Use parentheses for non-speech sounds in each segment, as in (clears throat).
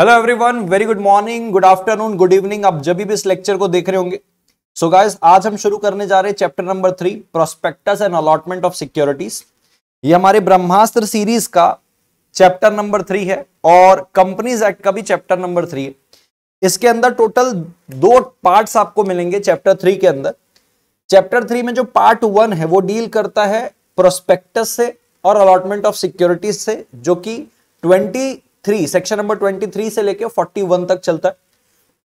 Hello everyone very good morning good afternoon good evening आप जब भी इस लेक्चर को देख रहे होंगे सो so गाइस आज हम शुरू करने जा रहे हैं chapter number three prospectus and allotment of securities ये हमारे ब्रह्मास्त्र सीरीज का चैप्टर नंबर थ्री है और कंपनीज एक्ट का भी चैप्टर नंबर थ्री है इसके अंदर टोटल दो पार्ट आपको मिलेंगे चैप्टर थ्री के अंदर चैप्टर थ्री में जो पार्ट वन है वो डील करता है प्रोस्पेक्टस से और अलॉटमेंट ऑफ सिक्योरिटीज से जो कि 20 three section number twenty three से लेकर फोर्टी वन तक चलता है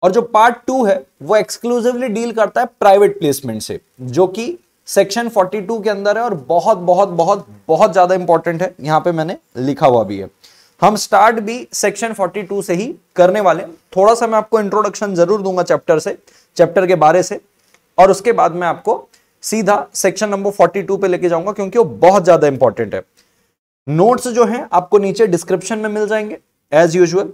और जो पार्ट टू है वो एक्सक्लूसिवली डील करता है प्राइवेट प्लेसमेंट से जो कि सेक्शन फोर्टी टू के अंदर है और बहुत बहुत बहुत बहुत ज्यादा इंपॉर्टेंट है यहां पे मैंने लिखा हुआ भी है हम स्टार्ट भी सेक्शन फोर्टी टू से ही करने वाले थोड़ा सा मैं आपको इंट्रोडक्शन जरूर दूंगा चैप्टर से चैप्टर के बारे से और उसके बाद मैं आपको सीधा सेक्शन नंबर फोर्टी टू पे लेके जाऊंगा क्योंकि वो बहुत ज्यादा इंपॉर्टेंट है नोट्स जो हैं आपको नीचे डिस्क्रिप्शन में मिल जाएंगे एज यूजल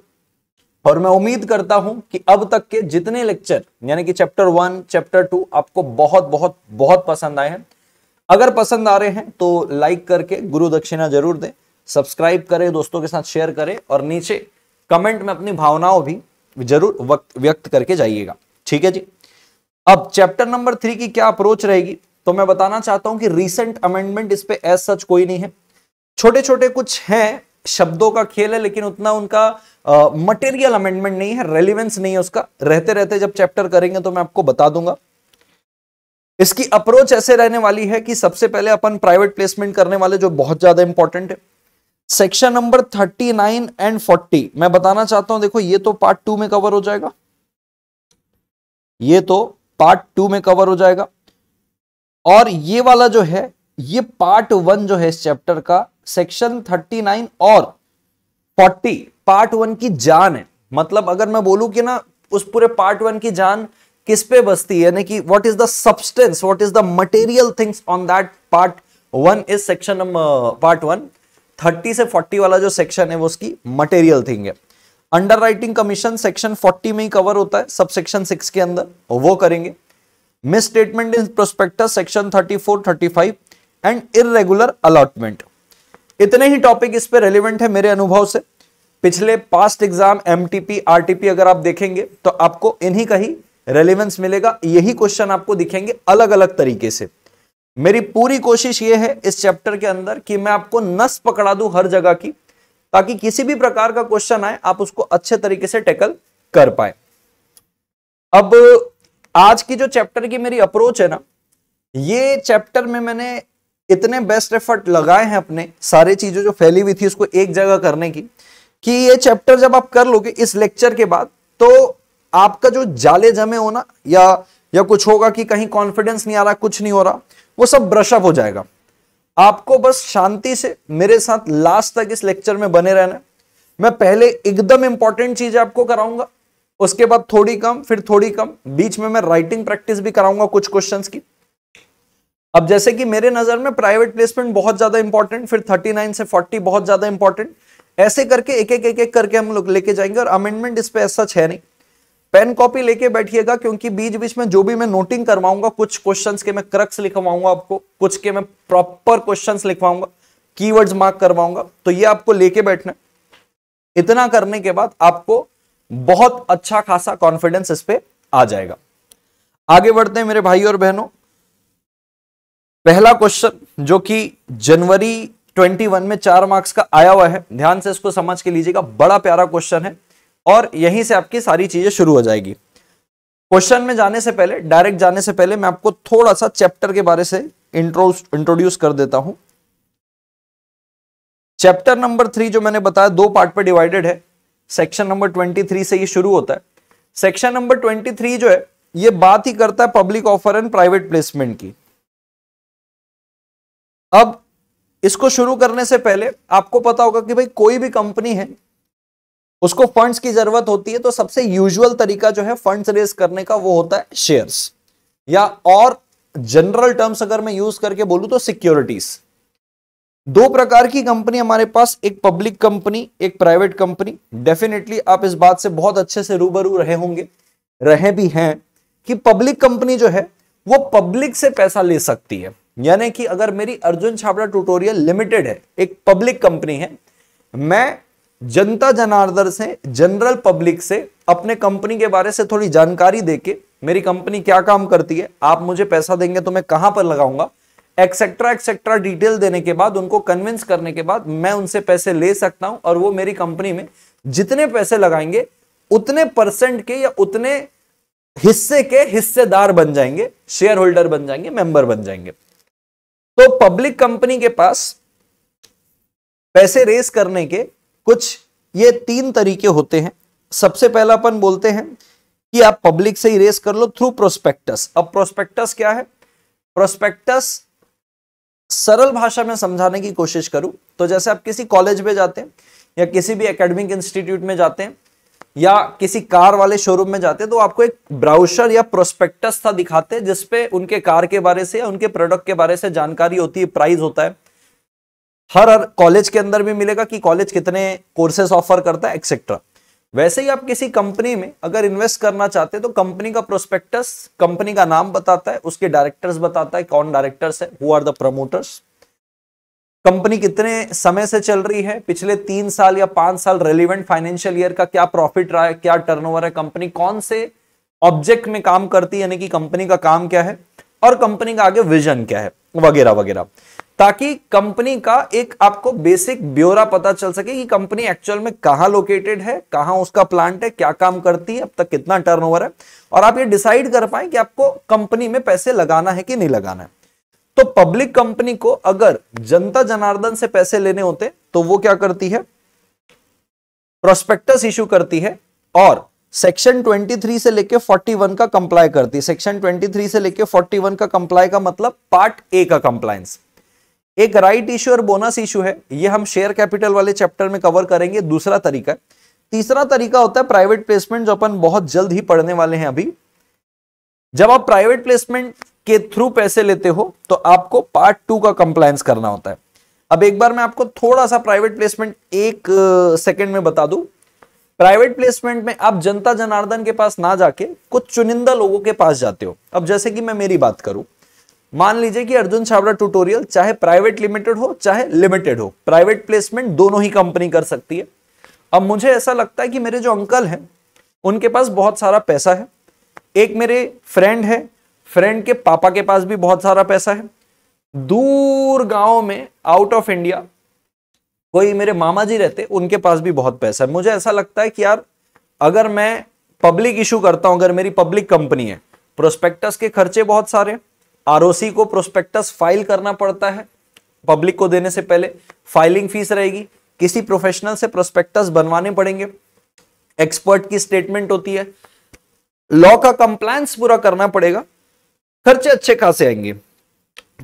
और मैं उम्मीद करता हूं कि अब तक के जितने लेक्चर यानी कि चैप्टर वन चैप्टर टू आपको बहुत बहुत बहुत पसंद आए हैं अगर पसंद आ रहे हैं तो लाइक करके गुरु दक्षिणा जरूर दें सब्सक्राइब करें दोस्तों के साथ शेयर करें और नीचे कमेंट में अपनी भावनाओं भी जरूर वक्त व्यक्त करके जाइएगा ठीक है जी अब चैप्टर नंबर थ्री की क्या अप्रोच रहेगी तो मैं बताना चाहता हूं कि रीसेंट अमेंडमेंट इस पे एज सच कोई नहीं है छोटे छोटे कुछ हैं शब्दों का खेल है लेकिन उतना उनका मटेरियल अमेंडमेंट नहीं है रेलिवेंस नहीं है उसका रहते रहते जब चैप्टर करेंगे तो मैं आपको बता दूंगा इसकी अप्रोच ऐसे रहने वाली है कि सबसे पहले अपन प्राइवेट प्लेसमेंट करने वाले जो बहुत ज्यादा इंपॉर्टेंट है section number thirty nine and forty मैं बताना चाहता हूं देखो ये तो पार्ट टू में कवर हो जाएगा ये तो पार्ट टू में कवर हो जाएगा और ये वाला जो है ये पार्ट वन जो है इस चैप्टर का सेक्शन 39 और 40 पार्ट वन की जान है मतलब अगर मैं बोलूं कि ना उस पूरे पार्ट वन की जान किस पे बसती है यानी कि what is the substance what is the material things on that part one is section part one thirty से फोर्टी वाला जो सेक्शन है वो उसकी मटेरियल थिंग है underwriting commission section forty में ही कवर होता है सब सेक्शन सिक्स के अंदर वो करेंगे misstatement in prospectus section thirty four thirty five and irregular allotment इतने ही टॉपिक इस पर रेलिवेंट है मेरे अनुभव से पिछले पास्ट एग्जाम एमटीपी आरटीपी अगर आप देखेंगे तो आपको इन्हीं का ही रेलिवेंस मिलेगा यही क्वेश्चन आपको दिखेंगे अलग अलग तरीके से मेरी पूरी कोशिश यह है इस चैप्टर के अंदर कि मैं आपको नस पकड़ा दू हर जगह की ताकि किसी भी प्रकार का क्वेश्चन आए आप उसको अच्छे तरीके से टैकल कर पाए अब आज की जो चैप्टर की मेरी अप्रोच है ना ये चैप्टर में मैंने इतने बेस्ट एफर्ट लगाए हैं अपने सारी चीजें जो फैली हुई थी उसको एक जगह करने की कि ये चैप्टर जब आप कर लोगे इस लेक्चर के बाद तो आपका जो जाले जमे होना या या कुछ होगा कि कहीं कॉन्फिडेंस नहीं आ रहा कुछ नहीं हो रहा वो सब ब्रशअप हो जाएगा आपको बस शांति से मेरे साथ लास्ट तक इस लेक्चर में बने रहना मैं पहले एकदम इंपॉर्टेंट चीज आपको कराऊंगा उसके बाद थोड़ी कम फिर थोड़ी कम बीच में मैं राइटिंग प्रैक्टिस भी कराऊंगा कुछ क्वेश्चंस की अब जैसे कि मेरे नजर में प्राइवेट प्लेसमेंट बहुत ज्यादा इंपॉर्टेंट फिर 39 से 40 बहुत ज्यादा इंपॉर्टेंट ऐसे करके एक एक एक एक करके हम लोग लेके जाएंगे और अमेंडमेंट इस पर ऐसा है नहीं पेन कॉपी लेके बैठिएगा क्योंकि बीच बीच में जो भी मैं नोटिंग करवाऊंगा कुछ क्वेश्चंस के मैं क्रक्स लिखवाऊंगा आपको कुछ के मैं प्रॉपर क्वेश्चंस लिखवाऊंगा कीवर्ड्स मार्क करवाऊंगा तो ये आपको लेके बैठना इतना करने के बाद आपको बहुत अच्छा खासा कॉन्फिडेंस इस पर आ जाएगा आगे बढ़ते हैं मेरे भाई और बहनों पहला क्वेश्चन जो कि जनवरी 21 में चार मार्क्स का आया हुआ है ध्यान से इसको समझ के लीजिएगा बड़ा प्यारा क्वेश्चन है और यहीं से आपकी सारी चीजें शुरू हो जाएगी क्वेश्चन में जाने से पहले डायरेक्ट जाने से पहले मैं आपको थोड़ा सा चैप्टर के बारे से इंट्रोड्यूस कर देता हूं चैप्टर नंबर थ्री जो मैंने बताया दो पार्ट पर डिवाइडेड है सेक्शन नंबर ट्वेंटी थ्री से ये शुरू होता है सेक्शन नंबर ट्वेंटी थ्री जो है ये बात ही करता है public offer and private placement की अब इसको शुरू करने से पहले आपको पता होगा कि भाई कोई भी कंपनी है उसको फंड्स की जरूरत होती है तो सबसे यूजुअल तरीका जो है फंड्स रेज करने का वो होता है शेयर्स या और जनरल टर्म्स अगर मैं यूज करके बोलूं तो सिक्योरिटीज दो प्रकार की कंपनी हमारे पास एक पब्लिक कंपनी एक प्राइवेट कंपनी डेफिनेटली आप इस बात से बहुत अच्छे से रूबरू रहे होंगे रहे भी हैं कि पब्लिक कंपनी जो है वो पब्लिक से पैसा ले सकती है यानी कि अगर मेरी अर्जुन छाबड़ा ट्यूटोरियल लिमिटेड है एक पब्लिक कंपनी है मैं जनता जनार्दन से जनरल पब्लिक से अपने कंपनी के बारे से थोड़ी जानकारी देके मेरी कंपनी क्या काम करती है आप मुझे पैसा देंगे तो मैं कहां पर लगाऊंगा एक्सेट्रा एक्सेट्रा डिटेल देने के बाद उनको कन्विंस करने के बाद मैं उनसे पैसे ले सकता हूं और वो मेरी कंपनी में जितने पैसे लगाएंगे उतने परसेंट के या उतने हिस्से के हिस्सेदार बन जाएंगे शेयर होल्डर बन जाएंगे मेंबर बन जाएंगे तो पब्लिक कंपनी के पास पैसे रेस करने के कुछ ये तीन तरीके होते हैं सबसे पहला अपन बोलते हैं कि आप पब्लिक से ही रेस कर लो थ्रू प्रोस्पेक्टस अब प्रोस्पेक्टस क्या है प्रोस्पेक्टस सरल भाषा में समझाने की कोशिश करूं तो जैसे आप किसी कॉलेज में जाते हैं या किसी भी एकेडमिक इंस्टीट्यूट में जाते हैं या किसी कार वाले शोरूम में जाते तो आपको एक ब्राउशर या प्रोस्पेक्टस था दिखाते जिसपे उनके कार के बारे से या उनके प्रोडक्ट के बारे से जानकारी होती है प्राइस होता है हर हर कॉलेज के अंदर भी मिलेगा कि कॉलेज कितने कोर्सेस ऑफर करता है एक्सेट्रा वैसे ही आप किसी कंपनी में अगर इन्वेस्ट करना चाहते तो कंपनी का प्रोस्पेक्टस कंपनी का नाम बताता है उसके डायरेक्टर्स बताता है कौन डायरेक्टर्स है who are the promoters company कितने समय से चल रही है पिछले तीन साल या पांच साल रेलिवेंट फाइनेंशियल ईयर का क्या प्रॉफिट रहा है क्या टर्नओवर है कंपनी कौन से ऑब्जेक्ट में काम करती है यानी कि कंपनी का काम क्या है और कंपनी का आगे विजन क्या है वगैरह वगैरह ताकि कंपनी का एक आपको बेसिक ब्योरा पता चल सके कि कंपनी एक्चुअल में कहा लोकेटेड है कहाँ उसका प्लांट है क्या काम करती है अब तक कितना टर्नओवर है और आप ये डिसाइड कर पाए कि आपको कंपनी में पैसे लगाना है कि नहीं लगाना है तो पब्लिक कंपनी को अगर जनता जनार्दन से पैसे लेने होते तो वो क्या करती है प्रोस्पेक्टस इश्यू करती है और सेक्शन 23 से लेके 41 का कंप्लाई करती है सेक्शन 23 से लेके 41 का कंप्लाई का मतलब पार्ट ए का कंप्लायंस एक राइट इश्यू और बोनस इश्यू है ये हम शेयर कैपिटल वाले चैप्टर में कवर करेंगे दूसरा तरीका तीसरा तरीका होता है प्राइवेट प्लेसमेंट जो अपन बहुत जल्द ही पढ़ने वाले हैं अभी जब आप प्राइवेट प्लेसमेंट के थ्रू पैसे लेते हो तो आपको पार्ट टू का कंप्लायंस करना होता है अब एक बार मैं आपको थोड़ा सा प्राइवेट प्लेसमेंट एक सेकेंड में बता दूं प्राइवेट प्लेसमेंट में आप जनता जनार्दन के पास ना जाके कुछ चुनिंदा लोगों के पास जाते हो अब जैसे कि मैं मेरी बात करूं मान लीजिए कि अर्जुन छावड़ा ट्यूटोरियल चाहे प्राइवेट लिमिटेड हो चाहे लिमिटेड हो प्राइवेट प्लेसमेंट दोनों ही कंपनी कर सकती है अब मुझे ऐसा लगता है कि मेरे जो अंकल हैं उनके पास बहुत सारा पैसा है एक मेरे फ्रेंड है फ्रेंड के पापा के पास भी बहुत सारा पैसा है दूर गांव में आउट ऑफ इंडिया कोई मेरे मामा जी रहते उनके पास भी बहुत पैसा है मुझे ऐसा लगता है कि यार अगर मैं पब्लिक इशू करता हूं अगर मेरी पब्लिक कंपनी है प्रोस्पेक्टस के खर्चे बहुत सारे आर को प्रोस्पेक्टस फाइल करना पड़ता है पब्लिक को देने से पहले फाइलिंग फीस रहेगी किसी प्रोफेशनल से प्रोस्पेक्टस बनवाने पड़ेंगे एक्सपर्ट की स्टेटमेंट होती है लॉ का कंप्लायंस पूरा करना पड़ेगा खर्चे अच्छे खासे आएंगे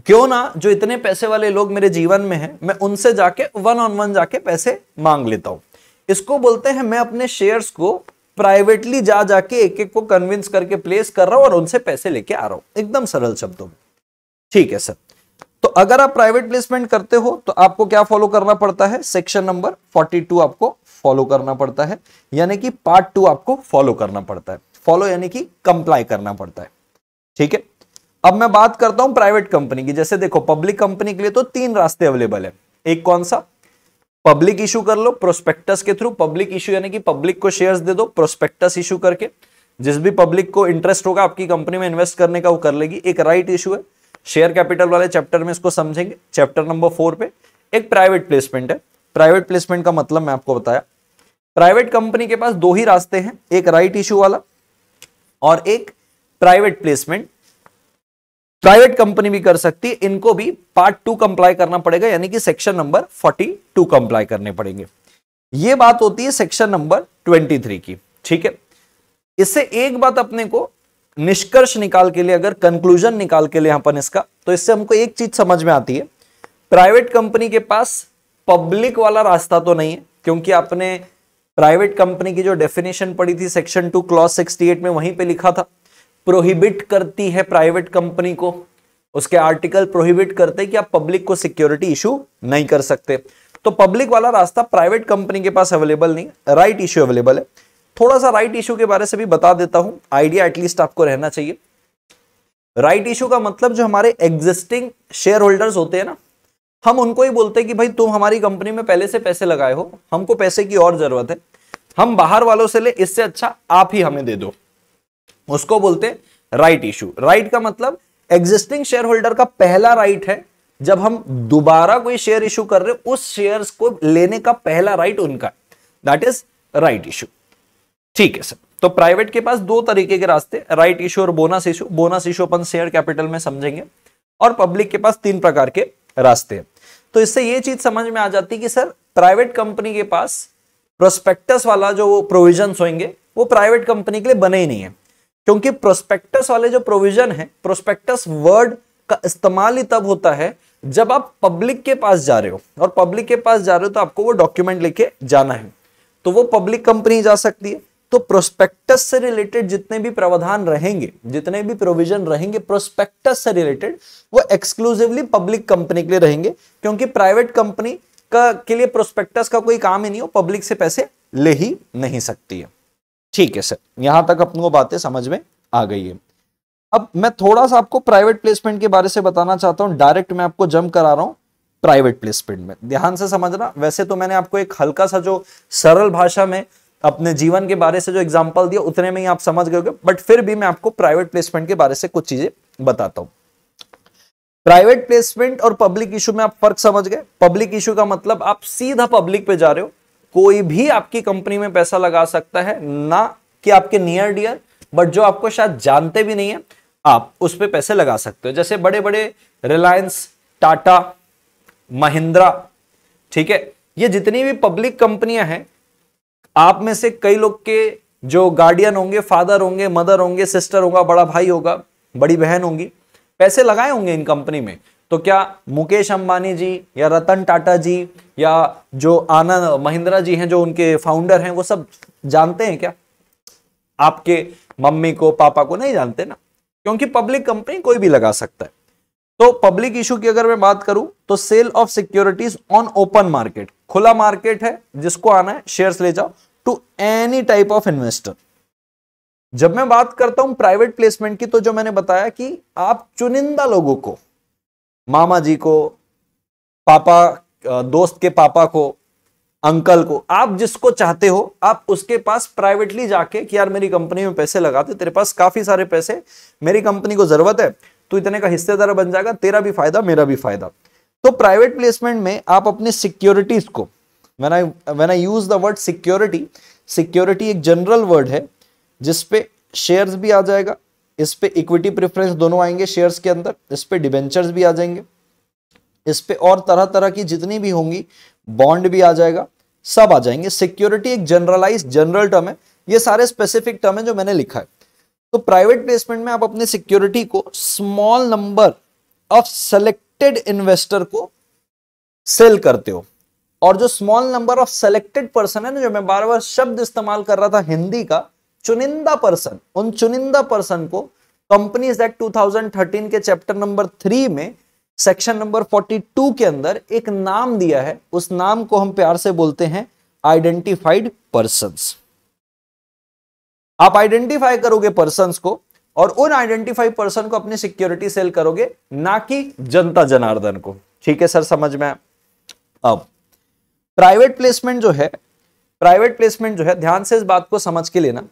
क्यों ना जो इतने पैसे वाले लोग मेरे जीवन में हैं मैं उनसे जाके वन ऑन वन जाके पैसे मांग लेता हूं इसको बोलते हैं मैं अपने शेयर्स को प्राइवेटली जा जाके एक एक को कन्विंस करके प्लेस कर रहा हूं और उनसे पैसे लेके आ रहा हूं एकदम सरल शब्दों में ठीक है सर तो अगर आप प्राइवेट प्लेसमेंट करते हो तो आपको क्या फॉलो करना पड़ता है सेक्शन नंबर 42 आपको फॉलो करना पड़ता है यानी कि पार्ट टू आपको फॉलो करना पड़ता है फॉलो यानी कि कंप्लाई करना पड़ता है ठीक है अब मैं बात करता हूं प्राइवेट कंपनी की जैसे देखो पब्लिक कंपनी के लिए तो तीन रास्ते अवेलेबल है एक कौन सा पब्लिक इशू कर लो प्रोस्पेक्टस के थ्रू पब्लिक इशू यानी कि पब्लिक को शेयर्स दे दो प्रोस्पेक्टस इशू करके जिस भी पब्लिक को इंटरेस्ट होगा आपकी कंपनी में इन्वेस्ट करने का वो कर लेगी एक राइट इशू है शेयर कैपिटल वाले चैप्टर में इसको समझेंगे चैप्टर नंबर फोर पे एक प्राइवेट प्लेसमेंट है प्राइवेट प्लेसमेंट का मतलब मैं आपको बताया प्राइवेट कंपनी के पास दो ही रास्ते हैं एक राइट इशू वाला और एक प्राइवेट प्लेसमेंट प्राइवेट कंपनी भी कर सकती है इनको भी पार्ट टू कंप्लाई करना पड़ेगा यानी कि सेक्शन नंबर 42 कंप्लाई करने पड़ेंगे ये बात होती है सेक्शन नंबर 23 की ठीक है इससे एक बात अपने को निष्कर्ष निकाल के लिए अगर कंक्लूजन निकाल के लिए अपन इसका तो इससे हमको एक चीज समझ में आती है प्राइवेट कंपनी के पास पब्लिक वाला रास्ता तो नहीं है क्योंकि आपने प्राइवेट कंपनी की जो डेफिनेशन पड़ी थी सेक्शन टू क्लॉज एट में वहीं पे लिखा था प्रोहिबिट करती है प्राइवेट कंपनी को उसके आर्टिकल प्रोहिबिट करते हैं कि आप पब्लिक को सिक्योरिटी इशू नहीं कर सकते तो पब्लिक वाला रास्ता प्राइवेट कंपनी के पास अवेलेबल नहीं राइट इश्यू अवेलेबल है थोड़ा सा राइट इश्यू के बारे से भी बता देता हूं आइडिया एटलीस्ट आपको रहना चाहिए राइट इश्यू का मतलब जो हमारे एग्जिस्टिंग शेयर होल्डर्स होते हैं ना हम उनको ही बोलते हैं कि भाई तुम हमारी कंपनी में पहले से पैसे लगाए हो हमको पैसे की और जरूरत है हम बाहर वालों से ले इससे अच्छा आप ही हमें दे दो उसको बोलते राइट इशू राइट का मतलब एग्जिस्टिंग शेयर होल्डर का पहला राइट है जब हम दोबारा कोई शेयर इशू कर रहे उस शेयर को लेने का पहला राइट उनका दैट इज राइट इशू ठीक है सर तो प्राइवेट के पास दो तरीके के रास्ते राइट इशू और बोनस इशू बोनस इशू अपन शेयर कैपिटल में समझेंगे और पब्लिक के पास तीन प्रकार के रास्ते हैं तो इससे यह चीज समझ में आ जाती है कि सर प्राइवेट कंपनी के पास प्रोस्पेक्टस वाला जो प्रोविजन होंगे वो प्राइवेट कंपनी के लिए बने ही नहीं है क्योंकि प्रोस्पेक्टस वाले जो प्रोविजन है प्रोस्पेक्टस वर्ड का इस्तेमाल ही तब होता है जब आप पब्लिक के पास जा रहे हो और पब्लिक के पास जा रहे हो तो आपको वो डॉक्यूमेंट लेके जाना है तो वो पब्लिक कंपनी जा सकती है तो प्रोस्पेक्टस से रिलेटेड जितने भी प्रावधान रहेंगे जितने भी प्रोविजन रहेंगे प्रोस्पेक्टस से रिलेटेड वो एक्सक्लूसिवली पब्लिक कंपनी के लिए रहेंगे क्योंकि प्राइवेट कंपनी का के लिए प्रोस्पेक्टस का कोई काम ही नहीं हो पब्लिक से पैसे ले ही नहीं सकती है ठीक है सर यहां तक अपन को बातें समझ में आ गई है अब मैं थोड़ा सा आपको प्राइवेट प्लेसमेंट के बारे से बताना चाहता हूं डायरेक्ट मैं आपको जम करा रहा हूं प्राइवेट प्लेसमेंट में ध्यान से समझना वैसे तो मैंने आपको एक हल्का सा जो सरल भाषा में अपने जीवन के बारे से जो एग्जाम्पल दिया उतने में ही आप समझ गए बट फिर भी मैं आपको प्राइवेट प्लेसमेंट के बारे से कुछ चीजें बताता हूं प्राइवेट प्लेसमेंट और पब्लिक इशू में आप फर्क समझ गए पब्लिक इशू का मतलब आप सीधा पब्लिक पे जा रहे हो कोई भी आपकी कंपनी में पैसा लगा सकता है ना कि आपके नियर डियर बट जो आपको शायद जानते भी नहीं है आप उस पर पैसे लगा सकते हो जैसे बड़े बड़े रिलायंस टाटा महिंद्रा ठीक है ये जितनी भी पब्लिक कंपनियां हैं आप में से कई लोग के जो गार्डियन होंगे फादर होंगे मदर होंगे सिस्टर होगा बड़ा भाई होगा बड़ी बहन होंगी पैसे लगाए होंगे इन कंपनी में तो क्या मुकेश अंबानी जी या रतन टाटा जी या जो आनंद महिंद्रा जी हैं जो उनके फाउंडर हैं वो सब जानते हैं क्या आपके मम्मी को पापा को नहीं जानते ना क्योंकि पब्लिक कंपनी कोई भी लगा सकता है तो पब्लिक इशू की अगर मैं बात करूं तो sale of securities on open market खुला मार्केट है जिसको आना है शेयर्स ले जाओ to any type of investor जब मैं बात करता हूं प्राइवेट प्लेसमेंट की तो जो मैंने बताया कि आप चुनिंदा लोगों को मामा जी को पापा दोस्त के पापा को अंकल को आप जिसको चाहते हो आप उसके पास प्राइवेटली जाके कि यार मेरी कंपनी में पैसे लगाते तेरे पास काफी सारे पैसे मेरी कंपनी को जरूरत है तो इतने का हिस्सेदार बन जाएगा तेरा भी फायदा मेरा भी फायदा तो प्राइवेट प्लेसमेंट में आप अपनी सिक्योरिटीज को when I when I use the word security security एक जनरल वर्ड है जिसपे शेयर्स भी आ जाएगा इस पे इक्विटी प्रेफरेंस दोनों आएंगे शेयर्स के अंदर इस पे डिबेंचर्स भी आ जाएंगे इस पे और तरह तरह की जितनी भी होंगी बॉन्ड भी आ जाएगा सब आ जाएंगे सिक्योरिटी एक जनरलाइज जनरल टर्म है ये सारे स्पेसिफिक टर्म है जो मैंने लिखा है तो प्राइवेट प्लेसमेंट में आप अपने सिक्योरिटी को small number of selected investor को सेल करते हो और जो small number of selected person है ना जो मैं बार बार शब्द इस्तेमाल कर रहा था हिंदी का चुनिंदा पर्सन उन चुनिंदा पर्सन को कंपनीज एक्ट 2013 के चैप्टर नंबर थ्री में सेक्शन नंबर 42 के अंदर एक नाम दिया है उस नाम को हम प्यार से बोलते हैं आइडेंटिफाइड पर्सन आप आइडेंटिफाई करोगे पर्सन को और उन आइडेंटिफाइड पर्सन को अपनी सिक्योरिटी सेल करोगे ना कि जनता जनार्दन को ठीक है सर समझ में अब प्राइवेट प्लेसमेंट जो है प्राइवेट प्लेसमेंट जो है ध्यान से इस बात को समझ के लेना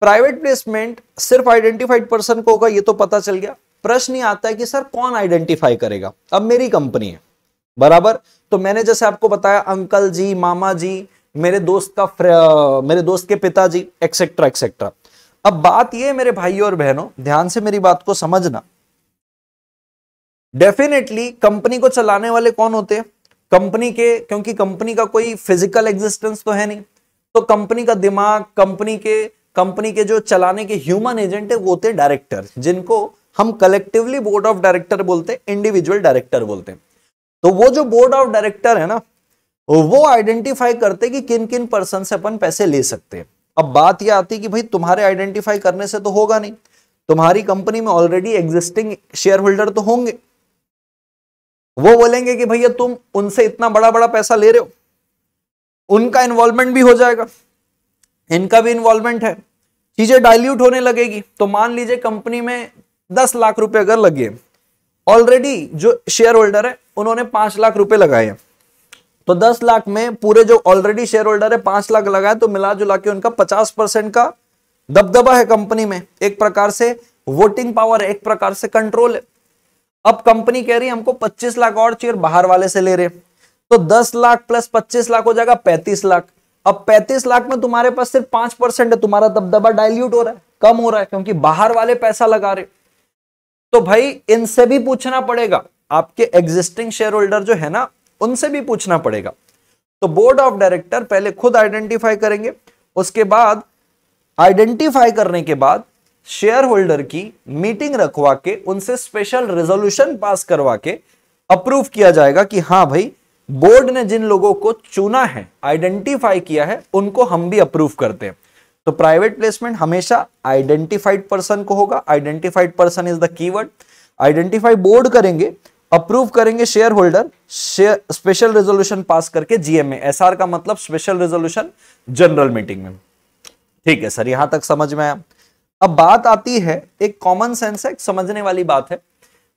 प्राइवेट प्लेसमेंट सिर्फ आइडेंटिफाइड पर्सन को होगा ये तो पता चल गया प्रश्न आता है कि सर कौन आइडेंटिफाई करेगा अब मेरी कंपनी है बराबर तो मैंने जैसे आपको बताया अंकल जी मामा जी मेरे दोस्त का मेरे दोस्त के पिताजी एक्सेट्रा एक्सेट्रा अब बात यह मेरे भाई और बहनों ध्यान से मेरी बात को समझना डेफिनेटली कंपनी को चलाने वाले कौन होते हैं कंपनी के क्योंकि कंपनी का कोई फिजिकल एग्जिस्टेंस तो है नहीं तो कंपनी का दिमाग कंपनी के कंपनी के जो चलाने के ह्यूमन एजेंट है वो होते डायरेक्टर जिनको हम कलेक्टिवली बोर्ड ऑफ डायरेक्टर बोलते हैं इंडिविजुअल डायरेक्टर बोलते हैं तो वो जो बोर्ड ऑफ डायरेक्टर है ना वो आइडेंटिफाई करते कि किन किन पर्सन से अपन पैसे ले सकते हैं अब बात यह आती कि भाई तुम्हारे आइडेंटिफाई करने से तो होगा नहीं तुम्हारी कंपनी में ऑलरेडी एग्जिस्टिंग शेयर होल्डर तो होंगे वो बोलेंगे कि भैया तुम उनसे इतना बड़ा बड़ा पैसा ले रहे हो उनका इन्वॉल्वमेंट भी हो जाएगा इनका भी इन्वॉल्वमेंट है चीजें डाइल्यूट होने लगेगी तो मान लीजिए कंपनी में दस लाख रुपए अगर लगे ऑलरेडी जो शेयर होल्डर है उन्होंने पांच लाख रुपए लगाए तो दस लाख में पूरे जो ऑलरेडी शेयर होल्डर है पांच लाख लगाए तो मिला जुला के उनका पचास परसेंट का दबदबा है कंपनी में एक प्रकार से वोटिंग पावर एक प्रकार से कंट्रोल है अब कंपनी कह रही है हमको पच्चीस लाख और चेयर बाहर वाले से ले रहे तो दस लाख प्लस पच्चीस लाख हो जाएगा पैंतीस लाख अब पैंतीस लाख में तुम्हारे पास सिर्फ पांच परसेंट है तुम्हारा दबदबा डायल्यूट हो रहा है कम हो रहा है क्योंकि बाहर वाले पैसा लगा रहे तो भाई इनसे भी पूछना पड़ेगा आपके एग्जिस्टिंग शेयर होल्डर जो है ना उनसे भी पूछना पड़ेगा तो बोर्ड ऑफ डायरेक्टर पहले खुद आइडेंटिफाई करेंगे उसके बाद आइडेंटिफाई करने के बाद शेयर होल्डर की मीटिंग रखवा के उनसे स्पेशल रेजोल्यूशन पास करवा के अप्रूव किया जाएगा कि हाँ भाई बोर्ड ने जिन लोगों को चुना है आइडेंटिफाई किया है उनको हम भी अप्रूव करते हैं तो प्राइवेट प्लेसमेंट हमेशा आइडेंटिफाइड पर्सन को होगा identified person is the keyword identify board करेंगे अप्रूव करेंगे shareholder special resolution pass करके जीएम में एसआर का मतलब स्पेशल रेजोल्यूशन जनरल मीटिंग में ठीक है सर यहां तक समझ में आया अब बात आती है एक कॉमन सेंस है समझने वाली बात है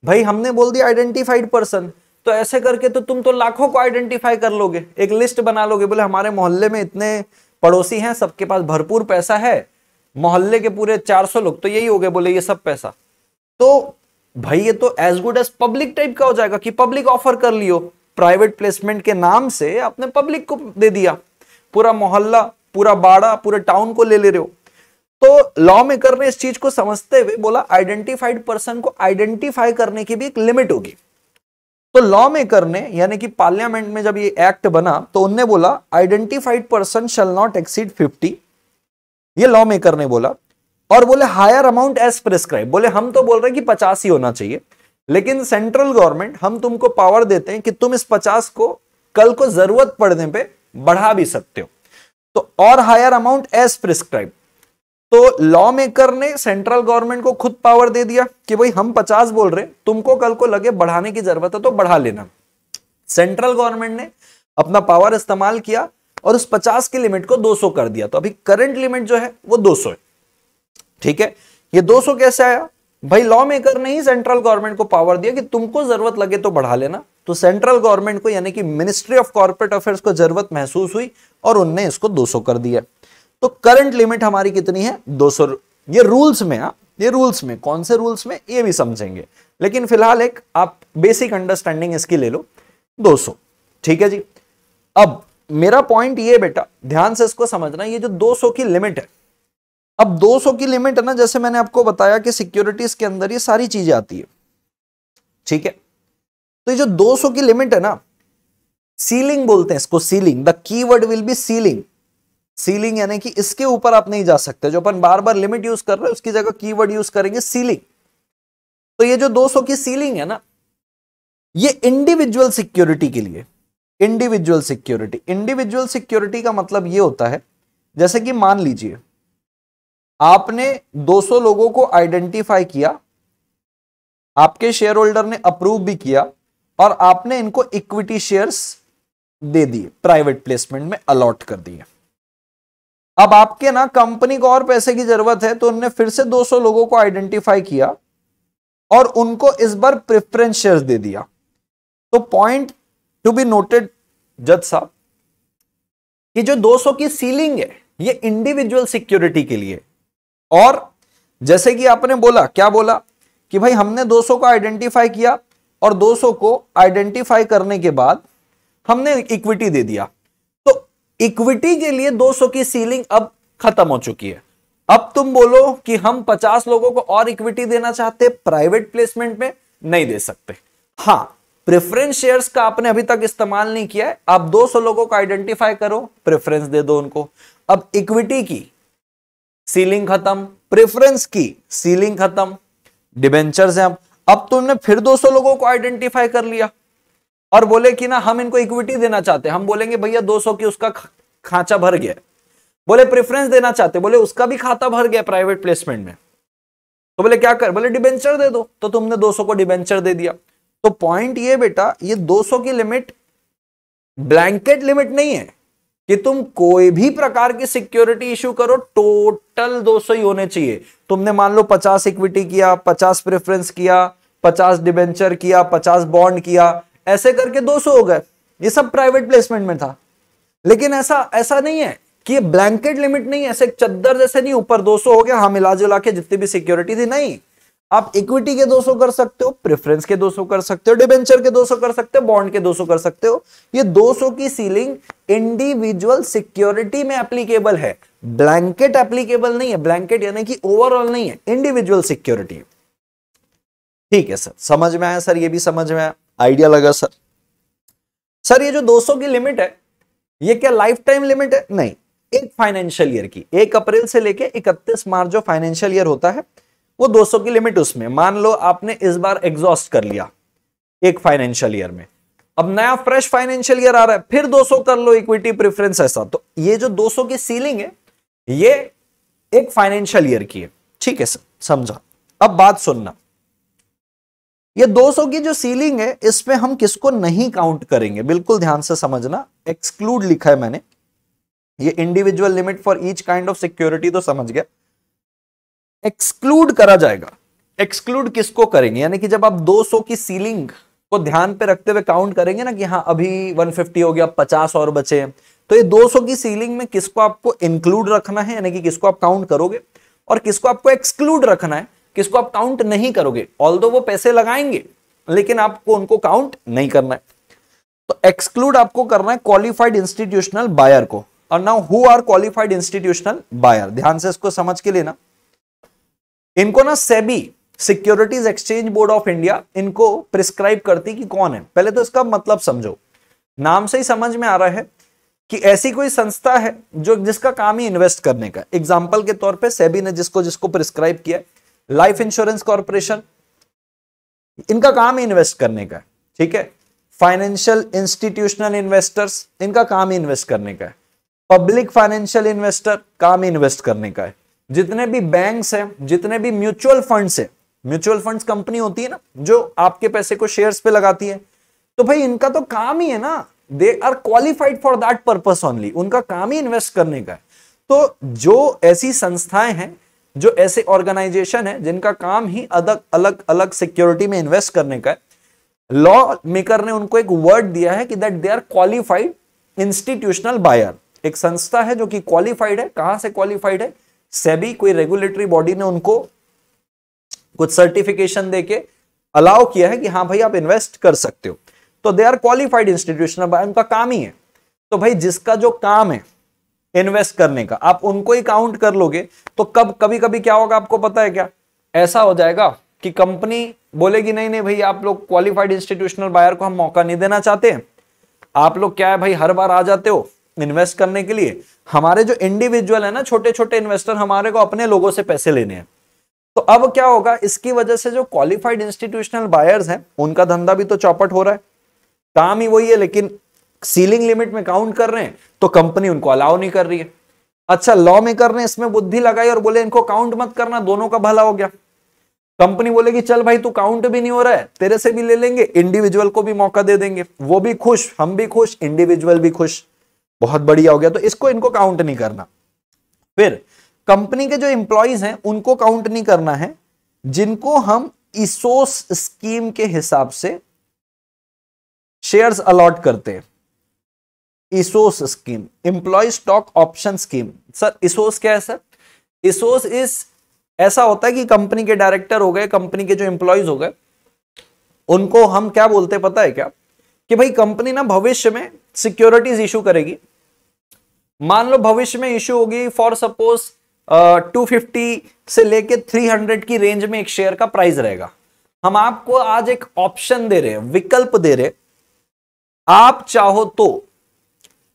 भाई हमने बोल दिया आइडेंटिफाइड पर्सन तो ऐसे करके तो तुम तो लाखों को आइडेंटिफाई कर लोगे एक लिस्ट बना लोगे बोले हमारे मोहल्ले में इतने पड़ोसी हैं सबके पास भरपूर पैसा है मोहल्ले के पूरे 400 लोग तो यही हो गए बोले ये सब पैसा तो भाई ये तो as good as public type का हो जाएगा कि पब्लिक ऑफर कर लियो प्राइवेट प्लेसमेंट के नाम से आपने पब्लिक को दे दिया पूरा मोहल्ला पूरा बाड़ा पूरे टाउन को ले ले रहे हो तो लॉ मेकर ने इस चीज को समझते हुए बोला आइडेंटिफाइड पर्सन को आइडेंटिफाई करने की भी एक लिमिट होगी तो लॉ मेकर ने यानी कि पार्लियामेंट में जब ये एक्ट बना तो उनने बोला identified person shall not exceed 50 ये लॉ मेकर ने बोला और बोले हायर अमाउंट एज प्रिस्क्राइब बोले हम तो बोल रहे हैं कि पचास ही होना चाहिए लेकिन सेंट्रल गवर्नमेंट हम तुमको पावर देते हैं कि तुम इस पचास को कल को जरूरत पड़ने पर बढ़ा भी सकते हो तो और हायर अमाउंट एज प्रिस्क्राइब तो लॉ मेकर ने सेंट्रल गवर्नमेंट को खुद पावर दे दिया कि भाई हम पचास बोल रहे तुमको कल को लगे बढ़ाने की जरूरत है तो बढ़ा लेना सेंट्रल गवर्नमेंट ने अपना पावर इस्तेमाल किया और उस पचास की लिमिट को 200 कर दिया तो अभी करंट लिमिट जो है वो 200 है ठीक है ये 200 कैसे आया भाई लॉ मेकर ने ही सेंट्रल गवर्नमेंट को पावर दिया कि तुमको जरूरत लगे तो बढ़ा लेना तो सेंट्रल गवर्नमेंट को यानी कि मिनिस्ट्री ऑफ कॉर्पोरेट अफेयर्स को जरूरत महसूस हुई और उनने इसको 200 कर दिया तो करंट लिमिट हमारी कितनी है 200 ये रूल्स में आ, हाँ, ये रूल्स में कौन से रूल्स में ये भी समझेंगे लेकिन फिलहाल एक आप बेसिक अंडरस्टैंडिंग इसकी ले लो 200 ठीक है जी अब मेरा पॉइंट ये बेटा ध्यान से इसको समझना ये जो 200 की लिमिट है अब 200 की लिमिट है ना जैसे मैंने आपको बताया कि सिक्योरिटीज के अंदर ये सारी चीजें आती है ठीक है तो ये जो 200 की लिमिट है ना सीलिंग बोलते हैं इसको ceiling the keyword will be ceiling ceiling यानी कि इसके ऊपर आप नहीं जा सकते जो अपन बार बार लिमिट यूज कर रहे हैं उसकी जगह कीवर्ड यूज करेंगे सीलिंग तो ये जो 200 की सीलिंग है ना ये इंडिविजुअल सिक्योरिटी के लिए इंडिविजुअल सिक्योरिटी इंडिविजुअल सिक्योरिटी का मतलब ये होता है जैसे कि मान लीजिए आपने 200 लोगों को आइडेंटिफाई किया आपके शेयर होल्डर ने अप्रूव भी किया और आपने इनको इक्विटी शेयर्स दे दिए प्राइवेट प्लेसमेंट में अलॉट कर दिए अब आपके ना कंपनी को और पैसे की जरूरत है तो उनने फिर से 200 लोगों को आइडेंटिफाई किया और उनको इस बार प्रेफरेंस शेयर दे दिया तो पॉइंट टू बी नोटेड जज साहब कि जो 200 की सीलिंग है ये इंडिविजुअल सिक्योरिटी के लिए और जैसे कि आपने बोला क्या बोला कि भाई हमने 200 को आइडेंटिफाई किया और 200 को आइडेंटिफाई करने के बाद हमने इक्विटी दे दिया इक्विटी के लिए 200 की सीलिंग अब खत्म हो चुकी है अब तुम बोलो कि हम 50 लोगों को और इक्विटी देना चाहते प्राइवेट प्लेसमेंट में नहीं दे सकते हाँ प्रेफरेंस शेयर्स का आपने अभी तक इस्तेमाल नहीं किया है आप 200 लोगों को आइडेंटिफाई करो प्रेफरेंस दे दो उनको अब इक्विटी की सीलिंग खत्म प्रेफरेंस की सीलिंग खत्म डिबेंचर्स है अब अब तुमने फिर 200 लोगों को आइडेंटिफाई कर लिया और बोले कि ना हम इनको इक्विटी देना चाहते हैं हम बोलेंगे भैया 200 की उसका खांचा भर गया बोले प्रेफरेंस देना चाहते बोले उसका भी खाता भर गया प्राइवेट प्लेसमेंट में तो बोले क्या कर बोले डिबेंचर दे दो तो तुमने 200 को डिबेंचर दे दिया तो पॉइंट ये बेटा ये 200 की लिमिट ब्लैंकेट लिमिट नहीं है कि तुम कोई भी प्रकार की सिक्योरिटी इश्यू करो टोटल 200 ही होने चाहिए तुमने मान लो पचास इक्विटी किया पचास प्रेफरेंस किया पचास डिबेंचर किया पचास बॉन्ड किया ऐसे करके 200 हो गए ये सब प्राइवेट प्लेसमेंट में था लेकिन ऐसा ऐसा नहीं है कि ये ब्लैंकेट लिमिट नहीं ऐसे चद्दर जैसे नहीं ऊपर 200 हो गया हाँ मिला जुला के जितनी भी सिक्योरिटी थी नहीं आप इक्विटी के 200 कर सकते हो प्रेफरेंस के 200 कर सकते हो डिबेंचर के 200 कर सकते हो बॉन्ड के 200 कर सकते हो ये 200 की सीलिंग इंडिविजुअल सिक्योरिटी में एप्लीकेबल है ब्लैंकेट एप्लीकेबल नहीं है ब्लैंकेट यानी कि ओवरऑल नहीं है इंडिविजुअल सिक्योरिटी ठीक है सर समझ में आया सर ये भी समझ में आया आइडिया लगा सर सर ये जो 200 की लिमिट है ये क्या लाइफ टाइम लिमिट है नहीं एक फाइनेंशियल ईयर की एक अप्रैल से लेके इकतीस मार्च जो फाइनेंशियल ईयर होता है वो 200 की लिमिट उसमें मान लो आपने इस बार एग्जॉस्ट कर लिया एक फाइनेंशियल ईयर में अब नया फ्रेश फाइनेंशियल ईयर आ रहा है फिर 200 कर लो इक्विटी प्रिफरेंस ऐसा तो ये जो 200 की सीलिंग है ये एक फाइनेंशियल ईयर की है ठीक है सर समझा अब बात सुनना ये 200 की जो सीलिंग है इसमें हम किसको नहीं काउंट करेंगे बिल्कुल ध्यान से समझना एक्सक्लूड लिखा है मैंने ये individual limit for each kind of security तो समझ गया एक्सक्लूड करा जाएगा एक्सक्लूड किसको करेंगे यानी कि जब आप 200 की सीलिंग को ध्यान पे रखते हुए काउंट करेंगे ना कि हाँ अभी 150 हो गया पचास और बचे हैं तो ये 200 की सीलिंग में किसको आपको इंक्लूड रखना है यानी कि किसको आप काउंट करोगे और किसको आपको एक्सक्लूड रखना है किसको आप काउंट नहीं करोगे ऑल वो पैसे लगाएंगे लेकिन आपको उनको काउंट नहीं करना है तो एक्सक्लूड आपको करना है क्वालिफाइड इंस्टीट्यूशनल बायर को और now who are qualified institutional buyer ध्यान से इसको समझ के लेना इनको ना SEBI securities exchange board of India इनको प्रिस्क्राइब करती कि कौन है पहले तो इसका मतलब समझो नाम से ही समझ में आ रहा है कि ऐसी कोई संस्था है जो जिसका काम ही इन्वेस्ट करने का एग्जाम्पल के तौर पर सेबी ने जिसको जिसको प्रिस्क्राइब किया लाइफ इंश्योरेंस कॉरपोरेशन इनका काम ही इन्वेस्ट करने का है ठीक है फाइनेंशियल इंस्टीट्यूशनल इन्वेस्टर्स इनका काम ही इन्वेस्ट करने का है पब्लिक फाइनेंशियल इन्वेस्टर काम ही इन्वेस्ट करने का है जितने भी बैंक्स हैं जितने भी म्यूचुअल फंड्स हैं म्यूचुअल फंड्स कंपनी होती है ना जो आपके पैसे को शेयर्स पे लगाती है तो भाई इनका तो काम ही है ना they are qualified for that purpose only उनका काम ही इन्वेस्ट करने का है तो जो ऐसी संस्थाएं हैं जो ऐसे ऑर्गेनाइजेशन है जिनका काम ही अलग अलग अलग सिक्योरिटी में इन्वेस्ट करने का है लॉ मेकर ने उनको एक वर्ड दिया है कि that they are qualified institutional buyer एक संस्था है जो कि क्वालिफाइड है कहां से क्वालिफाइड है सेबी कोई रेगुलेटरी बॉडी ने उनको कुछ सर्टिफिकेशन देके अलाउ किया है कि हाँ भाई आप इन्वेस्ट कर सकते हो तो they are qualified institutional buyer उनका काम ही है तो भाई जिसका जो काम है इन्वेस्ट करने का आप उनको ही काउंट कर लोगे तो कब कभी कभी क्या होगा आपको पता है क्या ऐसा हो जाएगा कि कंपनी बोलेगी नहीं नहीं भाई आप लोग क्वालिफाइड इंस्टीट्यूशनल बायर को हम मौका नहीं देना चाहते आप लोग क्या है भाई हर बार आ जाते हो इन्वेस्ट करने के लिए हमारे जो इंडिविजुअल है ना छोटे छोटे इन्वेस्टर हमारे को अपने लोगों से पैसे लेने हैं तो अब क्या होगा इसकी वजह से जो क्वालिफाइड इंस्टीट्यूशनल बायर्स हैं उनका धंधा भी तो चौपट हो रहा है काम ही वही है लेकिन सीलिंग लिमिट में काउंट कर रहे हैं तो कंपनी उनको अलाउ नहीं कर रही है अच्छा लॉ मेकर ने इसमें बुद्धि लगाई और बोले इनको काउंट मत करना दोनों का भला हो गया कंपनी बोलेगी चल भाई तू काउंट भी नहीं हो रहा है तेरे से भी ले लेंगे इंडिविजुअल को भी मौका दे देंगे वो भी खुश हम भी खुश इंडिविजुअल भी खुश बहुत बढ़िया हो गया तो इसको इनको काउंट नहीं करना फिर कंपनी के जो इंप्लॉयज हैं उनको काउंट नहीं करना है जिनको हम इसोस स्कीम के हिसाब से शेयर्स अलॉट करते हैं ESOS scheme employee stock option scheme sir ESOS क्या है सर इसोस इस ऐसा होता है कि कंपनी के डायरेक्टर हो गए कंपनी के जो इंप्लॉयज हो गए उनको हम क्या बोलते पता है क्या कि भाई कंपनी ना भविष्य में सिक्योरिटीज इशू करेगी मान लो भविष्य में इशू होगी फॉर सपोज टू फिफ्टी से लेके थ्री हंड्रेड की रेंज में एक शेयर का प्राइस रहेगा हम आपको आज एक ऑप्शन दे रहे हैं विकल्प दे रहे आप चाहो तो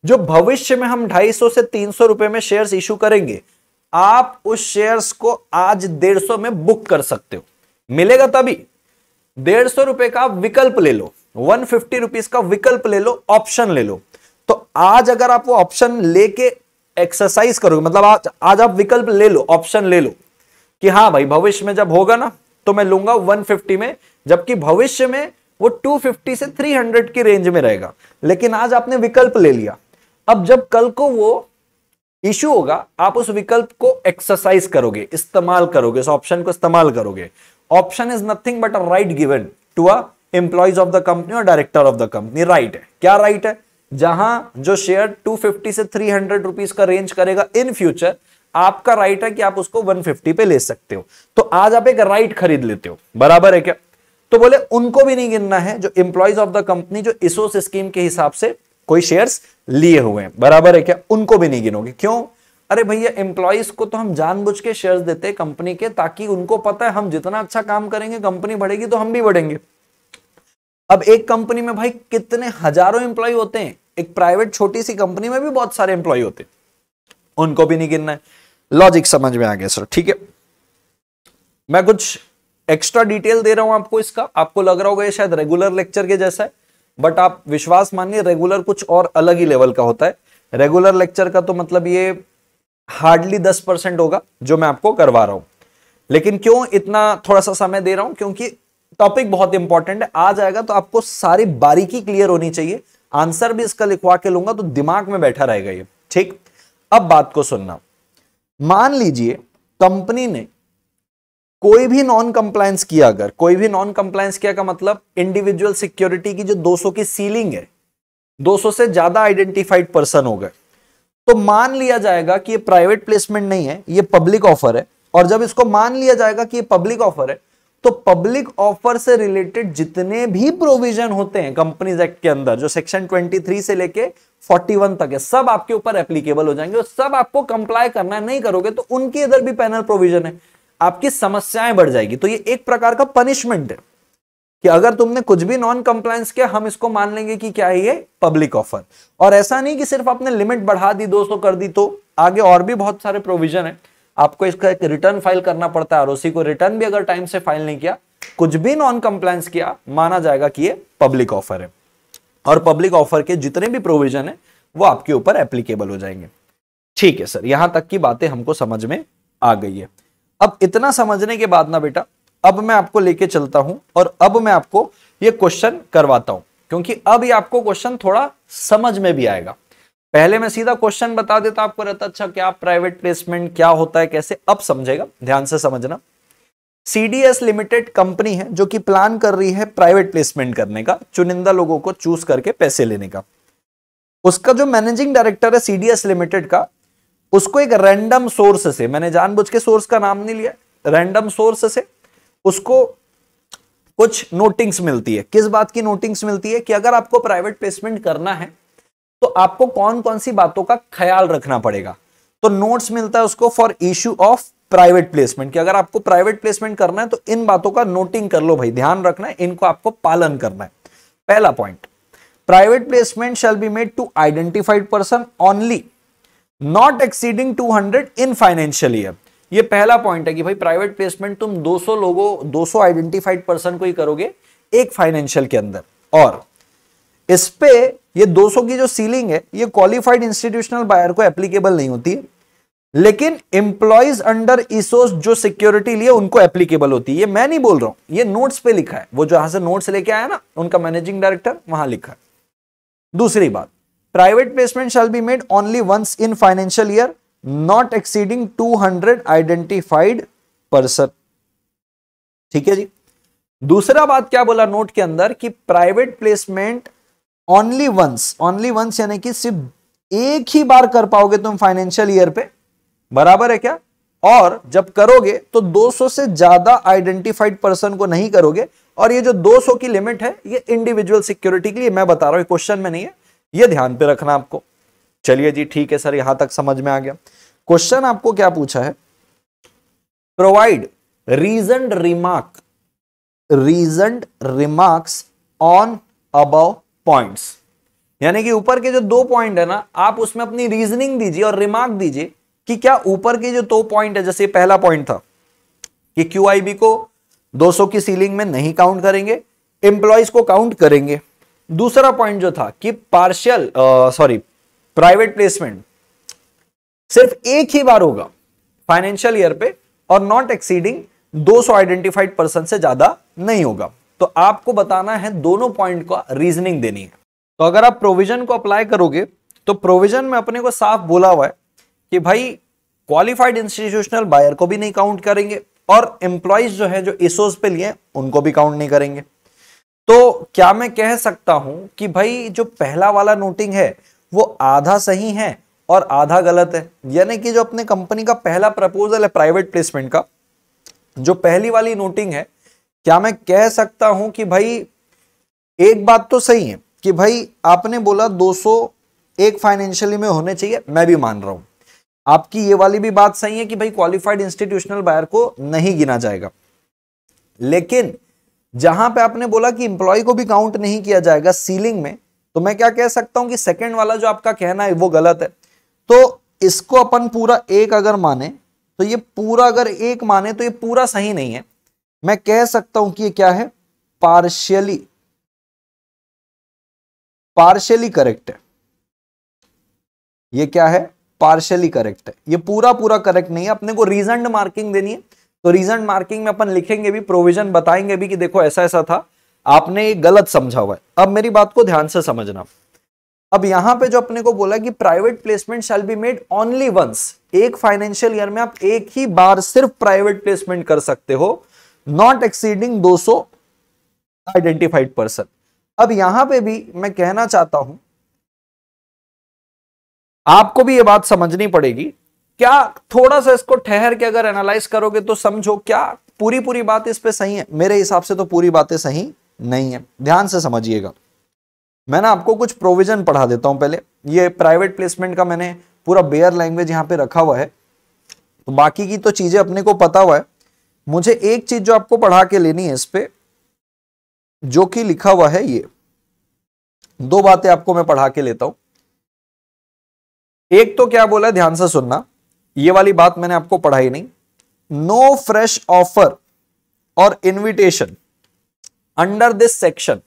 जो भविष्य में हम 250 से 300 रुपए में शेयर्स इशू करेंगे आप उस शेयर्स को आज 150 में बुक कर सकते हो मिलेगा तभी डेढ़ सौ रुपए का विकल्प ले लो वन फिफ्टी रुपीज का विकल्प ले लो ऑप्शन ले लो तो आज अगर आप वो ऑप्शन लेके एक्सरसाइज करोगे मतलब आज आज आप विकल्प ले लो ऑप्शन ले लो कि हाँ भाई भविष्य में जब होगा ना तो मैं लूंगा 150 में जबकि भविष्य में वो 250 से 300 की रेंज में रहेगा लेकिन आज आपने विकल्प ले लिया अब जब कल को वो इश्यू होगा आप उस विकल्प को एक्सरसाइज करोगे इस्तेमाल करोगे उस ऑप्शन को इस्तेमाल करोगे option is nothing but a right given to a employees of the company और director of the company right है क्या राइट है जहां जो शेयर 250 से 300 हंड्रेड का रेंज करेगा इन फ्यूचर आपका राइट है कि आप उसको 150 पे ले सकते हो तो आज आप एक राइट खरीद लेते हो बराबर है क्या तो बोले उनको भी नहीं गिनना है जो एम्प्लॉयज ऑफ द कंपनी जो इसोस स्कीम के हिसाब से कोई शेयर्स लिए हुए हैं बराबर है क्या उनको भी नहीं गिनोगे क्यों अरे भैया एम्प्लॉयज को तो हम जानबूझ के शेयर्स देते हैं कंपनी के ताकि उनको पता है हम जितना अच्छा काम करेंगे कंपनी बढ़ेगी तो हम भी बढ़ेंगे अब एक कंपनी में भाई कितने हजारों एम्प्लॉय होते हैं एक प्राइवेट छोटी सी कंपनी में भी बहुत सारे एम्प्लॉय होते हैं उनको भी नहीं गिनना है लॉजिक समझ में आ गया सर ठीक है मैं कुछ एक्स्ट्रा डिटेल दे रहा हूं आपको इसका आपको लग रहा होगा ये शायद रेगुलर लेक्चर के जैसा है बट आप विश्वास मानिए रेगुलर कुछ और अलग ही लेवल का होता है रेगुलर लेक्चर का तो मतलब ये हार्डली दस परसेंट होगा जो मैं आपको करवा रहा हूं लेकिन क्यों इतना थोड़ा सा समय दे रहा हूं क्योंकि टॉपिक बहुत इंपॉर्टेंट है आ जाएगा तो आपको सारी बारीकी क्लियर होनी चाहिए आंसर भी इसका लिखवा के लूंगा तो दिमाग में बैठा रहेगा ये ठीक अब बात को सुनना मान लीजिए कंपनी ने कोई भी नॉन कंप्लायंस किया अगर कोई भी नॉन कंप्लायंस किया का मतलब इंडिविजुअल सिक्योरिटी की जो 200 की सीलिंग है 200 से ज्यादा आइडेंटिफाइड पर्सन हो गए तो मान लिया जाएगा कि ये प्राइवेट प्लेसमेंट नहीं है ये पब्लिक ऑफर है और जब इसको मान लिया जाएगा कि ये पब्लिक ऑफर है तो पब्लिक ऑफर से रिलेटेड जितने भी प्रोविजन होते हैं कंपनीज एक्ट के अंदर जो सेक्शन 23 से लेके 41 तक है सब आपके ऊपर एप्लीकेबल हो जाएंगे और सब आपको कंप्लाई करना नहीं करोगे तो उनके इधर भी पैनल प्रोविजन है आपकी समस्याएं बढ़ जाएगी तो ये एक प्रकार का पनिशमेंट है कि अगर तुमने कुछ भी नॉन कंप्लायंस किया हम इसको मान लेंगे कि क्या है ये पब्लिक ऑफर और ऐसा नहीं कि सिर्फ आपने लिमिट बढ़ा दी 200 कर दी तो आगे और भी बहुत सारे प्रोविजन है आपको इसका एक रिटर्न फाइल करना पड़ता है आरओसी को रिटर्न भी अगर टाइम से फाइल नहीं किया कुछ भी नॉन कंप्लायंस किया माना जाएगा कि ये पब्लिक ऑफर है और पब्लिक ऑफर के जितने भी प्रोविजन है वो आपके ऊपर एप्लीकेबल हो जाएंगे ठीक है सर यहां तक की बातें हमको समझ में आ गई है अब इतना समझने के बाद ना बेटा अब मैं आपको लेके चलता हूं और अब मैं आपको ये क्वेश्चन करवाता हूं क्योंकि अब ये आपको क्वेश्चन थोड़ा समझ में भी आएगा पहले मैं सीधा क्वेश्चन बता देता आपको रहता अच्छा क्या प्राइवेट प्लेसमेंट क्या होता है कैसे अब समझेगा ध्यान से समझना सीडीएस लिमिटेड कंपनी है जो कि प्लान कर रही है प्राइवेट प्लेसमेंट करने का चुनिंदा लोगों को चूज करके पैसे लेने का उसका जो मैनेजिंग डायरेक्टर है सीडीएस लिमिटेड का उसको एक रैंडम सोर्स से मैंने जानबूझ के सोर्स का नाम नहीं लिया रैंडम सोर्स से उसको कुछ नोटिंग्स मिलती है किस बात की नोटिंग्स मिलती है कि अगर आपको प्राइवेट प्लेसमेंट करना है तो आपको कौन कौन सी बातों का ख्याल रखना पड़ेगा तो नोट्स मिलता है उसको for issue of private placement कि अगर आपको प्राइवेट प्लेसमेंट करना है तो इन बातों का नोटिंग कर लो भाई ध्यान रखना है इनको आपको पालन करना है पहला point private placement shall be made to identified person only not exceeding 200 in financial year ये पहला पॉइंट है कि भाई प्राइवेट प्लेसमेंट तुम 200 लोगों 200 आइडेंटिफाइड पर्सन को ही करोगे एक फाइनेंशियल के अंदर और इस पे ये 200 की जो सीलिंग है ये क्वालिफाइड इंस्टीट्यूशनल बायर को एप्लीकेबल नहीं होती लेकिन एम्प्लॉयज अंडर ईसोस जो सिक्योरिटी लिए उनको एप्लीकेबल होती है ये मैं नहीं बोल रहा हूं ये नोट्स पे लिखा है वो जहां से नोट्स लेके आया ना उनका मैनेजिंग डायरेक्टर वहां लिखा है दूसरी बात placement placement be made only once in financial year not exceeding to 200 identified person ठीक है जी दूसरा बात क्या बोला नोट के अंदर कि private placement only once only once यानी कि सिर्फ एक ही बार कर पाओगे तुम फाइनेंशियल ईयर पे बराबर है क्या और जब करोगे तो 200 से ज्यादा आइडेंटिफाइड पर्सन को नहीं करोगे और ये जो 200 की लिमिट है ये इंडिविजुअल सिक्योरिटी के लिए मैं बता रहा हूं क्वेश्चन में नहीं है ये ध्यान पे रखना आपको चलिए जी ठीक है सर यहां तक समझ में आ गया क्वेश्चन आपको क्या पूछा है provide reason remark reason remarks on above points यानी कि ऊपर के जो दो पॉइंट है ना आप उसमें अपनी रीजनिंग दीजिए और रिमार्क दीजिए कि क्या ऊपर के जो दो पॉइंट है जैसे पहला पॉइंट था कि क्यू को 200 की सीलिंग में नहीं काउंट करेंगे एम्प्लॉयज को काउंट करेंगे दूसरा पॉइंट जो था कि पार्शियल सॉरी प्राइवेट प्लेसमेंट सिर्फ एक ही बार होगा फाइनेंशियल ईयर पे और नॉट एक्सीडिंग 200 आइडेंटिफाइड पर्सन से ज्यादा नहीं होगा तो आपको बताना है दोनों पॉइंट का रीजनिंग देनी है तो अगर आप प्रोविजन को अप्लाई करोगे तो प्रोविजन में अपने को साफ बोला हुआ है कि भाई क्वालिफाइड इंस्टीट्यूशनल बायर को भी नहीं काउंट करेंगे और एम्प्लॉयज जो है जो इसोज पे लिए उनको भी काउंट नहीं करेंगे तो क्या मैं कह सकता हूं कि भाई जो पहला वाला नोटिंग है वो आधा सही है और आधा गलत है यानी कि जो अपने कंपनी का पहला प्रपोजल है प्राइवेट प्लेसमेंट का जो पहली वाली नोटिंग है क्या मैं कह सकता हूं कि भाई एक बात तो सही है कि भाई आपने बोला 201 एक फाइनेंशियली में होने चाहिए मैं भी मान रहा हूं आपकी ये वाली भी बात सही है कि भाई क्वालिफाइड इंस्टीट्यूशनल बायर को नहीं गिना जाएगा लेकिन जहां पे आपने बोला कि इंप्लॉय को भी काउंट नहीं किया जाएगा सीलिंग में तो मैं क्या कह सकता हूं कि सेकंड वाला जो आपका कहना है वो गलत है तो इसको अपन पूरा एक अगर माने तो ये पूरा अगर एक माने तो ये पूरा सही नहीं है मैं कह सकता हूं कि ये क्या है पार्शियली पार्शियली करेक्ट है ये क्या है पार्शियली करेक्ट है ये पूरा पूरा करेक्ट नहीं है अपने को रीजन मार्किंग देनी है तो रीजन मार्किंग में अपन लिखेंगे भी प्रोविजन बताएंगे भी कि देखो ऐसा ऐसा था आपने ये गलत समझा हुआ है अब मेरी बात को ध्यान से समझना अब यहां पे जो अपने को बोला कि private placement shall be made only once एक फाइनेंशियल ईयर में आप एक ही बार सिर्फ प्राइवेट प्लेसमेंट कर सकते हो नॉट एक्सीडिंग 200 आइडेंटिफाइड पर्सन अब यहां पे भी मैं कहना चाहता हूं आपको भी ये बात समझनी पड़ेगी क्या थोड़ा सा इसको ठहर के अगर एनालाइज करोगे तो समझो क्या पूरी पूरी बात इस पे सही है मेरे हिसाब से तो पूरी बातें सही नहीं है ध्यान से समझिएगा मैं ना आपको कुछ प्रोविजन पढ़ा देता हूं पहले ये प्राइवेट प्लेसमेंट का मैंने पूरा बेयर लैंग्वेज यहां पे रखा हुआ है तो बाकी की तो चीजें अपने को पता हुआ है मुझे एक चीज जो आपको पढ़ा के लेनी है इस पे जो कि लिखा हुआ है ये दो बातें आपको मैं पढ़ा के लेता हूं एक तो क्या बोला ध्यान से सुनना ये वाली बात मैंने आपको पढ़ाई नहीं no fresh offer or invitation under this section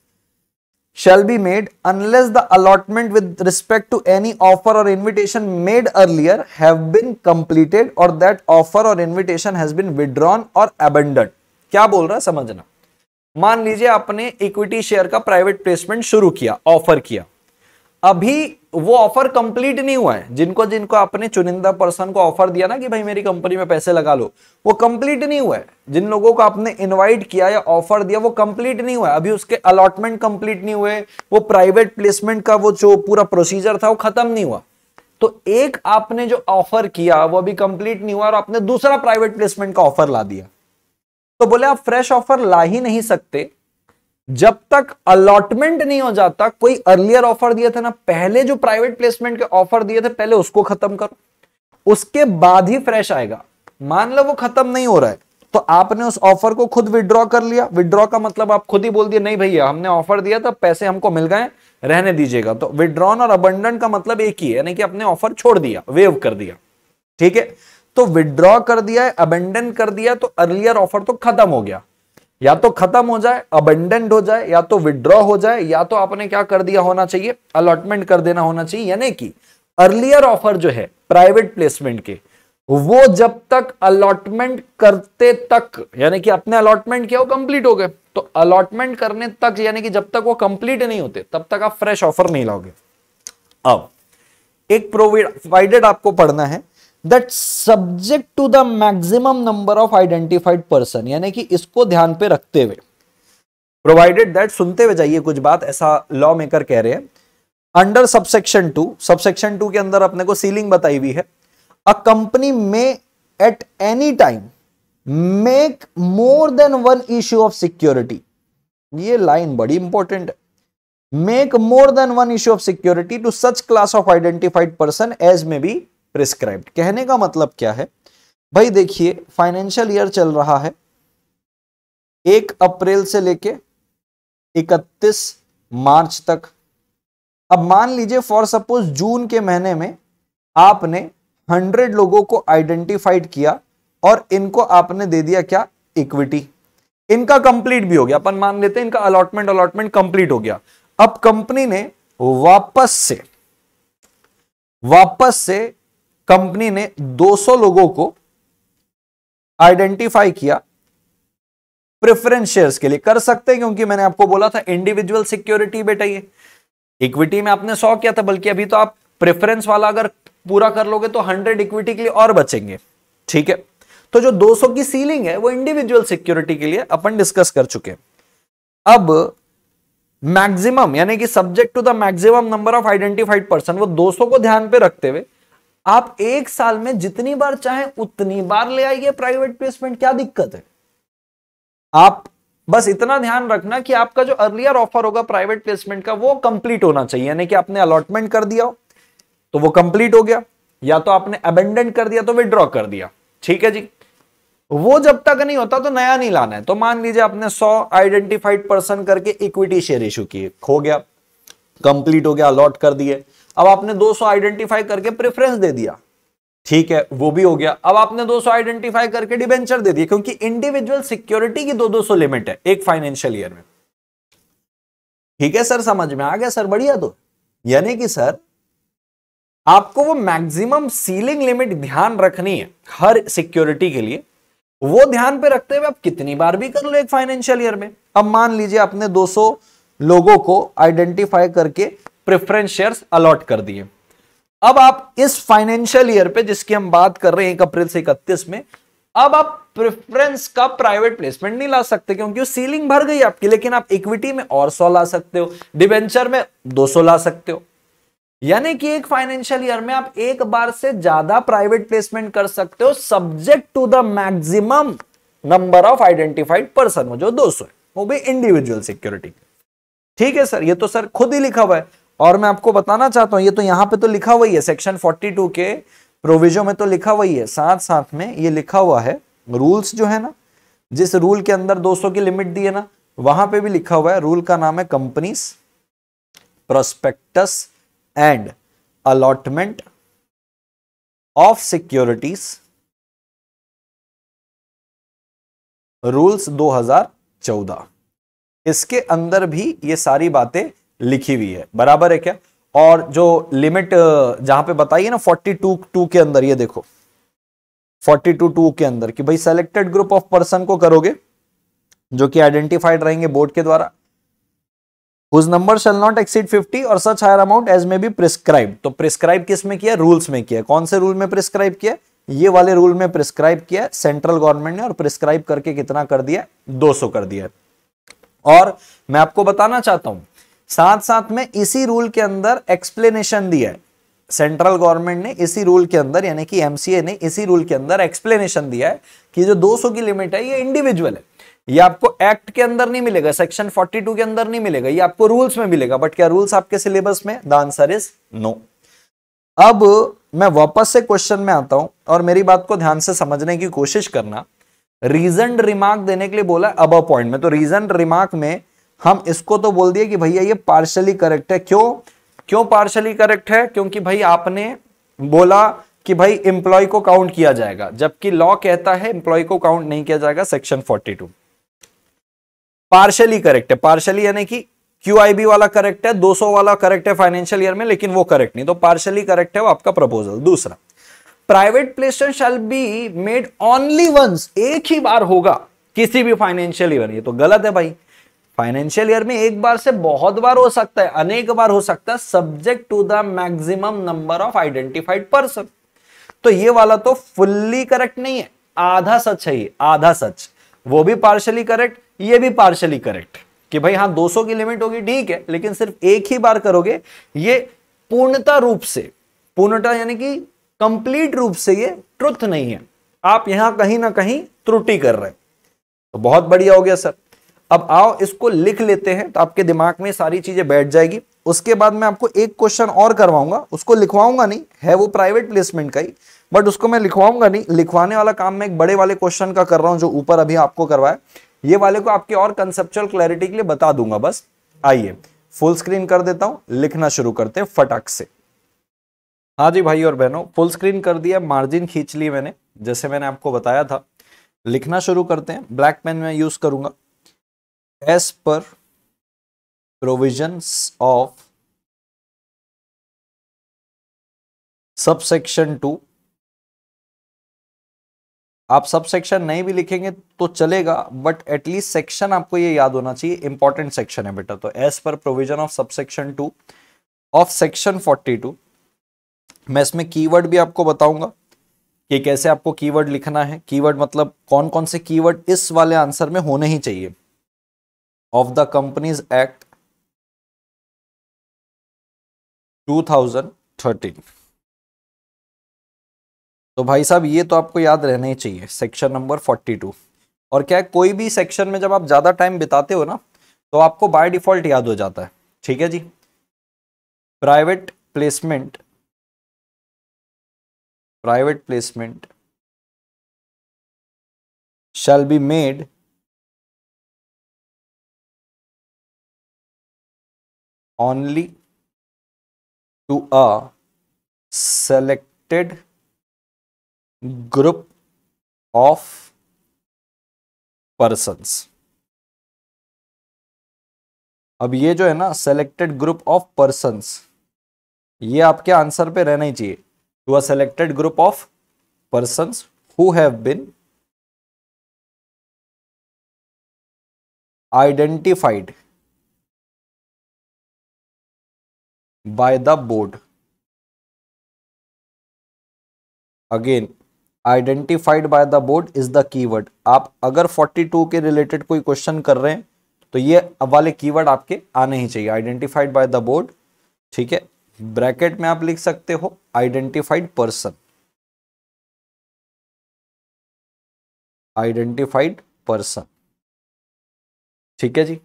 shall be made unless the allotment with respect to any offer or invitation made earlier have been completed or that offer or invitation has been withdrawn or abandoned क्या बोल रहा है समझना मान लीजिए आपने equity share का private placement शुरू किया ऑफर किया अभी वो ऑफर कंप्लीट नहीं हुआ है जिनको जिनको आपने चुनिंदा पर्सन को ऑफर दिया ना कि भाई मेरी कंपनी में पैसे लगा लो वो कंप्लीट नहीं हुआ है जिन लोगों को आपने इनवाइट किया या ऑफर दिया वो कंप्लीट नहीं हुआ है अभी उसके अलॉटमेंट कंप्लीट नहीं हुए वो प्राइवेट प्लेसमेंट का वो जो पूरा प्रोसीजर था वो खत्म नहीं हुआ तो एक आपने जो ऑफर किया वो अभी कंप्लीट नहीं हुआ और आपने दूसरा प्राइवेट प्लेसमेंट का ऑफर ला दिया तो बोले आप फ्रेश ऑफर ला ही नहीं सकते जब तक अलॉटमेंट नहीं हो जाता कोई अर्लियर ऑफर दिया था ना पहले जो प्राइवेट प्लेसमेंट के ऑफर दिए थे पहले उसको खत्म करो उसके बाद ही फ्रेश आएगा मान लो वो खत्म नहीं हो रहा है तो आपने उस ऑफर को खुद विड्रॉ कर लिया विड्रॉ का मतलब आप खुद ही बोल दिया नहीं भैया हमने ऑफर दिया था पैसे हमको मिल गए रहने दीजिएगा तो विड्रॉन और अबंडन का मतलब एक ही है यानी कि आपने ऑफर छोड़ दिया वेव कर दिया ठीक है तो विड्रॉ कर दिया है अबेंडन कर दिया तो अर्लियर ऑफर तो खत्म हो गया या तो खत्म हो जाए अबेंडेंट हो जाए या तो विड्रॉ हो जाए या तो आपने क्या कर दिया होना चाहिए अलॉटमेंट कर देना होना चाहिए यानी कि अर्लियर ऑफर जो है प्राइवेट प्लेसमेंट के वो जब तक अलॉटमेंट करते तक यानी कि अपने अलॉटमेंट किया वो कंप्लीट हो गए तो अलॉटमेंट करने तक यानी कि जब तक वो कंप्लीट नहीं होते तब तक आप फ्रेश ऑफर नहीं लाओगे अब एक प्रोवाइडेड आपको पढ़ना है that subject to the maximum number of identified person यानी कि इसको ध्यान पे रखते हुए प्रोवाइडेड दैट सुनते हुए जाइए कुछ बात ऐसा लॉ मेकर कह रहे हैं under subsection two subsection two के अंदर अपने को सीलिंग बताई हुई है अ कंपनी में at any time make more than one issue of security ये लाइन बड़ी इंपॉर्टेंट है make more than one issue of security to such class of identified person as may be prescribe कहने का मतलब क्या है भाई देखिए फाइनेंशियल ईयर चल रहा है एक अप्रैल से लेके 31 मार्च तक अब मान लीजिए फॉर सपोज जून के महीने में आपने 100 लोगों को आइडेंटिफाइड किया और इनको आपने दे दिया क्या इक्विटी इनका कंप्लीट भी हो गया अपन मान लेते हैं इनका अलॉटमेंट अलॉटमेंट कंप्लीट हो गया अब कंपनी ने वापस से वापस से कंपनी ने 200 लोगों को आइडेंटिफाई किया प्रेफरेंस शेयर्स के लिए कर सकते हैं क्योंकि मैंने आपको बोला था इंडिविजुअल सिक्योरिटी बेटा ये इक्विटी में आपने सौ किया था बल्कि अभी तो आप प्रेफरेंस वाला अगर पूरा कर लोगे तो हंड्रेड इक्विटी के लिए और बचेंगे ठीक है तो जो 200 की सीलिंग है वो इंडिविजुअल सिक्योरिटी के लिए अपन डिस्कस कर चुके अब मैक्सिमम यानी कि subject to the maximum number of identified person वो 200 को ध्यान पे रखते हुए आप एक साल में जितनी बार चाहे उतनी बार ले आइए प्राइवेट प्लेसमेंट क्या दिक्कत है आप बस इतना ध्यान रखना कि आपका जो अर्लियर ऑफर होगा प्राइवेट प्लेसमेंट का वो कंप्लीट होना चाहिए यानी कि आपने अलॉटमेंट कर दिया हो तो वो कंप्लीट हो गया या तो आपने अबेंडेंट कर दिया तो विड्रॉ कर दिया ठीक है जी वो जब तक नहीं होता तो नया नहीं लाना है तो मान लीजिए आपने 100 आइडेंटिफाइड पर्सन करके इक्विटी शेयर इशू किए हो गया कंप्लीट हो गया अलॉट कर दिए अब आपने 200 आइडेंटिफाई करके प्रेफरेंस दे दिया ठीक है वो भी हो गया अब आपने 200 आइडेंटिफाई करके डिबेंचर दे दिया क्योंकि इंडिविजुअल सिक्योरिटी की दो दो सौ लिमिट है एक फाइनेंशियल ईयर में ठीक है सर समझ में आ गया सर बढ़िया तो यानी कि सर आपको वो मैक्सिमम सीलिंग लिमिट ध्यान रखनी है हर सिक्योरिटी के लिए वो ध्यान पे रखते हुए आप कितनी बार भी कर लो एक फाइनेंशियल ईयर में अब मान लीजिए आपने 200 लोगों को आइडेंटिफाई करके प्रेफरेंस शेयर्स अलॉट कर दिए अब आप इस फाइनेंशियल ईयर पे जिसकी हम बात कर रहे हैं एक अप्रैल से इकतीस में अब आप प्रेफरेंस का प्राइवेट प्लेसमेंट नहीं ला सकते क्योंकि सीलिंग भर गई आपकी लेकिन आप इक्विटी में और सौ ला सकते हो डिवेंचर में दो सौ ला सकते हो यानी कि एक फाइनेंशियल ईयर में आप एक बार से ज्यादा प्राइवेट प्लेसमेंट कर सकते हो subject to the maximum number of identified person जो दो है वो भी इंडिविजुअल सिक्योरिटी ठीक है सर ये तो सर खुद ही लिखा हुआ है और मैं आपको बताना चाहता हूं ये तो यहां पे तो लिखा हुआ ही है सेक्शन 42 के प्रोविजो में तो लिखा हुआ ही है साथ साथ में ये लिखा हुआ है रूल्स जो है ना जिस रूल के अंदर 200 की लिमिट दी है ना वहां पे भी लिखा हुआ है रूल का नाम है companies prospectus and allotment of securities rules 2014 इसके अंदर भी ये सारी बातें लिखी हुई है बराबर है क्या और जो लिमिट जहां पे बताइए ना 42 टू टू के अंदर ये देखो 42 टू के अंदर कि भाई सेलेक्टेड ग्रुप ऑफ पर्सन को करोगे जो कि आइडेंटिफाइड रहेंगे बोर्ड के द्वारा whose number shall not exceed 50 और such higher amount as may be prescribe तो प्रिस्क्राइब किस में किया रूल्स में किया कौन से रूल में प्रिस्क्राइब किया ये वाले रूल में प्रिस्क्राइब किया सेंट्रल गवर्नमेंट ने और प्रिस्क्राइब करके कितना कर दिया 200 कर दिया और मैं आपको बताना चाहता हूं साथ साथ में इसी रूल के अंदर एक्सप्लेनेशन दिया है सेंट्रल गवर्नमेंट ने इसी रूल के अंदर यानी कि एमसीए ने इसी रूल के अंदर एक्सप्लेनेशन दिया है कि जो 200 की लिमिट है ये इंडिविजुअल है ये आपको एक्ट के अंदर नहीं मिलेगा सेक्शन 42 के अंदर नहीं मिलेगा ये आपको रूल्स में मिलेगा बट क्या रूल्स आपके सिलेबस में द आंसर इज नो अब मैं वापस से क्वेश्चन में आता हूं और मेरी बात को ध्यान से समझने की कोशिश करना रीजन रिमार्क देने के लिए बोला अब पॉइंट में तो रीजन रिमार्क में हम इसको तो बोल दिए कि भैया ये पार्शली करेक्ट है क्यों क्यों पार्शली करेक्ट है क्योंकि भाई आपने बोला कि भाई एम्प्लॉय को काउंट किया जाएगा जबकि लॉ कहता है एम्प्लॉय को काउंट नहीं किया जाएगा सेक्शन 42 पार्शली करेक्ट है पार्शली यानी कि क्यू वाला करेक्ट है 200 वाला करेक्ट है फाइनेंशियल ईयर में लेकिन वो करेक्ट नहीं तो पार्शली करेक्ट है वो आपका प्रपोजल दूसरा private placement shall be made only once एक ही बार होगा किसी भी फाइनेंशियल ईयर ये तो गलत है भाई फाइनेंशियल ईयर में एक बार से बहुत बार हो सकता है अनेक बार हो सकता है subject to the maximum number of identified person तो ये वाला तो फुल्ली करेक्ट नहीं है आधा सच है ये आधा सच वो भी पार्शली करेक्ट ये भी पार्शली करेक्ट कि भाई हाँ 200 की लिमिट होगी ठीक है लेकिन सिर्फ एक ही बार करोगे ये पूर्णता रूप से पूर्णता यानी कि कंप्लीट रूप से ये ट्रुथ नहीं है आप यहां कहीं ना कहीं त्रुटि कर रहे हैं तो बहुत बढ़िया हो गया सर अब आओ इसको लिख लेते हैं तो आपके दिमाग में सारी चीजें बैठ जाएगी उसके बाद मैं आपको एक क्वेश्चन और करवाऊंगा उसको लिखवाऊंगा नहीं है वो प्राइवेट प्लेसमेंट का ही बट उसको मैं लिखवाऊंगा नहीं लिखवाने वाला काम मैं एक बड़े वाले क्वेश्चन का कर रहा हूँ जो ऊपर अभी आपको करवाया ये वाले को आपके और कंसेप्चुअल क्लैरिटी के लिए बता दूंगा बस आइए फुल स्क्रीन कर देता हूं लिखना शुरू करते हैं फटाक से हाँ जी भाई और बहनों फुल स्क्रीन कर दिया मार्जिन खींच ली मैंने जैसे मैंने आपको बताया था लिखना शुरू करते हैं ब्लैक पेन में यूज करूंगा as per provisions of subsection two आप सबसेक्शन नहीं भी लिखेंगे तो चलेगा बट एटलीस्ट सेक्शन आपको ये याद होना चाहिए इंपॉर्टेंट सेक्शन है बेटा तो as per provision of subsection two of section forty two मैं इसमें कीवर्ड भी आपको बताऊंगा कि कैसे आपको कीवर्ड लिखना है कीवर्ड मतलब कौन कौन से कीवर्ड इस वाले आंसर में होने ही चाहिए ऑफ द कंपनीज एक्ट 2013 तो भाई साहब ये तो आपको याद रहना ही चाहिए सेक्शन नंबर 42 और क्या है कोई भी सेक्शन में जब आप ज़्यादा टाइम बिताते हो ना तो आपको बाय डिफ़ॉल्ट याद हो जाता है ठीक है जी private placement private placement shall be made only to a selected group of persons. अब ये जो है ना सेलेक्टेड ग्रुप ऑफ पर्सन ये आपके आंसर पे रहना ही चाहिए to a selected group of person who have been identified by the board again identified by the board is the keyword आप अगर 42 के रिलेटेड कोई क्वेश्चन कर रहे हैं तो ये वाले कीवर्ड आपके आने ही चाहिए आइडेंटिफाइड बाय द बोर्ड ठीक है ब्रैकेट में आप लिख सकते हो आइडेंटिफाइड पर्सन आइडेंटिफाइड पर्सन ठीक है जी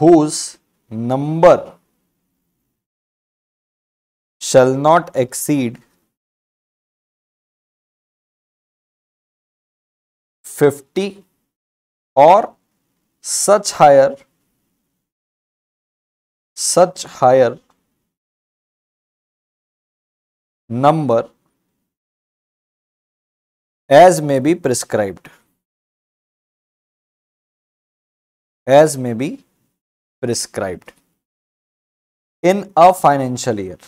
whose number shall not exceed 50 or such higher such higher number as may be prescribed as may be prescribed in a financial year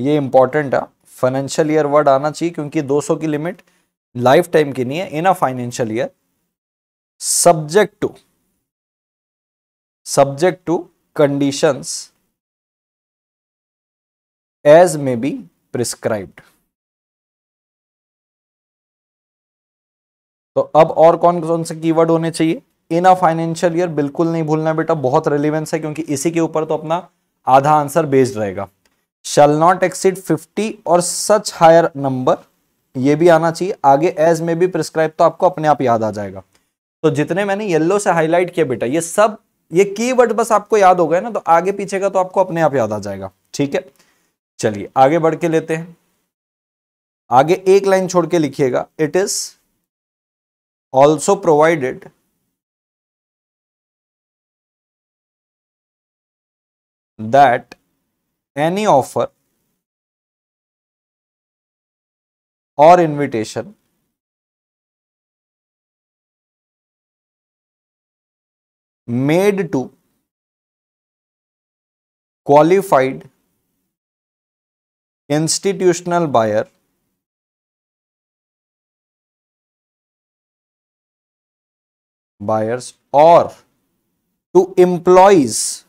ये इंपॉर्टेंट है फाइनेंशियल ईयर वर्ड आना चाहिए क्योंकि 200 की limit life time की नहीं है in a financial year subject to subject to conditions as may be prescribed तो अब और कौन कौन से कीवर्ड होने चाहिए इन अ फाइनेंशियल ईयर बिल्कुल नहीं भूलना बेटा बहुत रेलिवेंस है क्योंकि इसी के ऊपर तो अपना आधा आंसर बेस्ड रहेगा शल नॉट एक्सीड 50 और सच हायर नंबर ये भी आना चाहिए आगे एज में भी प्रिस्क्राइब तो आपको अपने आप याद आ जाएगा तो जितने मैंने येल्लो से हाईलाइट किया बेटा ये सब ये कीवर्ड बस आपको याद हो गए ना तो आगे पीछे का तो आपको अपने आप याद आ जाएगा ठीक है चलिए आगे बढ़ के लेते हैं आगे एक लाइन छोड़ के लिखिएगा it is also provided that any offer or invitation made to qualified institutional buyer buyers or to employees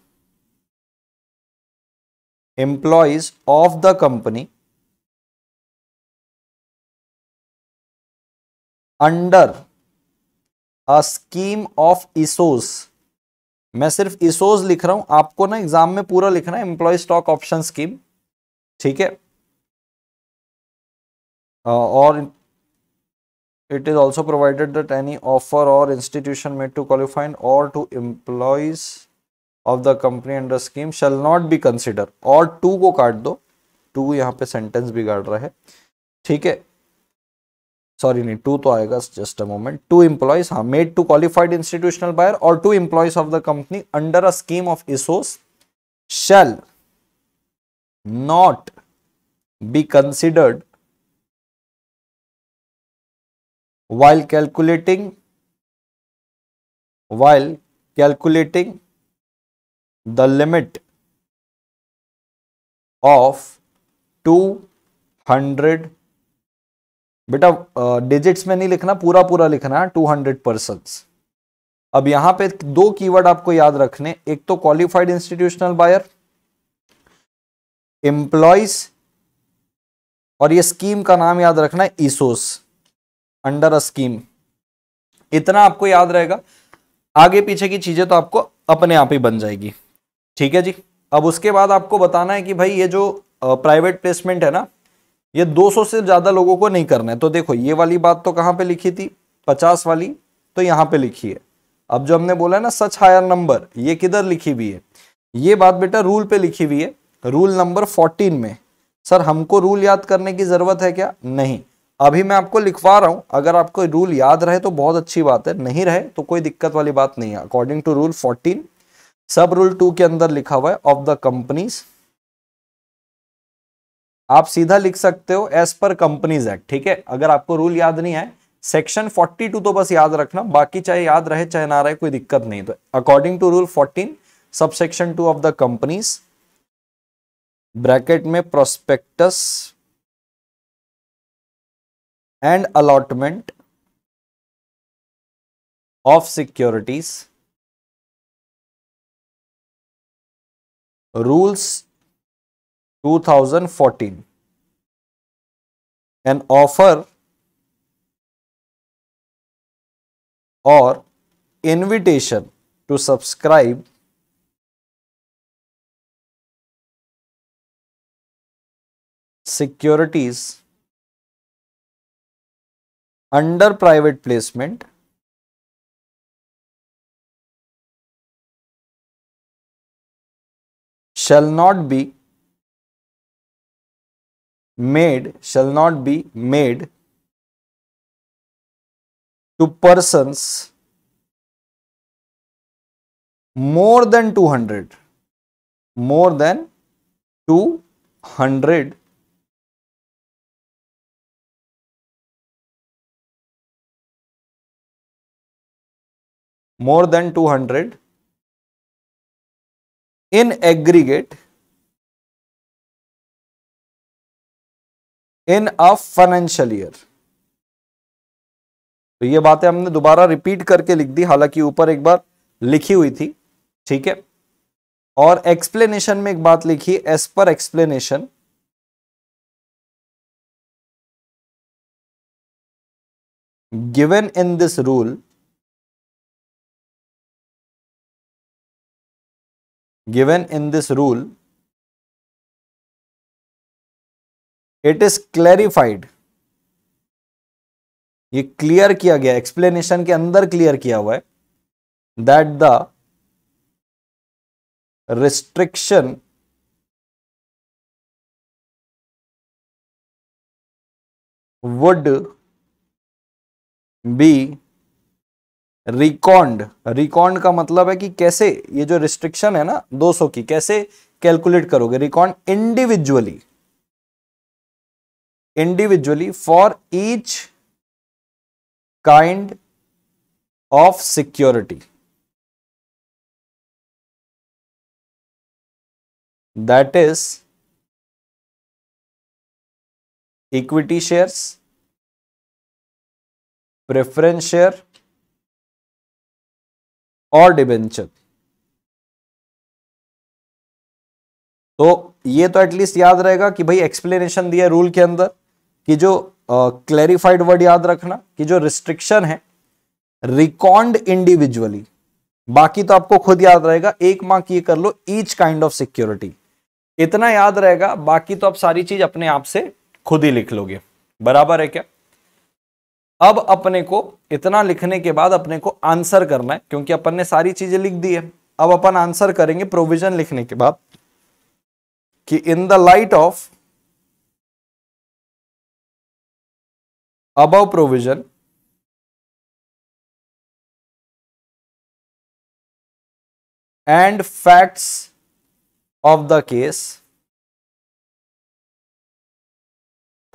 employees of the company under a scheme of isos मैं सिर्फ इसोज लिख रहा हूं आपको ना एग्जाम में पूरा लिखना है एम्प्लॉय स्टॉक ऑप्शन स्कीम ठीक है और it is also provided that any offer or institution made to qualified or to employees of the company under scheme shall not be consider और टू को काट दो टू यहाँ पे सेंटेंस बिगाड़ रहा है ठीक है सॉरी नहीं टू तो आएगा just a moment to employees हाँ made to qualified institutional buyer or to employees of the company under a scheme of ESOS shall not be considered while calculating while calculating the limit of 200 बेटा digits में नहीं लिखना पूरा पूरा लिखना है 200 hundred persons अब यहां पे दो कीवर्ड आपको याद रखने एक तो क्वालिफाइड इंस्टीट्यूशनल बायर एम्प्लॉयज और ये स्कीम का नाम याद रखना है ईसोस अंडर अ स्कीम इतना आपको याद रहेगा आगे पीछे की चीजें तो आपको अपने आप ही बन जाएगी ठीक है जी अब उसके बाद आपको बताना है कि भाई ये जो प्राइवेट प्लेसमेंट है ना ये 200 से ज़्यादा लोगों को नहीं करना है तो देखो ये वाली बात तो कहाँ पे लिखी थी 50 वाली तो यहाँ पे लिखी है अब जो हमने बोला है ना सच हायर नंबर ये किधर लिखी हुई है ये बात बेटा रूल पे लिखी हुई है रूल नंबर 14 में सर हमको रूल याद करने की ज़रूरत है क्या नहीं अभी मैं आपको लिखवा रहा हूं अगर आपको रूल याद रहे तो बहुत अच्छी बात है नहीं रहे तो कोई दिक्कत वाली बात नहीं है according to rule fourteen sub rule two के अंदर लिखा हुआ है ऑफ द कंपनीज आप सीधा लिख सकते हो एज पर कंपनीज एक्ट ठीक है अगर आपको रूल याद नहीं है सेक्शन 42 तो बस याद रखना बाकी चाहे याद रहे चाहे ना रहे कोई दिक्कत नहीं तो according to rule 14 subsection two of the companies bracket में prospectus and allotment of securities rules 2014 an offer or invitation to subscribe securities under private placement shall not be made shall not be made to persons more than 200 more than 200 more than 200 in aggregate in a financial year तो ये बातें हमने दोबारा repeat करके लिख दी हालांकि ऊपर एक बार लिखी हुई थी ठीक है और एक्सप्लेनेशन में एक बात लिखी as per explanation given in this rule given in this rule, it is clarified. ye clear kiya gaya explanation ke andar clear kiya hua hai that the restriction would be reckoned reckoned का मतलब है कि कैसे ये जो restriction है ना 200 की कैसे कैलकुलेट करोगे reckoned individually individually for each kind of security that is equity shares preference share और डिबेंचर तो ये तो एटलीस्ट याद रहेगा कि भाई एक्सप्लेनेशन दिया रूल के अंदर कि जो क्लैरिफाइड वर्ड याद रखना कि जो रिस्ट्रिक्शन है रिकॉर्ड इंडिविजुअली बाकी तो आपको खुद याद रहेगा एक मार्क ये कर लो ईच काइंड ऑफ सिक्योरिटी इतना याद रहेगा बाकी तो आप सारी चीज अपने आप से खुद ही लिख लोगे बराबर है क्या अब अपने को इतना लिखने के बाद अपने को आंसर करना है क्योंकि अपन ने सारी चीजें लिख दी है अब अपन आंसर करेंगे प्रोविजन लिखने के बाद कि in the light of above provision and facts of the case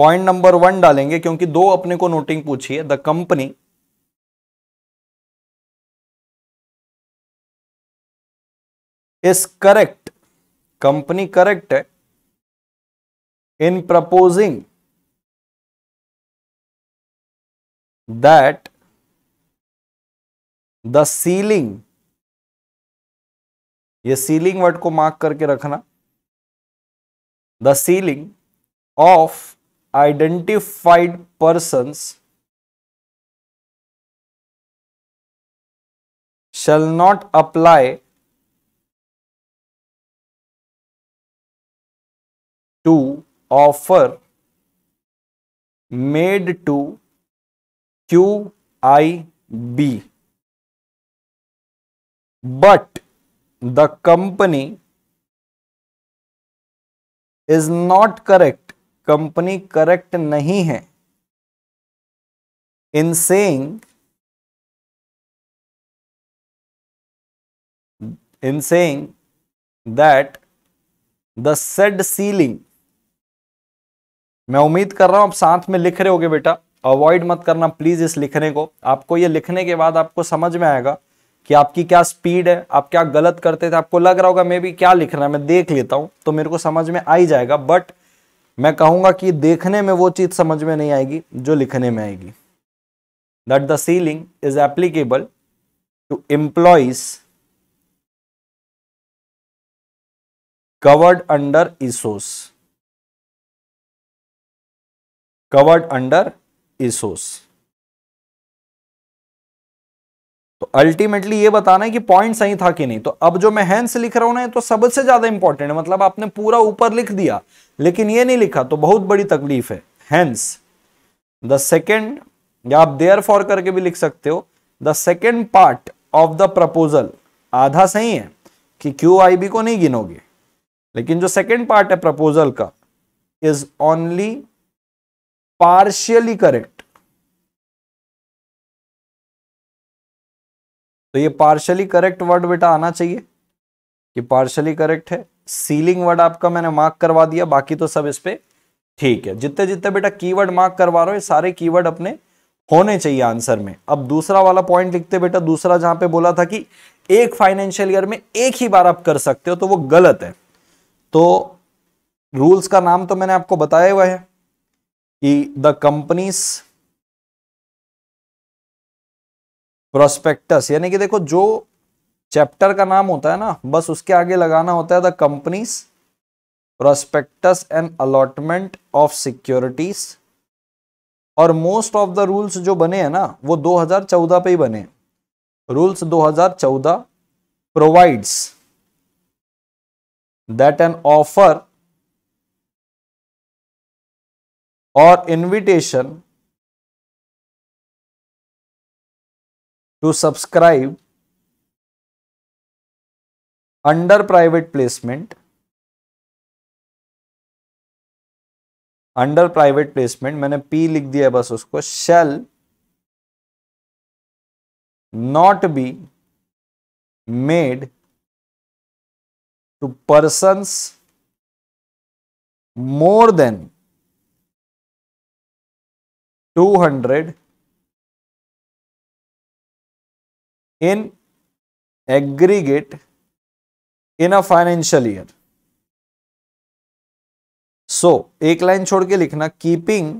point number one डालेंगे क्योंकि दो अपने को नोटिंग पूछी है the company is correct company correct है in proposing that the ceiling ये सीलिंग वर्ड को मार्क करके रखना the ceiling of identified persons shall not apply to offer made to QIB but the company is not correct company correct नहीं है in saying in saying that the said ceiling मैं उम्मीद कर रहा हूं आप साथ में लिख रहे होगे बेटा अवॉइड मत करना प्लीज इस लिखने को आपको ये लिखने के बाद आपको समझ में आएगा कि आपकी क्या स्पीड है आप क्या गलत करते थे आपको लग रहा होगा मैं भी क्या लिख रहा है मैं देख लेता हूं तो मेरे को समझ में आ ही जाएगा बट मैं कहूंगा कि देखने में वो चीज समझ में नहीं आएगी जो लिखने में आएगी that the ceiling is applicable to employees covered under ESOS covered under ESOS तो अल्टीमेटली ये बताना है कि पॉइंट सही था कि नहीं तो अब जो मैं हैंस लिख रहा हूं ना तो सबसे ज्यादा इंपॉर्टेंट है मतलब आपने पूरा ऊपर लिख दिया लेकिन ये नहीं लिखा तो बहुत बड़ी तकलीफ है हैंस द सेकेंड या आप देयर फॉर करके भी लिख सकते हो the second part of the proposal आधा सही है कि क्यू आई बी को नहीं गिनोगे लेकिन जो सेकेंड पार्ट है प्रपोजल का इज ऑनली पार्शियली करेक्ट तो ये पार्शली करेक्ट वर्ड बेटा आना चाहिए ये पार्शली करेक्ट है सीलिंग वर्ड आपका मैंने मार्क करवा दिया बाकी तो सब इस पर ठीक है जितने जितने बेटा कीवर्ड मार्क करवा रहे हो सारे कीवर्ड अपने होने चाहिए आंसर में अब दूसरा वाला पॉइंट लिखते बेटा दूसरा जहां पे बोला था कि एक फाइनेंशियल ईयर में एक ही बार आप कर सकते हो तो वो गलत है तो रूल्स का नाम तो मैंने आपको बताया हुआ है कि द कंपनीज प्रोस्पेक्टस यानी कि देखो जो चैप्टर का नाम होता है ना बस उसके आगे लगाना होता है the companies prospectus and allotment of securities और मोस्ट ऑफ द रूल्स जो बने हैं ना वो 2014 पे ही बने rules 2014 provides that an offer or invitation to subscribe under private placement under private placement मैंने पी लिख दिया बस उसको shall not be made to persons more than two hundred in aggregate in a financial year so एक line छोड़ के लिखना keeping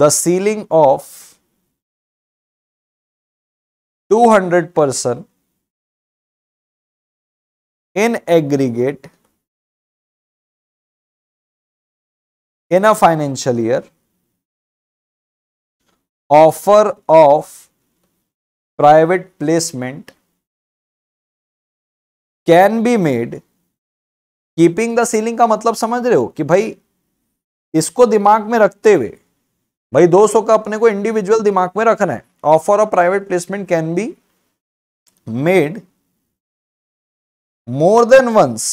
the ceiling of 200 person in aggregate in a financial year offer of private placement can be made keeping the ceiling का मतलब समझ रहे हो कि भाई इसको दिमाग में रखते हुए भाई 200 का अपने को इंडिविजुअल दिमाग में रखना है offer of private placement can be made more than once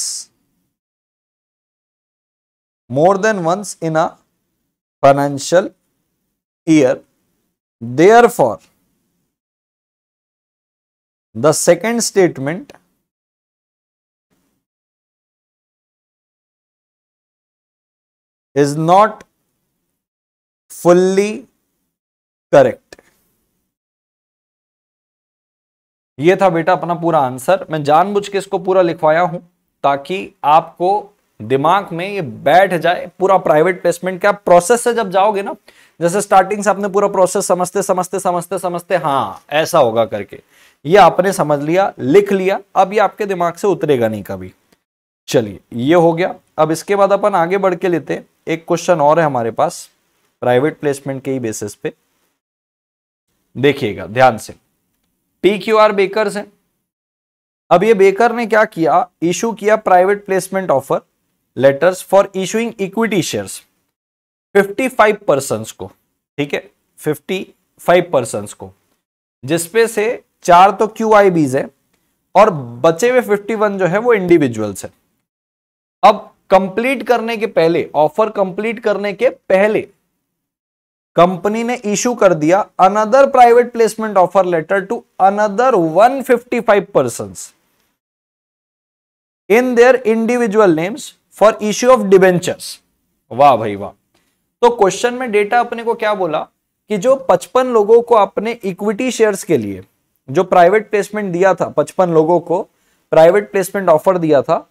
more than once in a financial year therefore The second statement is not fully correct ये था बेटा अपना पूरा आंसर मैं जानबूझ के इसको पूरा लिखवाया हूं ताकि आपको दिमाग में ये बैठ जाए पूरा प्राइवेट प्लेसमेंट का प्रोसेस से जब जाओगे ना जैसे स्टार्टिंग से आपने पूरा प्रोसेस समझते समझते समझते समझते हाँ ऐसा होगा करके ये आपने समझ लिया लिख लिया अब ये आपके दिमाग से उतरेगा नहीं कभी चलिए ये हो गया अब इसके बाद अपन आगे बढ़ के लेते एक क्वेश्चन और है हमारे पास प्राइवेट प्लेसमेंट के ही बेसिस पे देखिएगा ध्यान से पी क्यू आर बेकर्स हैं अब ये बेकर ने क्या किया इशू किया private placement offer letters for issuing equity shares 55 percent को ठीक है 55 परसेंट को जिसपे से चार तो क्यू आई बीज है और बचे हुए 51 जो है वो इंडिविजुअल्स है अब कंप्लीट करने के पहले ऑफर कंप्लीट करने के पहले कंपनी ने इशू कर दिया another private placement offer letter to another 155 person in their individual names for issue of debentures वाह भाई वाह तो क्वेश्चन में डेटा अपने को क्या बोला कि जो 55 लोगों को अपने इक्विटी शेयर्स के लिए जो प्राइवेट प्लेसमेंट दिया था पचपन लोगों को प्राइवेट प्लेसमेंट ऑफर दिया था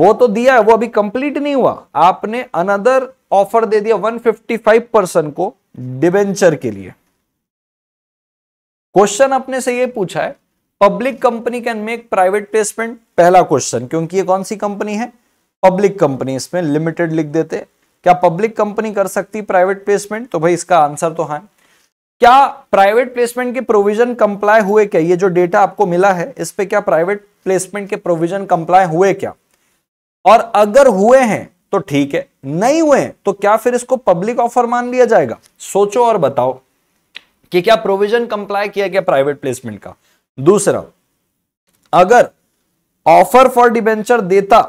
वो तो दिया है वो अभी कंप्लीट नहीं हुआ आपने अनदर ऑफर दे दिया 155 परसेंट को डिबेंचर के लिए क्वेश्चन अपने से ये पूछा है public company can make private placement पहला क्वेश्चन क्योंकि ये कौन सी कंपनी है पब्लिक कंपनी इसमें लिमिटेड लिख देते क्या पब्लिक कंपनी कर सकती प्राइवेट प्लेसमेंट तो भाई इसका आंसर तो हाँ क्या प्राइवेट प्लेसमेंट के प्रोविजन कंप्लाई हुए क्या ये जो डेटा आपको मिला है इस पे क्या प्राइवेट प्लेसमेंट के प्रोविजन कंप्लाई हुए क्या और अगर हुए हैं तो ठीक है नहीं हुए तो क्या फिर इसको पब्लिक ऑफर मान लिया जाएगा सोचो और बताओ कि क्या प्रोविजन कंप्लाई किया गया प्राइवेट प्लेसमेंट का दूसरा अगर ऑफर फॉर डिबेंचर देता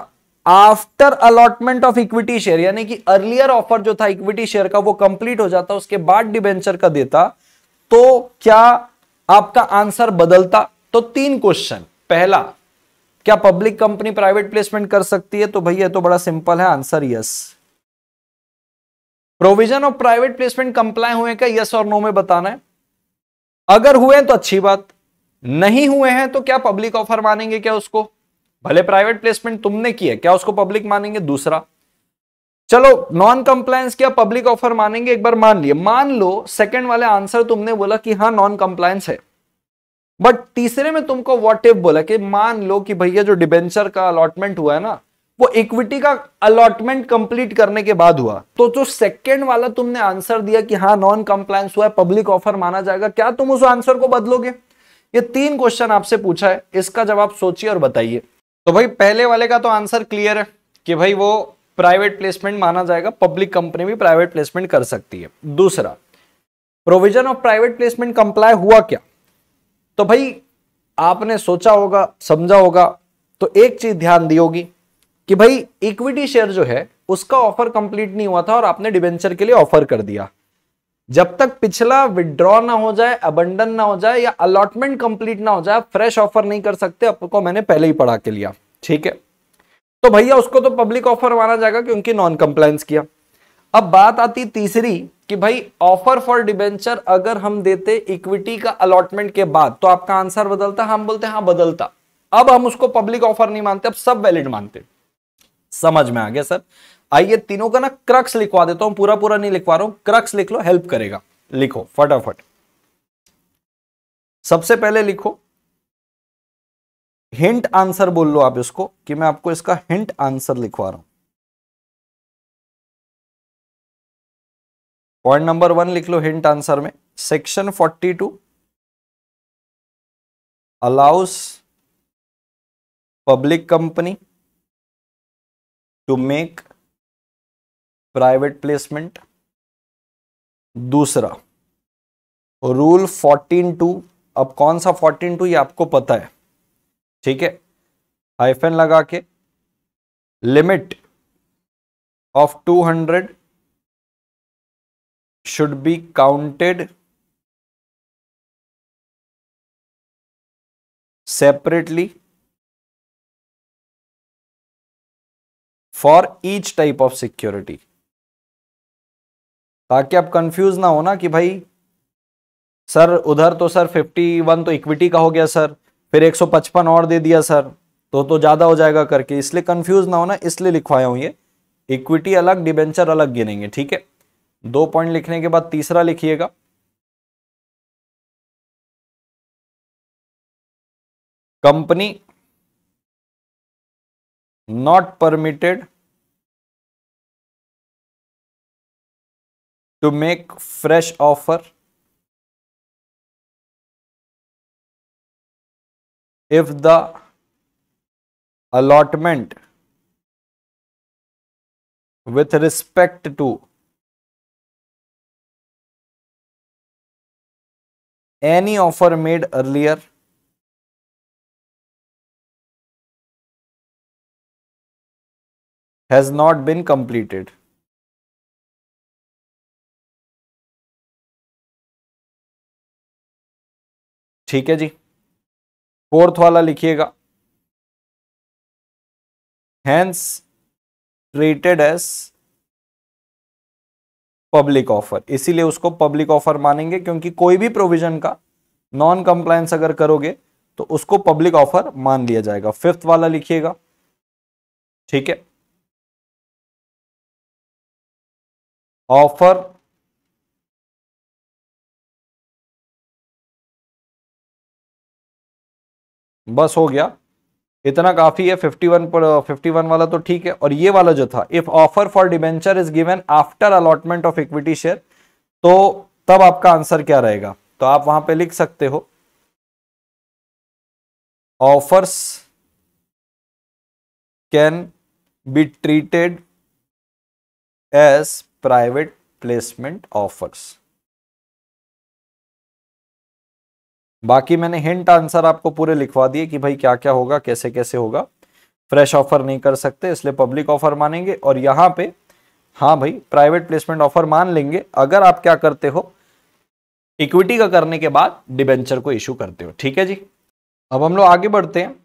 after allotment of equity share यानी कि अर्लियर ऑफर जो था इक्विटी शेयर का वो कंप्लीट हो जाता उसके बाद डिबेंचर का देता तो क्या आपका आंसर बदलता तो तीन क्वेश्चन पहला क्या पब्लिक कंपनी प्राइवेट प्लेसमेंट कर सकती है तो भैया तो बड़ा सिंपल है answer yes provision of private placement comply हुए क्या यस और नो में बताना है अगर हुए तो अच्छी बात नहीं हुए हैं तो क्या पब्लिक ऑफर मानेंगे क्या उसको भले प्राइवेट प्लेसमेंट तुमने की है क्या उसको पब्लिक मानेंगे दूसरा चलो नॉन कंप्लायंस क्या पब्लिक ऑफर मानेंगे एक बार मान लिए मान लो सेकंड वाले आंसर तुमने बोला कि हाँ नॉन कंप्लायंस है बट तीसरे में तुमको वॉट इफ बोला कि मान लो कि भैया जो डिबेंचर का अलॉटमेंट हुआ है ना वो इक्विटी का अलॉटमेंट कंप्लीट करने के बाद हुआ तो जो सेकंड वाला तुमने आंसर दिया कि हाँ नॉन कंप्लायंस हुआ है पब्लिक ऑफर माना जाएगा क्या तुम उस आंसर को बदलोगे ये तीन क्वेश्चन आपसे पूछा है इसका जवाब सोचिए और बताइए तो भाई पहले वाले का तो आंसर क्लियर है कि भाई वो प्राइवेट प्लेसमेंट माना जाएगा पब्लिक कंपनी भी प्राइवेट प्लेसमेंट कर सकती है दूसरा provision of private placement comply हुआ क्या तो भाई आपने सोचा होगा समझा होगा तो एक चीज ध्यान दी होगी कि भाई इक्विटी शेयर जो है उसका ऑफर कंप्लीट नहीं हुआ था और आपने डिवेंचर के लिए ऑफर कर दिया जब तक पिछला विड्रॉ ना हो जाए अबंडन ना हो जाए या अलॉटमेंट कंप्लीट ना हो जाए फ्रेश ऑफर नहीं कर सकते आपको मैंने पहले ही पढ़ा के लिया ठीक है तो भैया उसको तो पब्लिक ऑफर माना जाएगा क्योंकि नॉन कंप्लायंस किया अब बात आती तीसरी कि भाई ऑफर फॉर डिबेंचर अगर हम देते इक्विटी का अलॉटमेंट के बाद तो आपका आंसर बदलता हम बोलते हैं हाँ बदलता अब हम उसको पब्लिक ऑफर नहीं मानते अब सब वैलिड मानते समझ में आ गया सर आइए तीनों का ना क्रक्स लिखवा देता हूं पूरा पूरा नहीं लिखवा रहा हूं क्रक्स लिख लो हेल्प करेगा लिखो फटाफट सबसे पहले लिखो हिंट आंसर बोल लो आप इसको कि मैं आपको इसका हिंट आंसर लिखवा रहा हूं पॉइंट नंबर वन लिख लो हिंट आंसर में section forty two allows public company to make private placement दूसरा रूल फोर्टीन टू अब कौन सा फोर्टीन टू ये आपको पता है ठीक है हाइफन लगा के limit of two hundred should be counted separately for each type of security ताकि आप कंफ्यूज ना हो ना कि भाई सर उधर तो सर 51 तो इक्विटी का हो गया सर फिर 155 और दे दिया सर तो तो ज़्यादा हो जाएगा करके इसलिए कंफ्यूज ना होना इसलिए लिखवाया हूं ये इक्विटी अलग डिबेंचर अलग गिनेंगे ठीक है दो पॉइंट लिखने के बाद तीसरा लिखिएगा company not permitted to make fresh offer if the allotment with respect to any offer made earlier has not been completed ठीक है जी फोर्थ वाला लिखिएगा hence treated as public offer इसीलिए उसको पब्लिक ऑफर मानेंगे क्योंकि कोई भी प्रोविजन का नॉन कंप्लायंस अगर करोगे तो उसको पब्लिक ऑफर मान लिया जाएगा फिफ्थ वाला लिखिएगा ठीक है ऑफर बस हो गया इतना काफी है 51 पर 51 वाला तो ठीक है और ये वाला जो था if offer for debenture is given after allotment of equity share तो तब आपका आंसर क्या रहेगा तो आप वहां पे लिख सकते हो offers can be treated as private placement offers बाकी मैंने हिंट आंसर आपको पूरे लिखवा दिए कि भाई क्या क्या होगा कैसे कैसे होगा फ्रेश ऑफर नहीं कर सकते इसलिए पब्लिक ऑफर मानेंगे और यहाँ पे हाँ भाई प्राइवेट प्लेसमेंट ऑफर मान लेंगे अगर आप क्या करते हो इक्विटी का करने के बाद डिबेंचर को इशू करते हो ठीक है जी अब हम लोग आगे बढ़ते हैं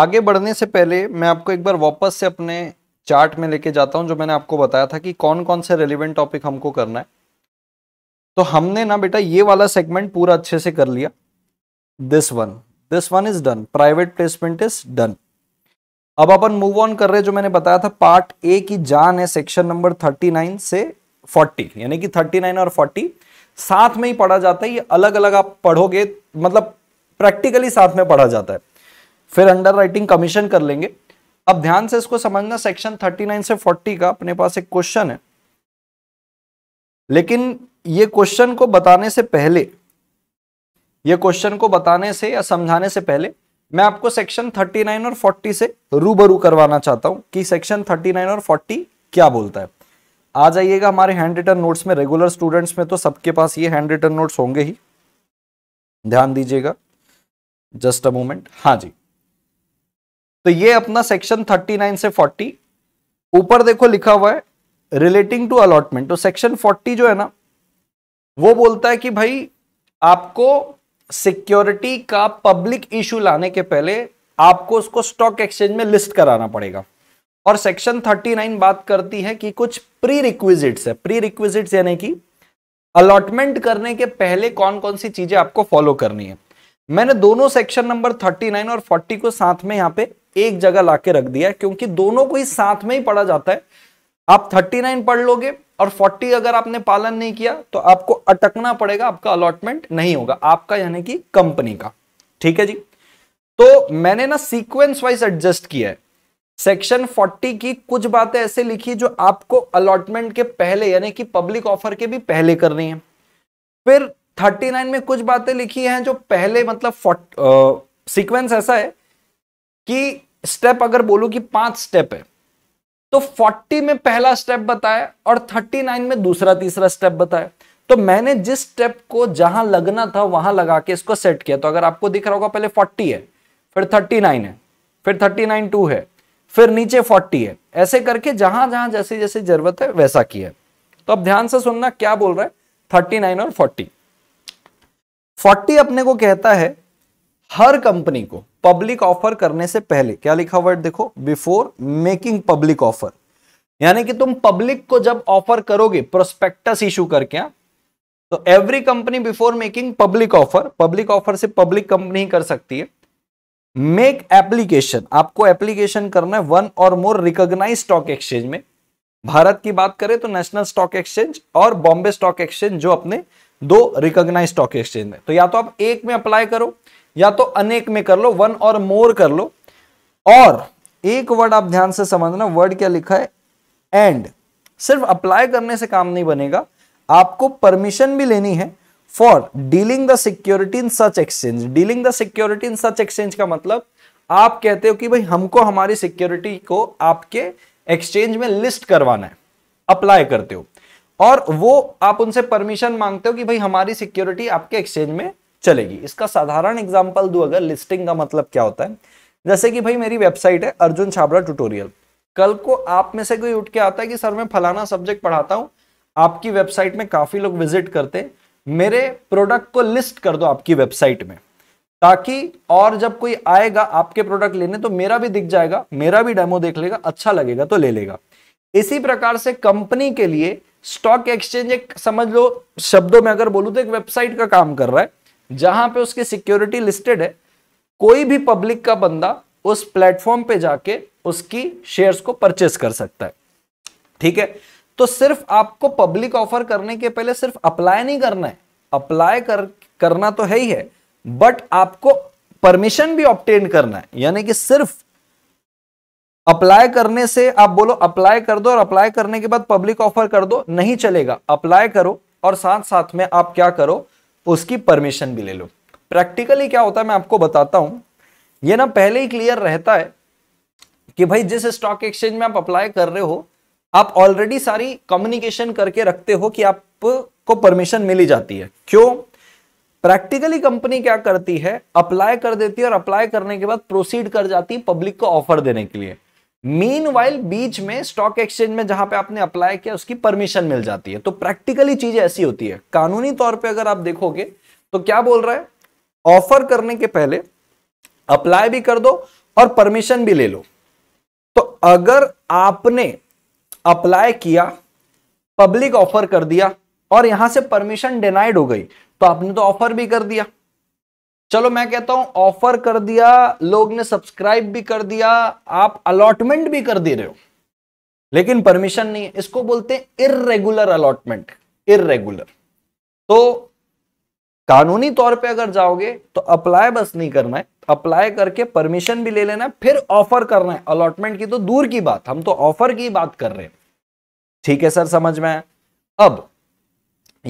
आगे बढ़ने से पहले मैं आपको एक बार वापस से अपने चार्ट में लेके जाता हूं जो मैंने आपको बताया था कि कौन कौन से रेलिवेंट टॉपिक हमको करना है तो हमने ना बेटा ये वाला सेगमेंट पूरा अच्छे से कर लिया this one this one is done private placement is done अब अपन मूव ऑन कर रहे जो मैंने बताया था पार्ट ए की जान है सेक्शन नंबर 39 से 40 यानी कि 39 और 40 साथ में ही पढ़ा जाता है ये अलग अलग आप पढ़ोगे मतलब प्रैक्टिकली साथ में पढ़ा जाता है फिर अंडर राइटिंग कमीशन कर लेंगे अब ध्यान से इसको समझना सेक्शन 39 से 40 का अपने पास एक क्वेश्चन है लेकिन ये क्वेश्चन को बताने से पहले ये क्वेश्चन को बताने से या समझाने से पहले मैं आपको सेक्शन 39 और 40 से रूबरू करवाना चाहता हूं कि सेक्शन 39 और 40 क्या बोलता है आ जाइएगा हमारे हैंड रिटर्न नोट्स में रेगुलर स्टूडेंट्स में तो सबके पास ये हैंड रिटर्न नोट्स होंगे ही ध्यान दीजिएगा जस्ट अ मोमेंट हाँ जी तो ये अपना सेक्शन 39 से 40 ऊपर देखो लिखा हुआ है रिलेटिंग टू अलॉटमेंट तो सेक्शन 40 जो है ना वो बोलता है कि भाई आपको सिक्योरिटी का पब्लिक इशू लाने के पहले आपको उसको स्टॉक एक्सचेंज में लिस्ट कराना पड़ेगा और सेक्शन 39 बात करती है कि कुछ प्री रिक्विजिट्स है प्री रिक्विजिट्स यानी कि अलॉटमेंट करने के पहले कौन कौन सी चीजें आपको फॉलो करनी है मैंने दोनों सेक्शन नंबर 39 और 40 को साथ में यहां पे एक जगह लाके रख दिया क्योंकि दोनों को ही साथ में ही पढ़ा जाता है आप 39 पढ़ लोगे और 40 अगर आपने पालन नहीं किया तो आपको अटकना पड़ेगा आपका अलॉटमेंट नहीं होगा आपका यानी कि कंपनी का ठीक है जी तो मैंने ना सीक्वेंस वाइज एडजस्ट किया है सेक्शन 40 की कुछ बातें ऐसे लिखी जो आपको अलॉटमेंट के पहले यानी कि पब्लिक ऑफर के भी पहले करनी है फिर 39 में कुछ बातें लिखी हैं जो पहले मतलब सीक्वेंस ऐसा है कि स्टेप अगर बोलू कि पांच स्टेप है तो 40 में पहला स्टेप बताया और 39 में दूसरा तीसरा स्टेप बताया तो मैंने जिस स्टेप को जहां लगना था वहां लगा के इसको सेट किया तो अगर आपको दिख रहा होगा पहले 40 है फिर 39 है फिर 39 टू है फिर नीचे 40 है ऐसे करके जहां जहां जैसे जैसे जरूरत है वैसा किया तो अब ध्यान से सुनना क्या बोल रहा है 39 और 40 40 अपने को कहता है हर कंपनी को पब्लिक ऑफर करने से पहले क्या लिखा वर्ड देखो बिफोर मेकिंग पब्लिक ऑफर यानी कि तुम पब्लिक को जब ऑफर करोगे प्रोस्पेक्टस इशू करके हाँ, तो every company before making public offer public offer से पब्लिक कंपनी ही कर सकती है मेक एप्लीकेशन आपको एप्लीकेशन करना है one or more recognise stock exchange में भारत की बात करें तो नेशनल स्टॉक एक्सचेंज और बॉम्बे स्टॉक एक्सचेंज जो अपने दो रिकॉग्नाइज स्टॉक एक्सचेंज में तो या तो आप एक में अप्लाई करो या तो अनेक में कर लो वन और मोर कर लो और एक वर्ड आप ध्यान से समझना वर्ड क्या लिखा है एंड सिर्फ अप्लाई करने से काम नहीं बनेगा आपको परमिशन भी लेनी है for dealing the security in such exchange dealing the security in such exchange का मतलब आप कहते हो कि भाई हमको हमारी सिक्योरिटी को आपके एक्सचेंज में लिस्ट करवाना है अप्लाई करते हो और वो आप उनसे परमिशन मांगते हो कि भाई हमारी सिक्योरिटी आपके एक्सचेंज में चलेगी इसका साधारण एग्जाम्पल दू अगर लिस्टिंग का मतलब क्या होता है जैसे कि भाई मेरी वेबसाइट है अर्जुन छाबरा ट्यूटोरियल कल को आप में से कोई उठ के आता है कि सर मैं फलाना सब्जेक्ट पढ़ाता हूँ आपकी वेबसाइट में काफी लोग विजिट करते हैं मेरे प्रोडक्ट को लिस्ट कर दो आपकी वेबसाइट में ताकि और जब कोई आएगा आपके प्रोडक्ट लेने तो मेरा भी दिख जाएगा मेरा भी डेमो देख लेगा अच्छा लगेगा तो ले लेगा इसी प्रकार से कंपनी के लिए स्टॉक एक्सचेंज एक समझ लो शब्दों में अगर बोलूं तो एक वेबसाइट का काम कर रहा है जहां पे उसकी सिक्योरिटी लिस्टेड है कोई भी पब्लिक का बंदा उस प्लेटफॉर्म पे जाके उसकी शेयर्स को परचेस कर सकता है ठीक है तो सिर्फ आपको पब्लिक ऑफर करने के पहले सिर्फ अप्लाई नहीं करना है अप्लाई कर करना तो है ही है बट आपको परमिशन भी ऑप्टेन करना है यानी कि सिर्फ अप्लाई करने से आप बोलो अप्लाई कर दो और अप्लाई करने के बाद पब्लिक ऑफर कर दो नहीं चलेगा अप्लाई करो और साथ साथ में आप क्या करो उसकी परमिशन भी ले लो प्रैक्टिकली क्या होता है मैं आपको बताता हूं ये ना पहले ही क्लियर रहता है कि भाई जिस स्टॉक एक्सचेंज में आप अप्लाई कर रहे हो आप ऑलरेडी सारी कम्युनिकेशन करके रखते हो कि आपको परमिशन मिली जाती है क्यों प्रैक्टिकली कंपनी क्या करती है अप्लाई कर देती है और अप्लाई करने के बाद प्रोसीड कर जाती है पब्लिक को ऑफर देने के लिए मीन वाइल बीच में स्टॉक एक्सचेंज में जहां पे आपने अप्लाई किया उसकी परमिशन मिल जाती है तो प्रैक्टिकली चीजें ऐसी होती है कानूनी तौर पे अगर आप देखोगे तो क्या बोल रहा है ऑफर करने के पहले अप्लाई भी कर दो और परमिशन भी ले लो तो अगर आपने अप्लाई किया पब्लिक ऑफर कर दिया और यहां से परमिशन डिनाइड हो गई तो आपने तो ऑफर भी कर दिया चलो मैं कहता हूं ऑफर कर दिया लोग ने सब्सक्राइब भी कर दिया आप अलॉटमेंट भी कर दे रहे हो लेकिन परमिशन नहीं है इसको बोलते हैं इरेगुलर अलॉटमेंट इरेगुलर तो कानूनी तौर पे अगर जाओगे तो अप्लाई बस नहीं करना है अप्लाई करके परमिशन भी ले लेना है फिर ऑफर करना है अलॉटमेंट की तो दूर की बात हम तो ऑफर की बात कर रहे हैं ठीक है सर समझ में आया अब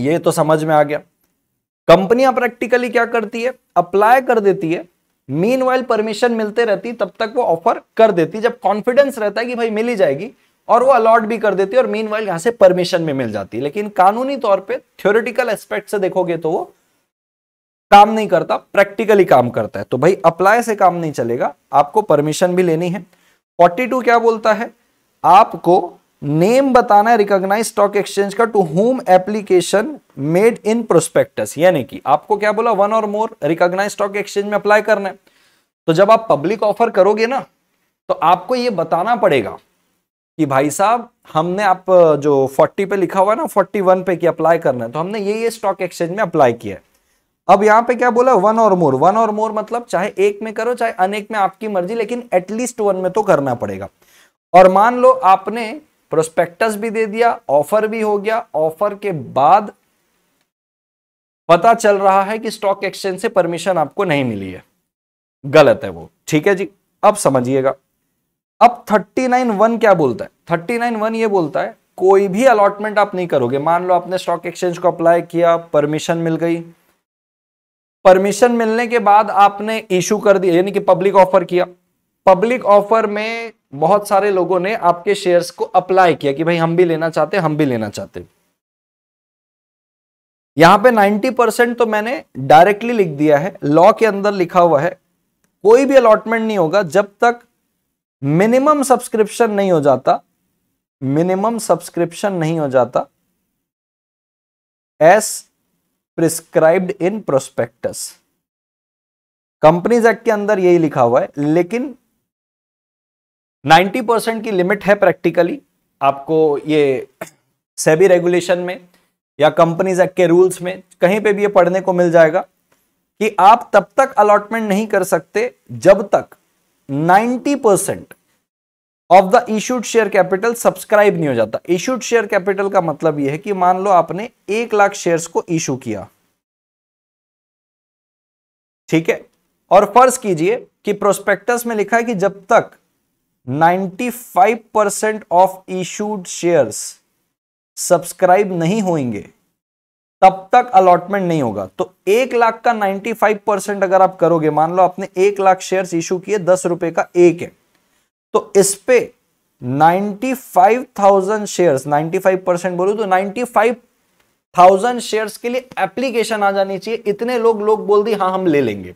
ये तो समझ में आ गया कंपनियां प्रैक्टिकली क्या करती है अप्लाई कर देती है मीन वाइल परमिशन मिलते रहती तब तक वो ऑफर कर देती जब कॉन्फिडेंस रहता है कि भाई मिली जाएगी और वो अलॉट भी कर देती है और मीन वाइल यहां से परमिशन में मिल जाती है लेकिन कानूनी तौर पे थ्योरेटिकल एस्पेक्ट से देखोगे तो वो काम नहीं करता प्रैक्टिकली काम करता है तो भाई अप्लाई से काम नहीं चलेगा आपको परमिशन भी लेनी है 42 क्या बोलता है आपको नेम बताना है रिकॉग्नाइज स्टॉक एक्सचेंज का to whom application made in prospectus यानी कि आपको क्या बोला one or more recognise stock exchange में अप्लाई करना है तो जब आप पब्लिक ऑफर करोगे ना तो आपको यह बताना पड़ेगा कि भाई साहब हमने आप जो 40 पे लिखा हुआ है ना 41 पे कि अप्लाई करना है तो हमने ये ये स्टॉक एक्सचेंज में अप्लाई किया है अब यहां पे क्या बोला one or more one or मोर मतलब चाहे एक में करो चाहे अनेक में आपकी मर्जी लेकिन एटलीस्ट वन में तो करना पड़ेगा और मान लो आपने प्रोस्पेक्टस भी दे दिया ऑफर भी हो गया ऑफर के बाद पता चल रहा है कि स्टॉक एक्सचेंज से परमिशन आपको नहीं मिली है गलत है वो ठीक है जी अब समझिएगा अब थर्टी नाइन वन क्या बोलता है थर्टी नाइन वन ये बोलता है कोई भी अलॉटमेंट आप नहीं करोगे मान लो आपने स्टॉक एक्सचेंज को अप्लाई किया परमिशन मिल गई परमिशन मिलने के बाद आपने इशू कर दिया यानी कि पब्लिक ऑफर किया पब्लिक ऑफर में बहुत सारे लोगों ने आपके शेयर्स को अप्लाई किया कि भाई हम भी लेना चाहते हम भी लेना चाहते यहां पे 90 परसेंट तो मैंने डायरेक्टली लिख दिया है लॉ के अंदर लिखा हुआ है कोई भी अलॉटमेंट नहीं होगा जब तक मिनिमम सब्सक्रिप्शन नहीं हो जाता मिनिमम सब्सक्रिप्शन नहीं हो जाता as prescribed in prospectus companies act के अंदर यही लिखा हुआ है लेकिन 90 परसेंट की लिमिट है प्रैक्टिकली आपको ये सेबी रेगुलेशन में या कंपनीज एक्ट के रूल्स में कहीं पे भी ये पढ़ने को मिल जाएगा कि आप तब तक अलॉटमेंट नहीं कर सकते जब तक 90 percent of the issued share capital subscribe नहीं हो जाता इशूड शेयर कैपिटल का मतलब यह है कि मान लो आपने एक लाख शेयर्स को इशू किया ठीक है और फर्ज कीजिए कि प्रोस्पेक्टस में लिखा है कि जब तक 95 percent of issued shares subscribe नहीं होंगे तब तक अलॉटमेंट नहीं होगा तो एक लाख का 95 परसेंट अगर आप करोगे मान लो आपने एक लाख शेयर इशू किए दस रुपए का एक है तो इस पे 95,000 शेयर्स 95 परसेंट बोलू तो 95,000 शेयर्स के लिए एप्लीकेशन आ जानी चाहिए इतने लोग लोग बोल दी हाँ हम ले लेंगे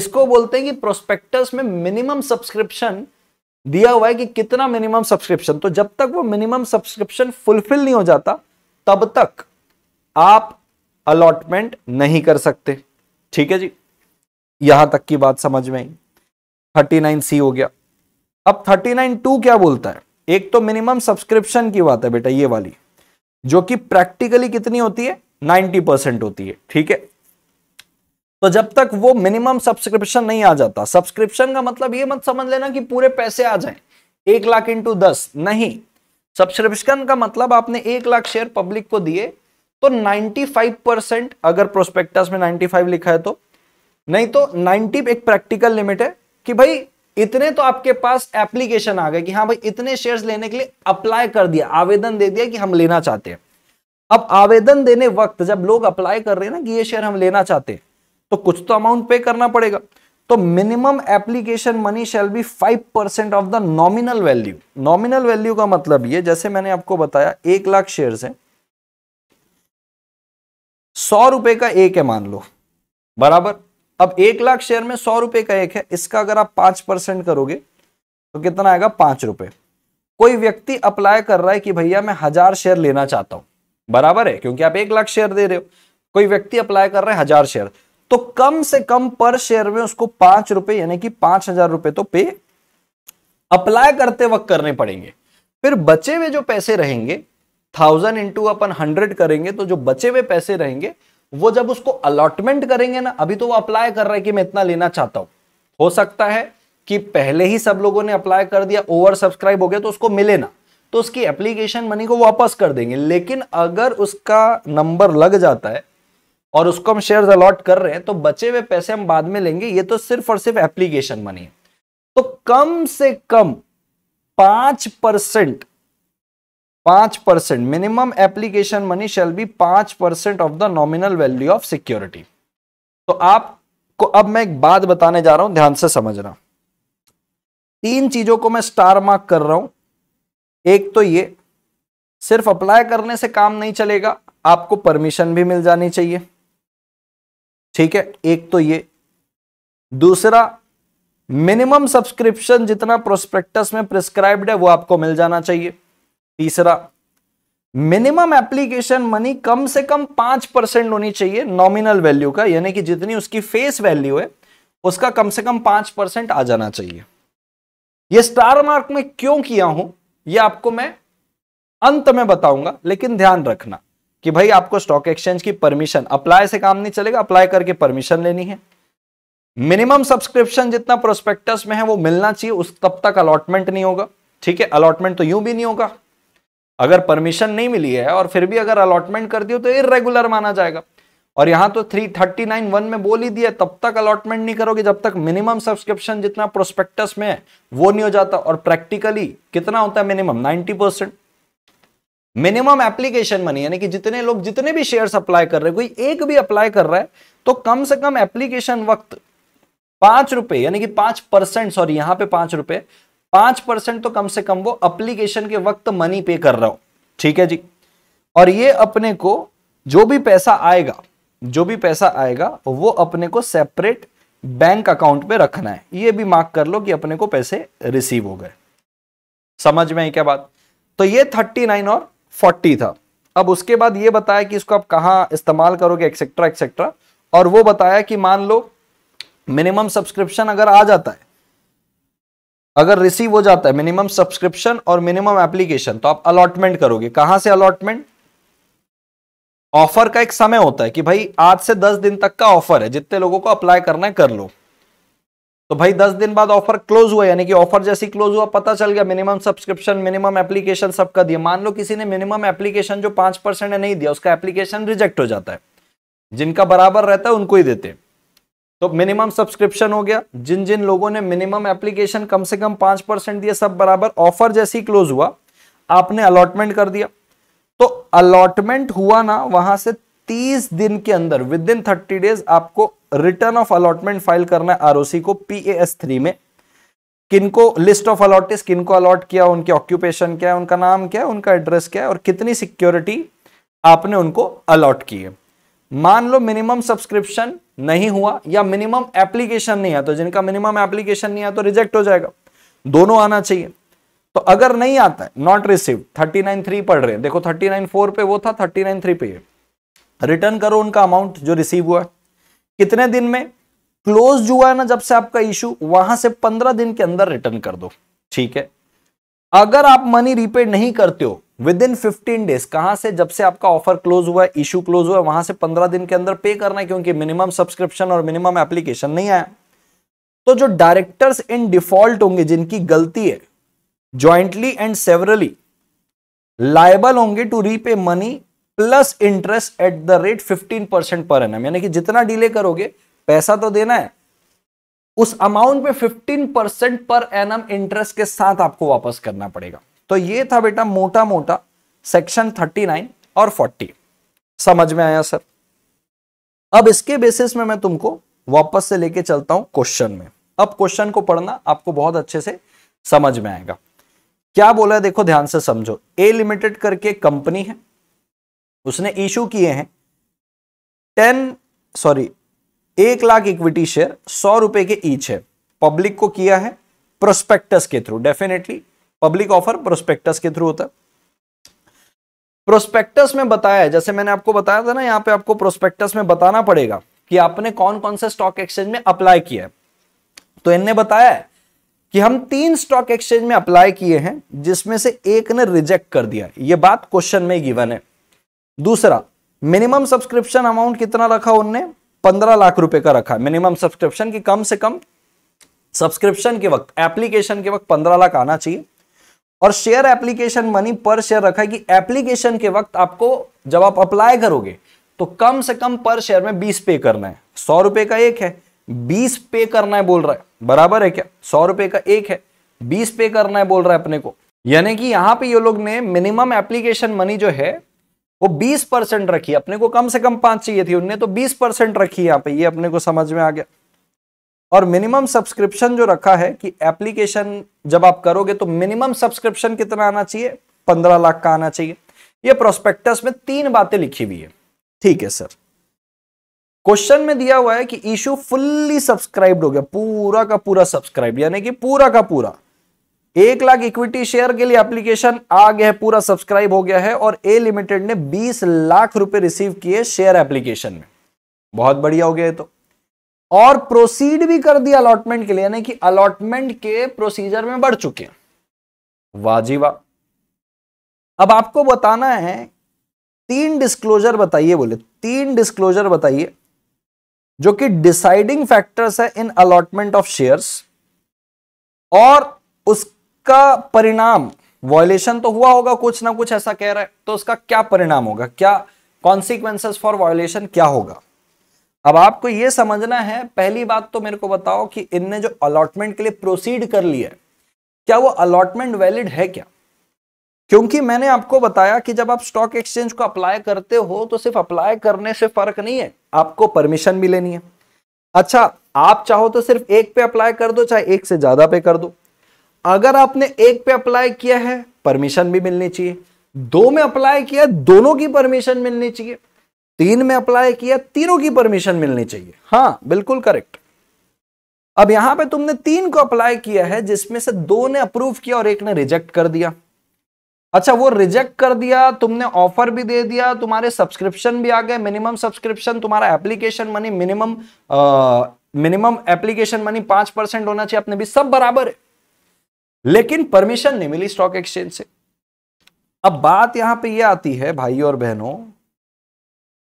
इसको बोलते हैं कि प्रोस्पेक्टस में मिनिमम सब्सक्रिप्शन दिया हुआ है कि कितना मिनिमम सब्सक्रिप्शन तो जब तक वो मिनिमम सब्सक्रिप्शन फुलफिल नहीं हो जाता तब तक आप अलॉटमेंट नहीं कर सकते ठीक है जी यहां तक की बात समझ में आई थर्टी नाइन सी हो गया अब थर्टी नाइन टू क्या बोलता है एक तो मिनिमम सब्सक्रिप्शन की बात है बेटा ये वाली जो कि प्रैक्टिकली कितनी होती है नाइनटी परसेंट होती है ठीक है तो जब तक वो मिनिमम सब्सक्रिप्शन नहीं आ जाता सब्सक्रिप्शन का मतलब ये मत समझ लेना कि पूरे पैसे आ जाएं एक लाख इंटू दस नहीं सब्सक्रिप्शन का मतलब आपने एक लाख शेयर पब्लिक को दिए तो 95 परसेंट अगर प्रोस्पेक्टस में 95 लिखा है तो नहीं तो 90 एक प्रैक्टिकल लिमिट है कि भाई इतने तो आपके पास एप्लीकेशन आ गए कि हाँ भाई इतने शेयर लेने के लिए अप्लाई कर दिया आवेदन दे दिया कि हम लेना चाहते हैं अब आवेदन देने वक्त जब लोग अप्लाई कर रहे हैं ना कि ये शेयर हम लेना चाहते हैं तो कुछ तो अमाउंट पे करना पड़ेगा तो minimum application money shall be five percent of the nominal value nominal value का मतलब ये जैसे मैंने आपको बताया एक लाख शेयर्स हैं सौ रुपए का एक है मान लो बराबर अब एक लाख शेयर में सौ रुपए का एक है इसका अगर आप पांच परसेंट करोगे तो कितना आएगा पांच रुपए कोई व्यक्ति अप्लाई कर रहा है कि भैया मैं हजार शेयर लेना चाहता हूं बराबर है क्योंकि आप एक लाख शेयर दे रहे हो कोई व्यक्ति अप्लाई कर रहा है हजार शेयर तो कम से कम पर शेयर में उसको पांच रुपए यानी कि पांच हजार रुपए तो पे अप्लाई करते वक्त करने पड़ेंगे फिर बचे हुए जो पैसे रहेंगे थाउजेंड इंटू अपन हंड्रेड करेंगे तो जो बचे हुए पैसे रहेंगे वो जब उसको अलॉटमेंट करेंगे ना अभी तो वो अप्लाई कर रहा है कि मैं इतना लेना चाहता हूं हो सकता है कि पहले ही सब लोगों ने अप्लाई कर दिया ओवर सब्सक्राइब हो गया तो उसको मिले ना तो उसकी एप्लीकेशन मनी को वापस कर देंगे लेकिन अगर उसका नंबर लग जाता है और उसको हम शेयर अलॉट कर रहे हैं तो बचे हुए पैसे हम बाद में लेंगे ये तो सिर्फ और सिर्फ एप्लीकेशन मनी तो कम से कम पांच परसेंट पांच percent minimum application money shall be पांच percent of the nominal value of security तो आपको अब मैं एक बात बताने जा रहा हूं ध्यान से समझना तीन चीजों को मैं स्टार मार्क कर रहा हूं एक तो ये सिर्फ अप्लाई करने से काम नहीं चलेगा आपको परमिशन भी मिल जानी चाहिए ठीक है एक तो ये दूसरा मिनिमम सब्सक्रिप्शन जितना प्रोस्पेक्टस में प्रिस्क्राइब्ड है वो आपको मिल जाना चाहिए तीसरा मिनिमम एप्लीकेशन मनी कम से कम पांच परसेंट होनी चाहिए नॉमिनल वैल्यू का यानी कि जितनी उसकी फेस वैल्यू है उसका कम से कम पांच परसेंट आ जाना चाहिए ये स्टार मार्क में क्यों किया हूं ये आपको मैं अंत में बताऊंगा लेकिन ध्यान रखना कि भाई आपको स्टॉक एक्सचेंज की परमिशन अप्लाई से काम नहीं चलेगा अप्लाई करके परमिशन लेनी है मिनिमम सब्सक्रिप्शन जितना प्रोस्पेक्टस में है वो मिलना चाहिए उस तब तक अलॉटमेंट नहीं होगा ठीक है अलॉटमेंट तो यूं भी नहीं होगा अगर परमिशन नहीं मिली है और फिर भी अगर अलॉटमेंट कर दियो तो इरेगुलर माना जाएगा और यहां तो थ्री थर्टी नाइन वन में बोल ही दिया तब तक अलॉटमेंट नहीं करोगे जब तक मिनिमम सब्सक्रिप्शन जितना प्रोस्पेक्टस में है वो नहीं हो जाता और प्रैक्टिकली कितना होता है minimum ninety percent minimum application money यानी कि जितने लोग जितने भी शेयर अप्लाई कर रहे हैं कोई एक भी अप्लाई कर रहा है तो कम से कम एप्लीकेशन वक्त पांच रुपए यानी कि पांच परसेंट सॉरी यहां पे पांच रुपए पांच परसेंट तो कम से कम वो अप्लीकेशन के वक्त मनी पे कर रहा हो ठीक है जी और ये अपने को जो भी पैसा आएगा जो भी पैसा आएगा वो अपने को सेपरेट बैंक अकाउंट पे रखना है ये भी मार्क कर लो कि अपने को पैसे रिसीव हो गए समझ में आई क्या बात तो ये थर्टी नाइन और फोर्टी था अब उसके बाद ये बताया कि इसको आप कहाँ इस्तेमाल करोगे एक्सेट्रा एक्सेट्रा और वो बताया कि मान लो मिनिमम सब्सक्रिप्शन अगर आ जाता है अगर रिसीव हो जाता है मिनिमम सब्सक्रिप्शन और मिनिमम एप्लीकेशन तो आप अलॉटमेंट करोगे कहां से अलॉटमेंट ऑफर का एक समय होता है कि भाई आज से दस दिन तक का ऑफर है जितने लोगों को अप्लाई करना है कर लो तो भाई दस दिन बाद ऑफर क्लोज हुआ यानी कि ऑफर जैसी क्लोज हुआ पता चल गया मिनिमम सब्सक्रिप्शन मिनिमम एप्लीकेशन सबका दिया मान लो किसी ने मिनिमम एप्लीकेशन जो पांच परसेंट नहीं दिया उसका एप्लीकेशन रिजेक्ट हो जाता है जिनका बराबर रहता है उनको ही देते तो मिनिमम सब्सक्रिप्शन हो गया जिन जिन लोगों ने मिनिमम एप्लीकेशन कम से कम पांच परसेंट दिया सब बराबर ऑफर जैसी क्लोज हुआ आपने अलॉटमेंट कर दिया तो अलॉटमेंट हुआ ना वहां से तीस दिन के अंदर विद इन थर्टी डेज आपको रिटर्न ऑफ अलॉटमेंट फाइल करना है आरओसी को पीएएस थ्री में किनको लिस्ट ऑफ अलॉटिस किनको अलॉट किया उनके ऑक्यूपेशन क्या है उनका नाम क्या है उनका एड्रेस क्या है और कितनी सिक्योरिटी आपने उनको अलॉट की है मान लो मिनिमम सब्सक्रिप्शन नहीं हुआ या मिनिमम एप्लीकेशन नहीं आया तो जिनका मिनिमम एप्लीकेशन नहीं आया तो रिजेक्ट हो जाएगा दोनों आना चाहिए तो अगर नहीं आता है नॉट रिसीव थर्टी पढ़ रहे हैं देखो थर्टी पे वो था थर्टी पे है रिटर्न करो उनका अमाउंट जो रिसीव हुआ कितने दिन में क्लोज हुआ है ना जब से आपका इशू वहां से पंद्रह दिन के अंदर रिटर्न कर दो ठीक है अगर आप मनी रिपेड नहीं करते हो विद इन फिफ्टीन डेज कहां से जब से आपका ऑफर क्लोज हुआ है इशू क्लोज हुआ है वहां से पंद्रह दिन के अंदर पे करना है क्योंकि मिनिमम सब्सक्रिप्शन और मिनिमम एप्लीकेशन नहीं आया तो जो डायरेक्टर्स इन डिफॉल्ट होंगे जिनकी गलती है ज्वाइंटली एंड सेवरली लाइबल होंगे to repay money plus interest at the rate fifteen percent per annum यानी कि जितना डिले करोगे पैसा तो देना है उस अमाउंट पे fifteen percent per annum interest के साथ आपको वापस करना पड़ेगा तो ये था बेटा मोटा मोटा सेक्शन थर्टी नाइन और फोर्टी समझ में आया सर अब इसके बेसिस में मैं तुमको वापस से लेके चलता हूं क्वेश्चन में अब क्वेश्चन को पढ़ना आपको बहुत अच्छे से समझ में आएगा क्या बोला है देखो ध्यान से समझो ए लिमिटेड करके कंपनी है उसने इशू किए हैं टेन सॉरी एक लाख इक्विटी शेयर सौ रुपए के ईच है पब्लिक को किया है प्रोस्पेक्टस के through definitely public offer prospectus के थ्रू होता है प्रोस्पेक्टस में बताया जैसे मैंने आपको बताया था ना यहां पे आपको प्रोस्पेक्टस में बताना पड़ेगा कि आपने कौन कौन से स्टॉक एक्सचेंज में अप्लाई किया है तो इनने बताया है कि हम तीन स्टॉक एक्सचेंज में अप्लाई किए हैं जिसमें से एक ने रिजेक्ट कर दिया ये बात क्वेश्चन में गिवन है दूसरा मिनिमम सब्सक्रिप्शन अमाउंट कितना रखा उनने पंद्रह लाख रुपए का रखा मिनिमम सब्सक्रिप्शन की कम से कम सब्सक्रिप्शन के वक्त एप्लीकेशन के वक्त पंद्रह लाख आना चाहिए और शेयर एप्लीकेशन मनी पर शेयर रखा है कि एप्लीकेशन के वक्त आपको जब आप अप्लाई करोगे तो कम से कम पर शेयर में बीस पे करना है सौ रुपए का एक है बीस पे करना है बोल रहा है बराबर है क्या सौ रुपए का एक है बीस पे करना है बोल रहा है अपने को यानी कि यहां पे ये लोग ने मिनिमम एप्लीकेशन मनी जो है वो 20 परसेंट रखी अपने को कम से कम पांच चाहिए थी उनने तो 20 परसेंट रखी यहाँ पे ये अपने को समझ में आ गया और मिनिमम सब्सक्रिप्शन जो रखा है कि एप्लीकेशन जब आप करोगे तो मिनिमम सब्सक्रिप्शन कितना आना चाहिए पंद्रह लाख का आना चाहिए ये प्रोस्पेक्टस में तीन बातें लिखी हुई है ठीक है सर क्वेश्चन में दिया हुआ है कि इशू फुल्ली सब्सक्राइब्ड हो गया पूरा का पूरा सब्सक्राइब यानी कि पूरा का पूरा एक लाख इक्विटी शेयर के लिए एप्लीकेशन आ गया है पूरा सब्सक्राइब हो गया है और ए लिमिटेड ने 20 लाख रुपए रिसीव किए शेयर एप्लीकेशन में बहुत बढ़िया हो गया तो और प्रोसीड भी कर दिया अलॉटमेंट के लिए यानी कि अलॉटमेंट के प्रोसीजर में बढ़ चुके हैं वाजीवा अब आपको बताना है तीन डिस्क्लोजर बताइए बोले तीन डिस्क्लोजर बताइए जो कि डिसाइडिंग फैक्टर्स है इन अलॉटमेंट ऑफ शेयर्स और उस इसका परिणाम वॉयलेशन तो हुआ होगा कुछ ना कुछ ऐसा कह रहा है तो उसका क्या परिणाम होगा क्या कॉन्सिक्वेंसेस फॉर वॉयलेशन क्या होगा अब आपको यह समझना है पहली बात तो मेरे को बताओ कि इनने जो अलॉटमेंट के लिए प्रोसीड कर लिया है क्या वो अलॉटमेंट वैलिड है क्या क्योंकि मैंने आपको बताया कि जब आप स्टॉक एक्सचेंज को अप्लाई करते हो तो सिर्फ अप्लाई करने से फर्क नहीं है आपको परमिशन भी लेनी है अच्छा आप चाहो तो सिर्फ एक पे अप्लाई कर दो चाहे एक से ज्यादा पे कर दो अगर आपने एक पे अप्लाई किया है परमिशन भी मिलनी चाहिए दो में अप्लाई किया दोनों की परमिशन मिलनी चाहिए तीन में अप्लाई किया तीनों की परमिशन मिलनी चाहिए हाँ बिल्कुल करेक्ट अब यहां पे तुमने तीन को अप्लाई किया है जिसमें से दो ने अप्रूव किया और एक ने रिजेक्ट कर दिया अच्छा वो रिजेक्ट कर दिया तुमने ऑफर भी दे दिया तुम्हारे सब्सक्रिप्शन भी आ गए मिनिमम सब्सक्रिप्शन तुम्हारा application money minimum minimum application money पांच परसेंट होना चाहिए अपने भी सब बराबर है लेकिन परमिशन नहीं मिली स्टॉक एक्सचेंज से अब बात यहां पे ये यह आती है भाई और बहनों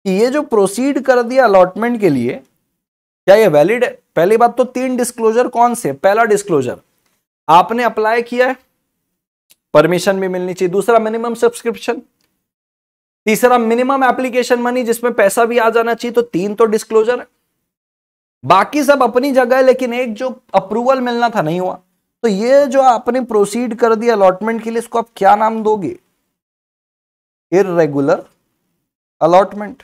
कि ये जो प्रोसीड कर दिया अलॉटमेंट के लिए क्या ये वैलिड है पहली बात तो तीन डिस्क्लोजर कौन से पहला डिस्क्लोजर आपने अप्लाई किया है परमिशन भी मिलनी चाहिए दूसरा मिनिमम सब्सक्रिप्शन तीसरा मिनिमम एप्लीकेशन मनी जिसमें पैसा भी आ जाना चाहिए तो तीन तो डिस्क्लोजर है बाकी सब अपनी जगह है लेकिन एक जो अप्रूवल मिलना था नहीं हुआ तो ये जो आपने प्रोसीड कर दिया अलॉटमेंट के लिए इसको आप क्या नाम दोगे इरेगुलर अलॉटमेंट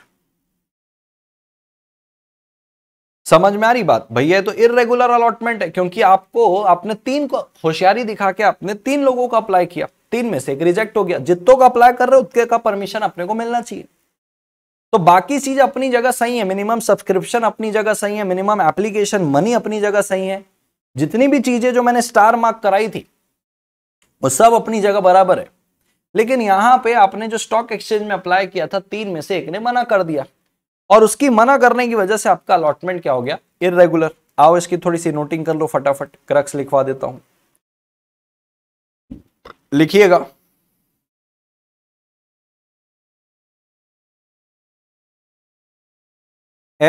समझ में आ रही बात भैया तो इरेगुलर अलॉटमेंट है क्योंकि आपको आपने तीन को होशियारी दिखा के आपने तीन लोगों को अप्लाई किया तीन में से एक रिजेक्ट हो गया जितों का अप्लाई कर रहे हो का परमिशन अपने को मिलना चाहिए तो बाकी चीज अपनी जगह सही है मिनिमम सब्सक्रिप्शन अपनी जगह सही है मिनिमम एप्लीकेशन मनी अपनी जगह सही है जितनी भी चीजें जो मैंने स्टार मार्क कराई थी वो सब अपनी जगह बराबर है लेकिन यहां पे आपने जो स्टॉक एक्सचेंज में अप्लाई किया था तीन में से एक ने मना कर दिया और उसकी मना करने की वजह से आपका अलॉटमेंट क्या हो गया इरेगुलर आओ इसकी थोड़ी सी नोटिंग कर लो फटाफट क्रक्स लिखवा देता हूं लिखिएगा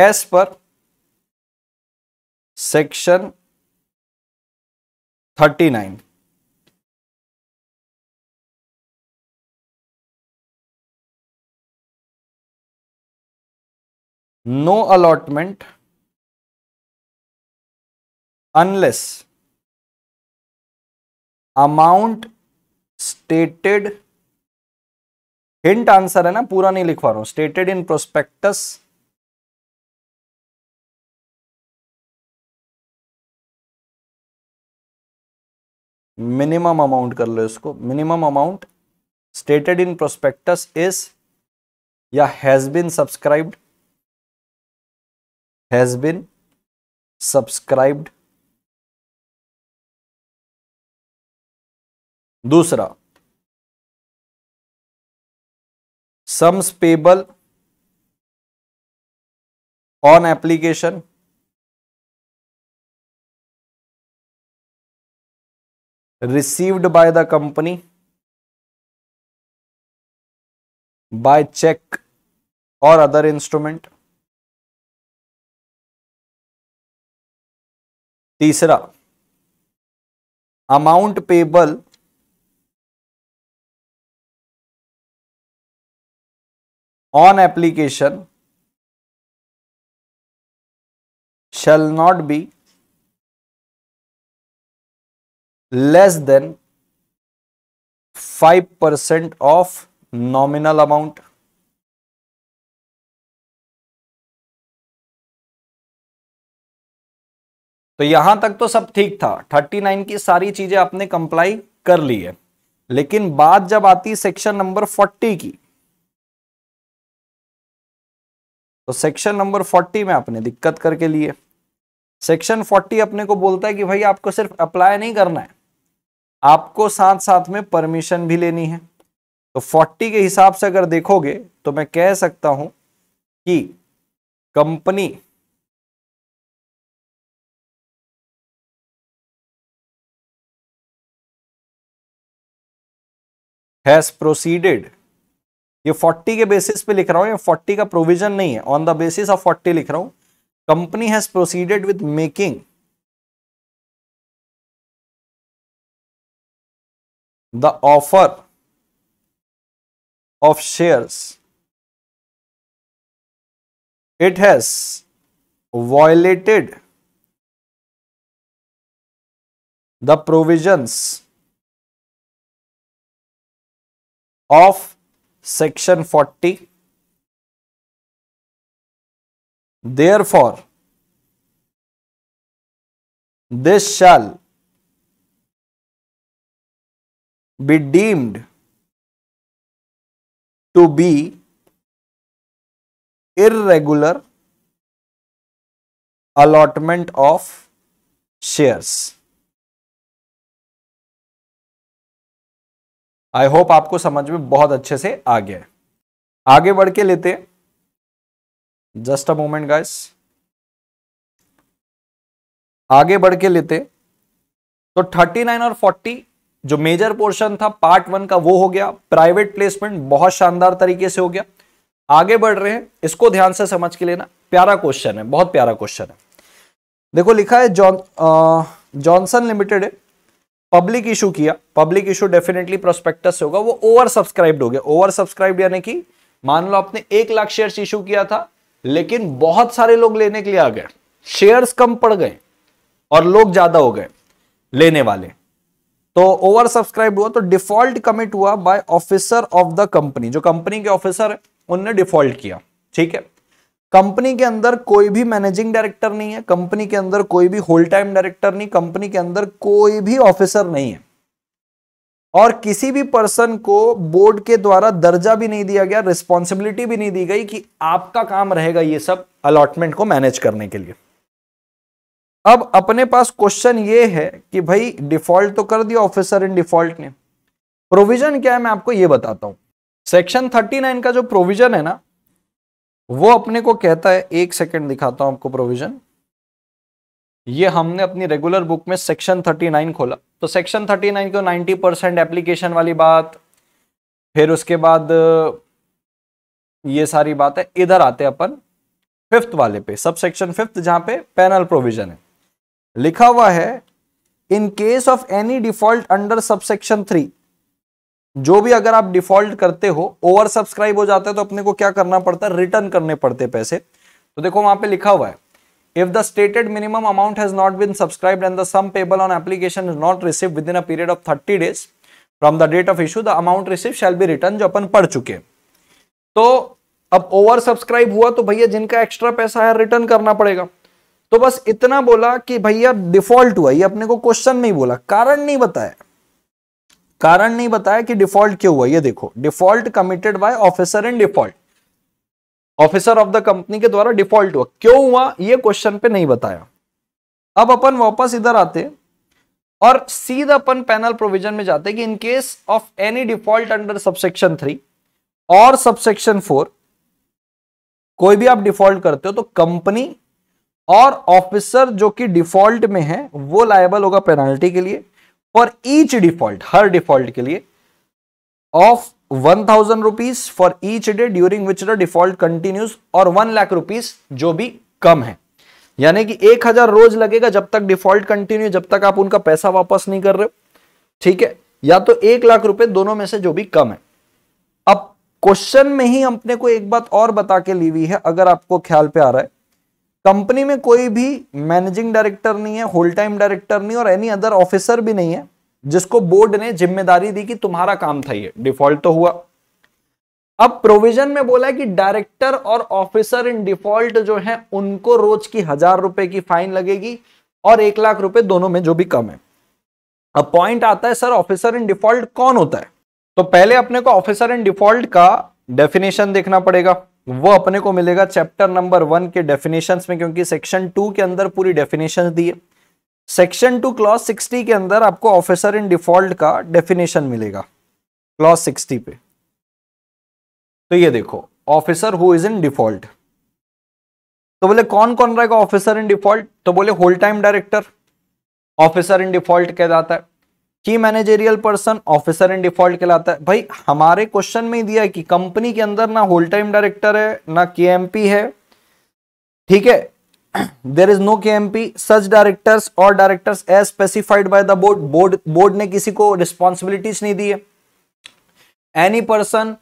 as per section thirty nine no allotment unless amount stated hint answer है ना पूरा नहीं लिखवा रहा हूं stated in prospectus minimum amount कर लो इसको minimum amount stated in prospectus is या has been subscribed has been subscribed दूसरा sums payable on application received by the company by check or other instrument तीसरा amount payable on application shall not be less than 5% of nominal amount. तो यहां तक तो सब ठीक था 39 की सारी चीजें आपने कंप्लाई कर ली है लेकिन बात जब आती सेक्शन नंबर 40 की तो सेक्शन नंबर 40 में आपने दिक्कत करके लिए सेक्शन 40 अपने को बोलता है कि भाई आपको सिर्फ अप्लाई नहीं करना है आपको साथ साथ में परमिशन भी लेनी है तो 40 के हिसाब से अगर देखोगे तो मैं कह सकता हूं कि कंपनी हैज प्रोसीडेड ये 40 के बेसिस पे लिख रहा हूं ये 40 का प्रोविजन नहीं है ऑन द बेसिस ऑफ 40 लिख रहा हूं company has proceeded with making the offer of shares it has violated the provisions of section 40 therefore this shall be deemed to be irregular allotment of shares I hope आपको समझ में बहुत अच्छे से आ गया आगे बढ़ के लेते जस्ट अ मोमेंट गाइस आगे बढ़ के लेते तो 39 और फोर्टी जो मेजर पोर्शन था पार्ट वन का वो हो गया प्राइवेट प्लेसमेंट बहुत शानदार तरीके से हो गया आगे बढ़ रहे हैं इसको ध्यान से समझ के लेना प्यारा क्वेश्चन है बहुत प्यारा क्वेश्चन है देखो लिखा है जॉनसन लिमिटेड है पब्लिक इशू किया पब्लिक इशू डेफिनेटली प्रोस्पेक्टस से होगा वो ओवर सब्सक्राइब्ड हो गया ओवर सब्सक्राइब्ड यानी कि मान लो आपने एक लाख शेयर इशू किया था लेकिन बहुत सारे लोग लेने के लिए आ गए शेयर्स कम पड़ गए और लोग ज्यादा हो गए लेने वाले तो ओवर सब्सक्राइब हुआ तो डिफॉल्ट कमिट हुआ by officer of the company जो कंपनी के ऑफिसर है उनने डिफॉल्ट किया ठीक है कंपनी के अंदर कोई भी मैनेजिंग डायरेक्टर नहीं है कंपनी के अंदर कोई भी होल टाइम डायरेक्टर नहीं कंपनी के अंदर कोई भी ऑफिसर नहीं है और किसी भी पर्सन को बोर्ड के द्वारा दर्जा भी नहीं दिया गया रिस्पॉन्सिबिलिटी भी नहीं दी गई कि आपका काम रहेगा ये सब अलॉटमेंट को मैनेज करने के लिए अब अपने पास क्वेश्चन ये है कि भाई डिफॉल्ट तो कर दिया ऑफिसर इन डिफॉल्ट ने प्रोविजन क्या है मैं आपको ये बताता हूं सेक्शन 39 का जो प्रोविजन है ना वो अपने को कहता है एक सेकंड दिखाता हूं आपको प्रोविजन ये हमने अपनी रेगुलर बुक में सेक्शन 39 खोला तो सेक्शन 39 को 90 परसेंट एप्लीकेशन वाली बात फिर उसके बाद ये सारी बात है इधर आते अपन फिफ्थ वाले पे सब सेक्शन फिफ्थ जहां पे पैनल प्रोविजन है लिखा हुआ है in case of any default under subsection three जो भी अगर आप डिफॉल्ट करते हो ओवर सब्सक्राइब हो जाता है तो अपने को क्या करना पड़ता है रिटर्न करने पड़ते पैसे तो देखो वहां पे लिखा हुआ है if the stated minimum amount has not been subscribe and the sum payable on application is not receive within a period of thirty days from the date of issue the amount receive shall be return जो अपन पढ़ चुके तो अब over subscribe हुआ तो भैया जिनका एक्स्ट्रा पैसा है रिटर्न करना पड़ेगा तो बस इतना बोला कि भैया डिफॉल्ट हुआ ये अपने को क्वेश्चन में ही बोला कारण नहीं बताया कारण नहीं बताया कि डिफॉल्ट क्यों हुआ ये देखो default committed by officer in default officer of the company के द्वारा डिफॉल्ट हुआ क्यों हुआ ये क्वेश्चन पे नहीं बताया अब अपन वापस इधर आते और सीधा अपन पैनल प्रोविजन में जाते कि in case of any default under subsection three और सबसेक्शन फोर कोई भी आप डिफॉल्ट करते हो तो कंपनी और ऑफिसर जो कि डिफॉल्ट में है वो लायबल होगा पेनाल्टी के लिए फॉर ईच डिफॉल्ट हर डिफॉल्ट के लिए of one thousand rupees for each day during which the default continues और वन लाख रुपीज जो भी कम है यानी कि एक हजार रोज लगेगा जब तक डिफॉल्ट कंटिन्यू जब तक आप उनका पैसा वापस नहीं कर रहे हो ठीक है या तो एक लाख रुपए दोनों में से जो भी कम है अब क्वेश्चन में ही अपने को एक बात और बता के ली हुई है अगर आपको ख्याल पे आ रहा है कंपनी में कोई भी मैनेजिंग डायरेक्टर नहीं है होल टाइम डायरेक्टर नहीं और एनी अदर ऑफिसर भी नहीं है जिसको बोर्ड ने जिम्मेदारी दी कि तुम्हारा काम था ये डिफॉल्ट तो हुआ अब प्रोविजन में बोला कि डायरेक्टर और ऑफिसर इन डिफॉल्ट जो है उनको रोज की हजार रुपए की फाइन लगेगी और एक लाख रुपए दोनों में जो भी कम है अब पॉइंट आता है सर ऑफिसर इन डिफॉल्ट कौन होता है तो पहले अपने को ऑफिसर इन डिफॉल्ट का डेफिनेशन देखना पड़ेगा वो अपने को मिलेगा चैप्टर नंबर वन के डेफिनेशंस में क्योंकि सेक्शन टू के अंदर पूरी डेफिनेशन दी है सेक्शन टू क्लॉज सिक्सटी के अंदर आपको ऑफिसर इन डिफॉल्ट का डेफिनेशन मिलेगा क्लॉज सिक्सटी पे तो ये देखो officer who is in default तो बोले कौन कौन रहेगा ऑफिसर इन डिफॉल्ट तो बोले whole time director officer in default जाता है की managerial person officer in default कहलाता है भाई हमारे क्वेश्चन में दिया है कि कंपनी के अंदर ना होल टाइम डायरेक्टर है ना के है ठीक है there is no K M P such directors और directors as specified by the board board board ने किसी को रिस्पॉन्सिबिलिटीज नहीं दी है any person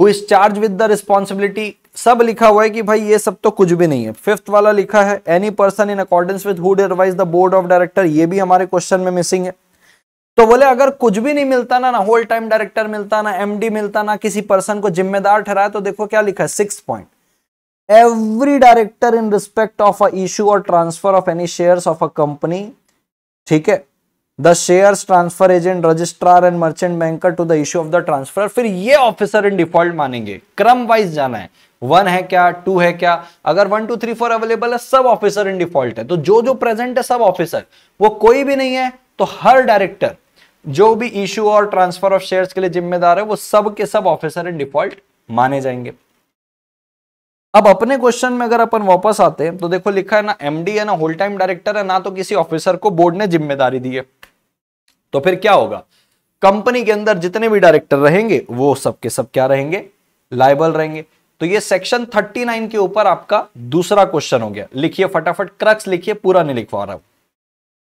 who is charge with the responsibility सब लिखा हुआ है कि भाई ये सब तो कुछ भी नहीं है फिफ्थ वाला लिखा है any person in accordance with who advise the board of director ये भी हमारे क्वेश्चन में मिसिंग है तो बोले अगर कुछ भी नहीं मिलता ना ना होल टाइम डायरेक्टर मिलता ना एमडी मिलता ना किसी पर्सन को जिम्मेदार ठहराया तो देखो क्या लिखा है six point every director in respect of a issue or transfer of any share of a company ठीक है the share transfer agent registrar and merchant banker to the issue of the transfer फिर ये officer in default मानेंगे क्रम wise जाना है one है क्या टू है क्या अगर one two three four available है सब ऑफिसर इन डिफॉल्ट है तो जो जो प्रेजेंट है सब ऑफिसर वो कोई भी नहीं है तो हर डायरेक्टर जो भी issue or transfer of shares के लिए जिम्मेदार है वो सब के सब ऑफिसर इन डिफॉल्ट माने जाएंगे अब अपने क्वेश्चन में अगर अपन वापस आते हैं तो देखो लिखा है ना एमडी है ना होल टाइम डायरेक्टर है ना तो किसी ऑफिसर को बोर्ड ने जिम्मेदारी दी है तो फिर क्या होगा कंपनी के अंदर जितने भी डायरेक्टर रहेंगे वो सबके सब क्या रहेंगे लाइबल रहेंगे तो ये सेक्शन 39 के ऊपर आपका दूसरा क्वेश्चन हो गया लिखिए फटाफट क्रक्स लिखिए पूरा नहीं लिखवा रहा हूं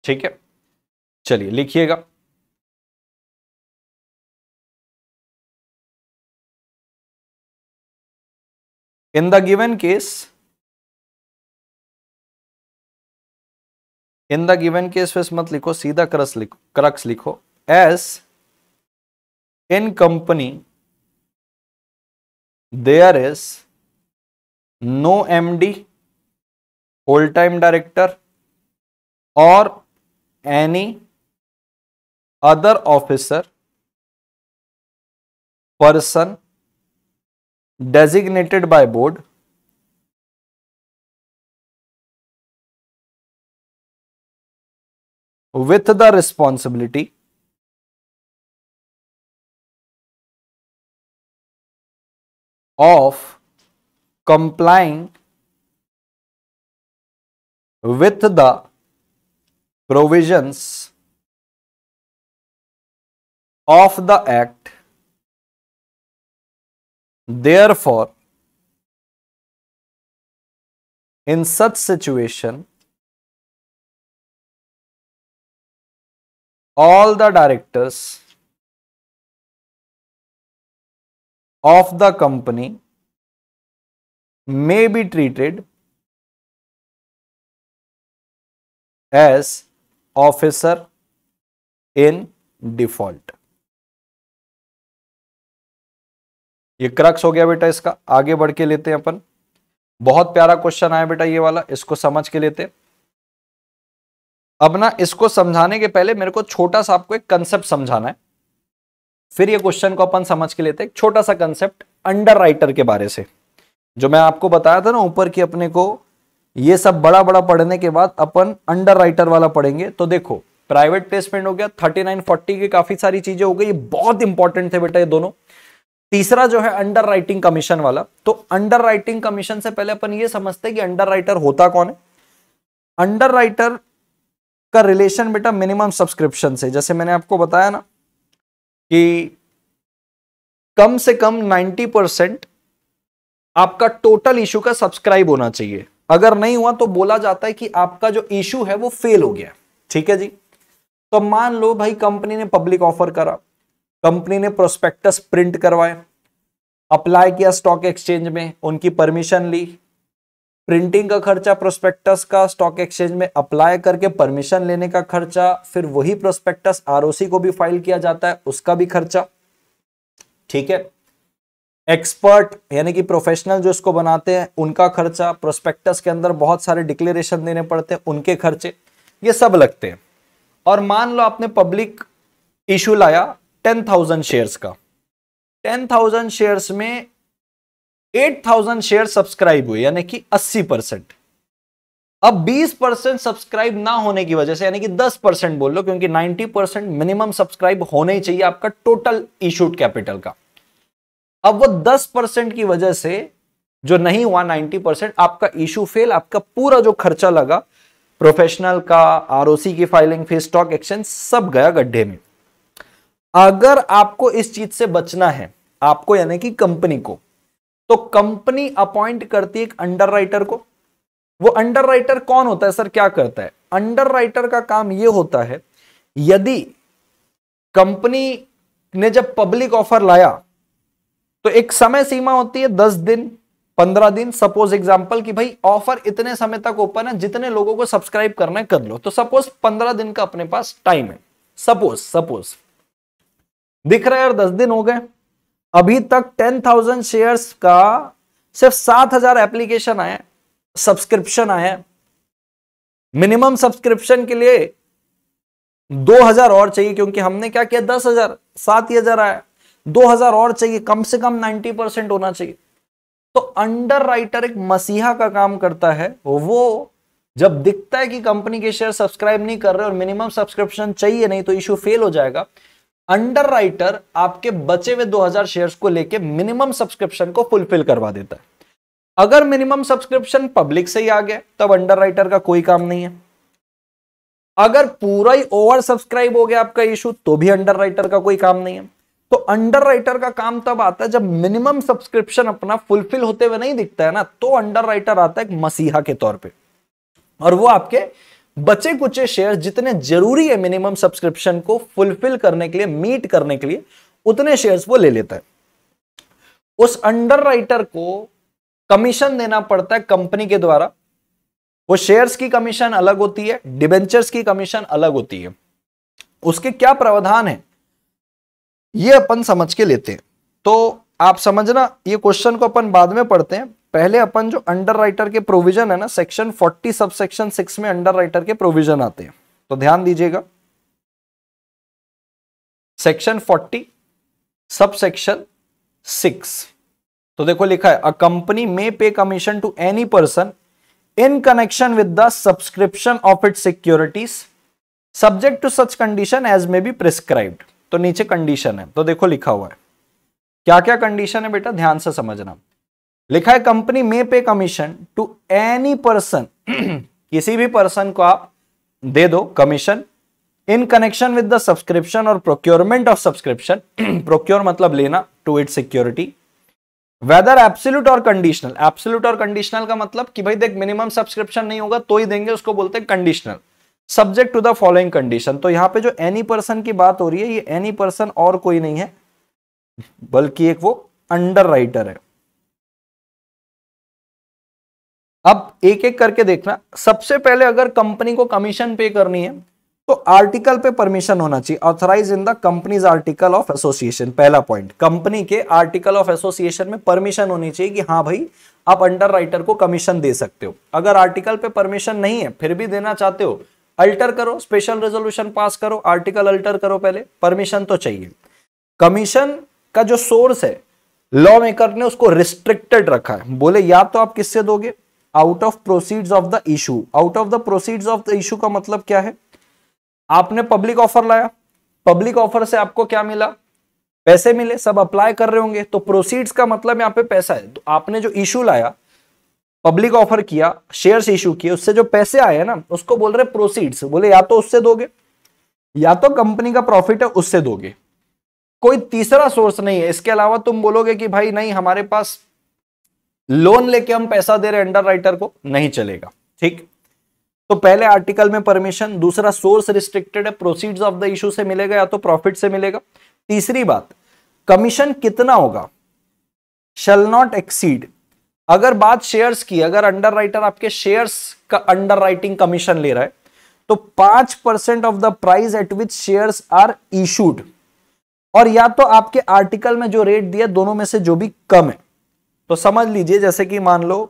ठीक है चलिए लिखिएगा in the given case in the given case वेस मत लिखो सीधा क्रस लिखो क्रक्स लिखो as in company there is no MD whole time director or any other officer person designated by board with the responsibility of complying with the provisions of the act Therefore, in such situation, all the directors of the company may be treated as officer in default. ये crux हो गया बेटा इसका आगे बढ़ के लेते हैं अपन बहुत प्यारा क्वेश्चन आया बेटा ये वाला इसको समझ के लेते अब ना इसको समझाने के पहले मेरे को छोटा सा आपको एक कंसेप्ट समझाना है फिर ये क्वेश्चन को अपन समझ के लेते हैं छोटा सा कंसेप्ट अंडर के बारे से जो मैं आपको बताया था ना ऊपर की अपने को ये सब बड़ा बड़ा पढ़ने के बाद अपन अंडर राइटर वाला पढ़ेंगे तो देखो प्राइवेट प्लेसमेंट हो गया थर्टी नाइन फोर्टी की काफी सारी चीजें हो गई ये बहुत इंपॉर्टेंट थे बेटा ये दोनों तीसरा जो है अंडर राइटिंग कमीशन वाला तो अंडर राइटिंग कमीशन से पहले अपन ये समझते हैं कि अंडर राइटर होता कौन है अंडर राइटर का रिलेशन बेटा मिनिमम सब्सक्रिप्शन से जैसे मैंने आपको बताया ना कि कम से कम 90 परसेंट आपका टोटल इशू का सब्सक्राइब होना चाहिए अगर नहीं हुआ तो बोला जाता है कि आपका जो इशू है वो फेल हो गया ठीक है जी तो मान लो भाई कंपनी ने पब्लिक ऑफर करा कंपनी ने प्रोस्पेक्टस प्रिंट करवाए अप्लाई किया स्टॉक एक्सचेंज में उनकी परमिशन ली प्रिंटिंग का खर्चा प्रोस्पेक्टस का स्टॉक एक्सचेंज में अप्लाई करके परमिशन लेने का खर्चा फिर वही प्रोस्पेक्टस आरओसी को भी फाइल किया जाता है उसका भी खर्चा ठीक है एक्सपर्ट यानी कि प्रोफेशनल जो इसको बनाते हैं उनका खर्चा प्रोस्पेक्टस के अंदर बहुत सारे डिक्लेरेशन देने पड़ते हैं उनके खर्चे ये सब लगते हैं और मान लो आपने पब्लिक इशू लाया टेन थाउजेंड शेयर का टेन थाउजेंड शेयर्स में एट थाउजेंड शेयर सब्सक्राइब हुए यानी कि अस्सी परसेंट अब बीस परसेंट सब्सक्राइब ना होने की वजह से यानी कि दस परसेंट बोल लो क्योंकि नाइनटी परसेंट मिनिमम सब्सक्राइब होने ही चाहिए आपका टोटल इशूड कैपिटल का अब वो दस परसेंट की वजह से जो नहीं हुआ नाइनटी परसेंट आपका इशू फेल आपका पूरा जो खर्चा लगा प्रोफेशनल का आरओसी की फाइलिंग फीस स्टॉक एक्सचेंज सब गया गड्ढे में अगर आपको इस चीज से बचना है आपको यानी कि कंपनी को तो कंपनी अपॉइंट करती है एक अंडरराइटर को वो अंडरराइटर कौन होता है सर क्या करता है अंडरराइटर का काम यह होता है यदि कंपनी ने जब पब्लिक ऑफर लाया तो एक समय सीमा होती है दस दिन पंद्रह दिन सपोज एग्जाम्पल कि भाई ऑफर इतने समय तक ओपन है जितने लोगों को सब्सक्राइब करना है कर लो तो सपोज पंद्रह दिन का अपने पास टाइम है सपोज सपोज दिख रहा है और दस दिन हो गए अभी तक टेन थाउजेंड शेयर्स का सिर्फ सात हजार एप्लीकेशन आए सब्सक्रिप्शन आए मिनिमम सब्सक्रिप्शन के लिए दो हजार और चाहिए क्योंकि हमने क्या किया दस हजार सात ही हजार आया दो हजार और चाहिए कम से कम नाइन्टी परसेंट होना चाहिए तो अंडर राइटर एक मसीहा का काम करता है वो जब दिखता है कि कंपनी के शेयर सब्सक्राइब नहीं कर रहे और मिनिमम सब्सक्रिप्शन चाहिए नहीं तो इश्यू फेल हो जाएगा अंडर आपके बचे हुए 2000 शेयर्स को लेके मिनिमम सब्सक्रिप्शन को फुलफिल करवा देता है अगर मिनिमम सब्सक्रिप्शन पब्लिक से ही आ गया तब अंडर का कोई काम नहीं है अगर पूरा ही ओवर सब्सक्राइब हो गया आपका इशू तो भी अंडर का कोई काम नहीं है तो अंडर राइटर का काम तब आता है जब मिनिमम सब्सक्रिप्शन अपना फुलफिल होते हुए नहीं दिखता है ना तो अंडर राइटर आता है मसीहा के तौर पर और वो आपके बचे कुचे शेयर जितने जरूरी है मिनिमम सब्सक्रिप्शन को फुलफिल करने के लिए मीट करने के लिए उतने शेयर्स वो ले लेता है उस अंडर राइटर को कमीशन देना पड़ता है कंपनी के द्वारा वो शेयर्स की कमीशन अलग होती है डिबेंचर्स की कमीशन अलग होती है उसके क्या प्रावधान है ये अपन समझ के लेते हैं तो आप समझना ये क्वेश्चन को अपन बाद में पढ़ते हैं पहले अपन जो अंडर के प्रोविजन है ना सेक्शन 40 सब सेक्शन सिक्स में अंडर के प्रोविजन आते हैं तो ध्यान दीजिएगा सेक्शन 40 सब सेक्शन सिक्स तो देखो लिखा है a company may pay commission to any person in connection with the subscription of it securities subject to such condition as may be prescribed तो नीचे कंडीशन है तो देखो लिखा हुआ है क्या क्या कंडीशन है बेटा ध्यान से समझना लिखा है कंपनी में पे कमीशन टू एनी पर्सन किसी भी पर्सन को आप दे दो commission in connection with the subscription or procurement of subscription procure मतलब लेना to it security whether absolute or conditional absolute or conditional का मतलब कि भाई देख मिनिमम सब्सक्रिप्शन नहीं होगा तो ही देंगे उसको बोलते हैं conditional subject to the following condition तो यहां पे जो एनी पर्सन की बात हो रही है ये एनी पर्सन और कोई नहीं है बल्कि एक वो अंडर राइटर है अब एक एक करके देखना सबसे पहले अगर कंपनी को कमीशन पे करनी है तो आर्टिकल पे परमिशन होना चाहिए authorise in the company's article of association पहला पॉइंट कंपनी के आर्टिकल ऑफ एसोसिएशन में परमिशन होनी चाहिए कि हाँ भाई आप अंडर को कमीशन दे सकते हो अगर आर्टिकल पे परमिशन नहीं है फिर भी देना चाहते हो अल्टर करो स्पेशल रेजोल्यूशन पास करो आर्टिकल अल्टर करो पहले परमिशन तो चाहिए कमीशन का जो सोर्स है लॉ मेकर ने उसको रिस्ट्रिक्टेड रखा है बोले या तो आप किससे दोगे out of proceeds of the issue out of the proceeds of the issue का मतलब क्या है आपने पब्लिक ऑफर लाया पब्लिक ऑफर से आपको क्या मिला पैसे मिले सब अप्लाई कर रहे होंगे तो प्रोसीड्स का मतलब यहाँ पे पैसा है तो आपने जो इशू लाया पब्लिक ऑफर किया शेयर्स इशू किए उससे जो पैसे आए ना उसको बोल रहे प्रोसीड्स बोले या तो उससे दोगे या तो कंपनी का प्रॉफिट है उससे दोगे कोई तीसरा सोर्स नहीं है इसके अलावा तुम बोलोगे कि भाई नहीं हमारे पास लोन लेके हम पैसा दे रहे अंडर राइटर को नहीं चलेगा ठीक तो पहले आर्टिकल में परमिशन दूसरा सोर्स रिस्ट्रिक्टेड है प्रोसीड ऑफ द इशू से मिलेगा या तो प्रॉफिट से मिलेगा तीसरी बात कमीशन कितना होगा शल नॉट एक्सीड अगर बात शेयर्स की अगर अंडर राइटर आपके शेयर्स का अंडर राइटिंग कमीशन ले रहा है तो पांच percent of the price at which shares are issued और या तो आपके आर्टिकल में जो रेट दिया दोनों में से जो भी कम है तो समझ लीजिए जैसे कि मान लो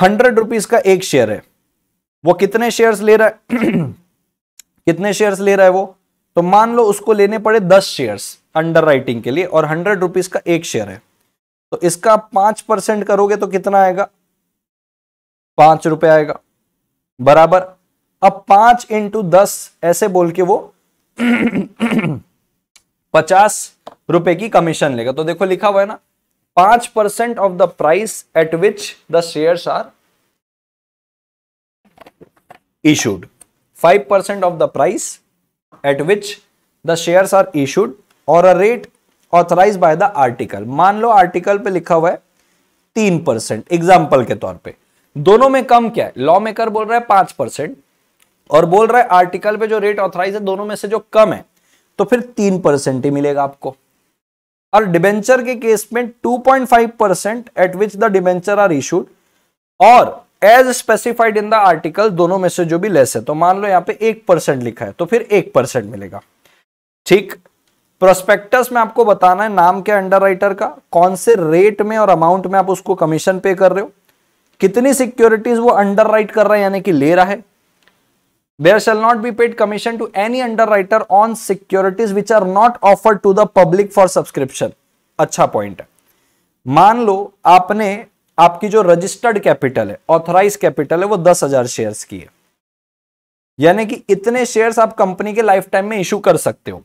हंड्रेड रुपीज का एक शेयर है वो कितने शेयर्स ले रहा है (clears throat) कितने शेयर्स ले रहा है वो तो मान लो उसको लेने पड़े दस शेयर्स अंडर राइटिंग के लिए और हंड्रेड रुपीज का एक शेयर है तो इसका पांच परसेंट करोगे तो कितना आएगा पांच रुपए आएगा बराबर अब पांच इंटू दस ऐसे बोल के वो (clears throat) पचास रुपए की कमीशन लेगा तो देखो लिखा हुआ है ना पांच percent of the price at which the shares are five percent of the price at which the shares are issued or a rate authorise by the article मान लो आर्टिकल पे लिखा हुआ है तीन परसेंट एग्जाम्पल के तौर पे दोनों में कम क्या है लॉ मेकर बोल रहा है पांच परसेंट और बोल रहा है आर्टिकल पे जो रेट ऑथराइज है दोनों में से जो कम है तो फिर तीन परसेंट ही मिलेगा आपको और डिबेंचर के केस में 2.5 percent at which the debenture are issued or as specified in the article दोनों में से जो भी लेस है तो मान लो यहां पे एक परसेंट लिखा है तो फिर एक परसेंट मिलेगा ठीक प्रोस्पेक्टस में आपको बताना है नाम के अंडरराइटर का कौन से रेट में और अमाउंट में आप उसको कमीशन पे कर रहे हो कितनी सिक्योरिटीज वो राइट कर रहा है यानी कि ले रहा है there shall not be paid commission to any underwriter on securities which are not offered to the public for subscription अच्छा पॉइंट है मान लो आपने आपकी जो रजिस्टर्ड कैपिटल है ऑथराइज कैपिटल है वो दस हजार शेयर की है यानी कि इतने शेयर्स आप कंपनी के लाइफ टाइम में इशू कर सकते हो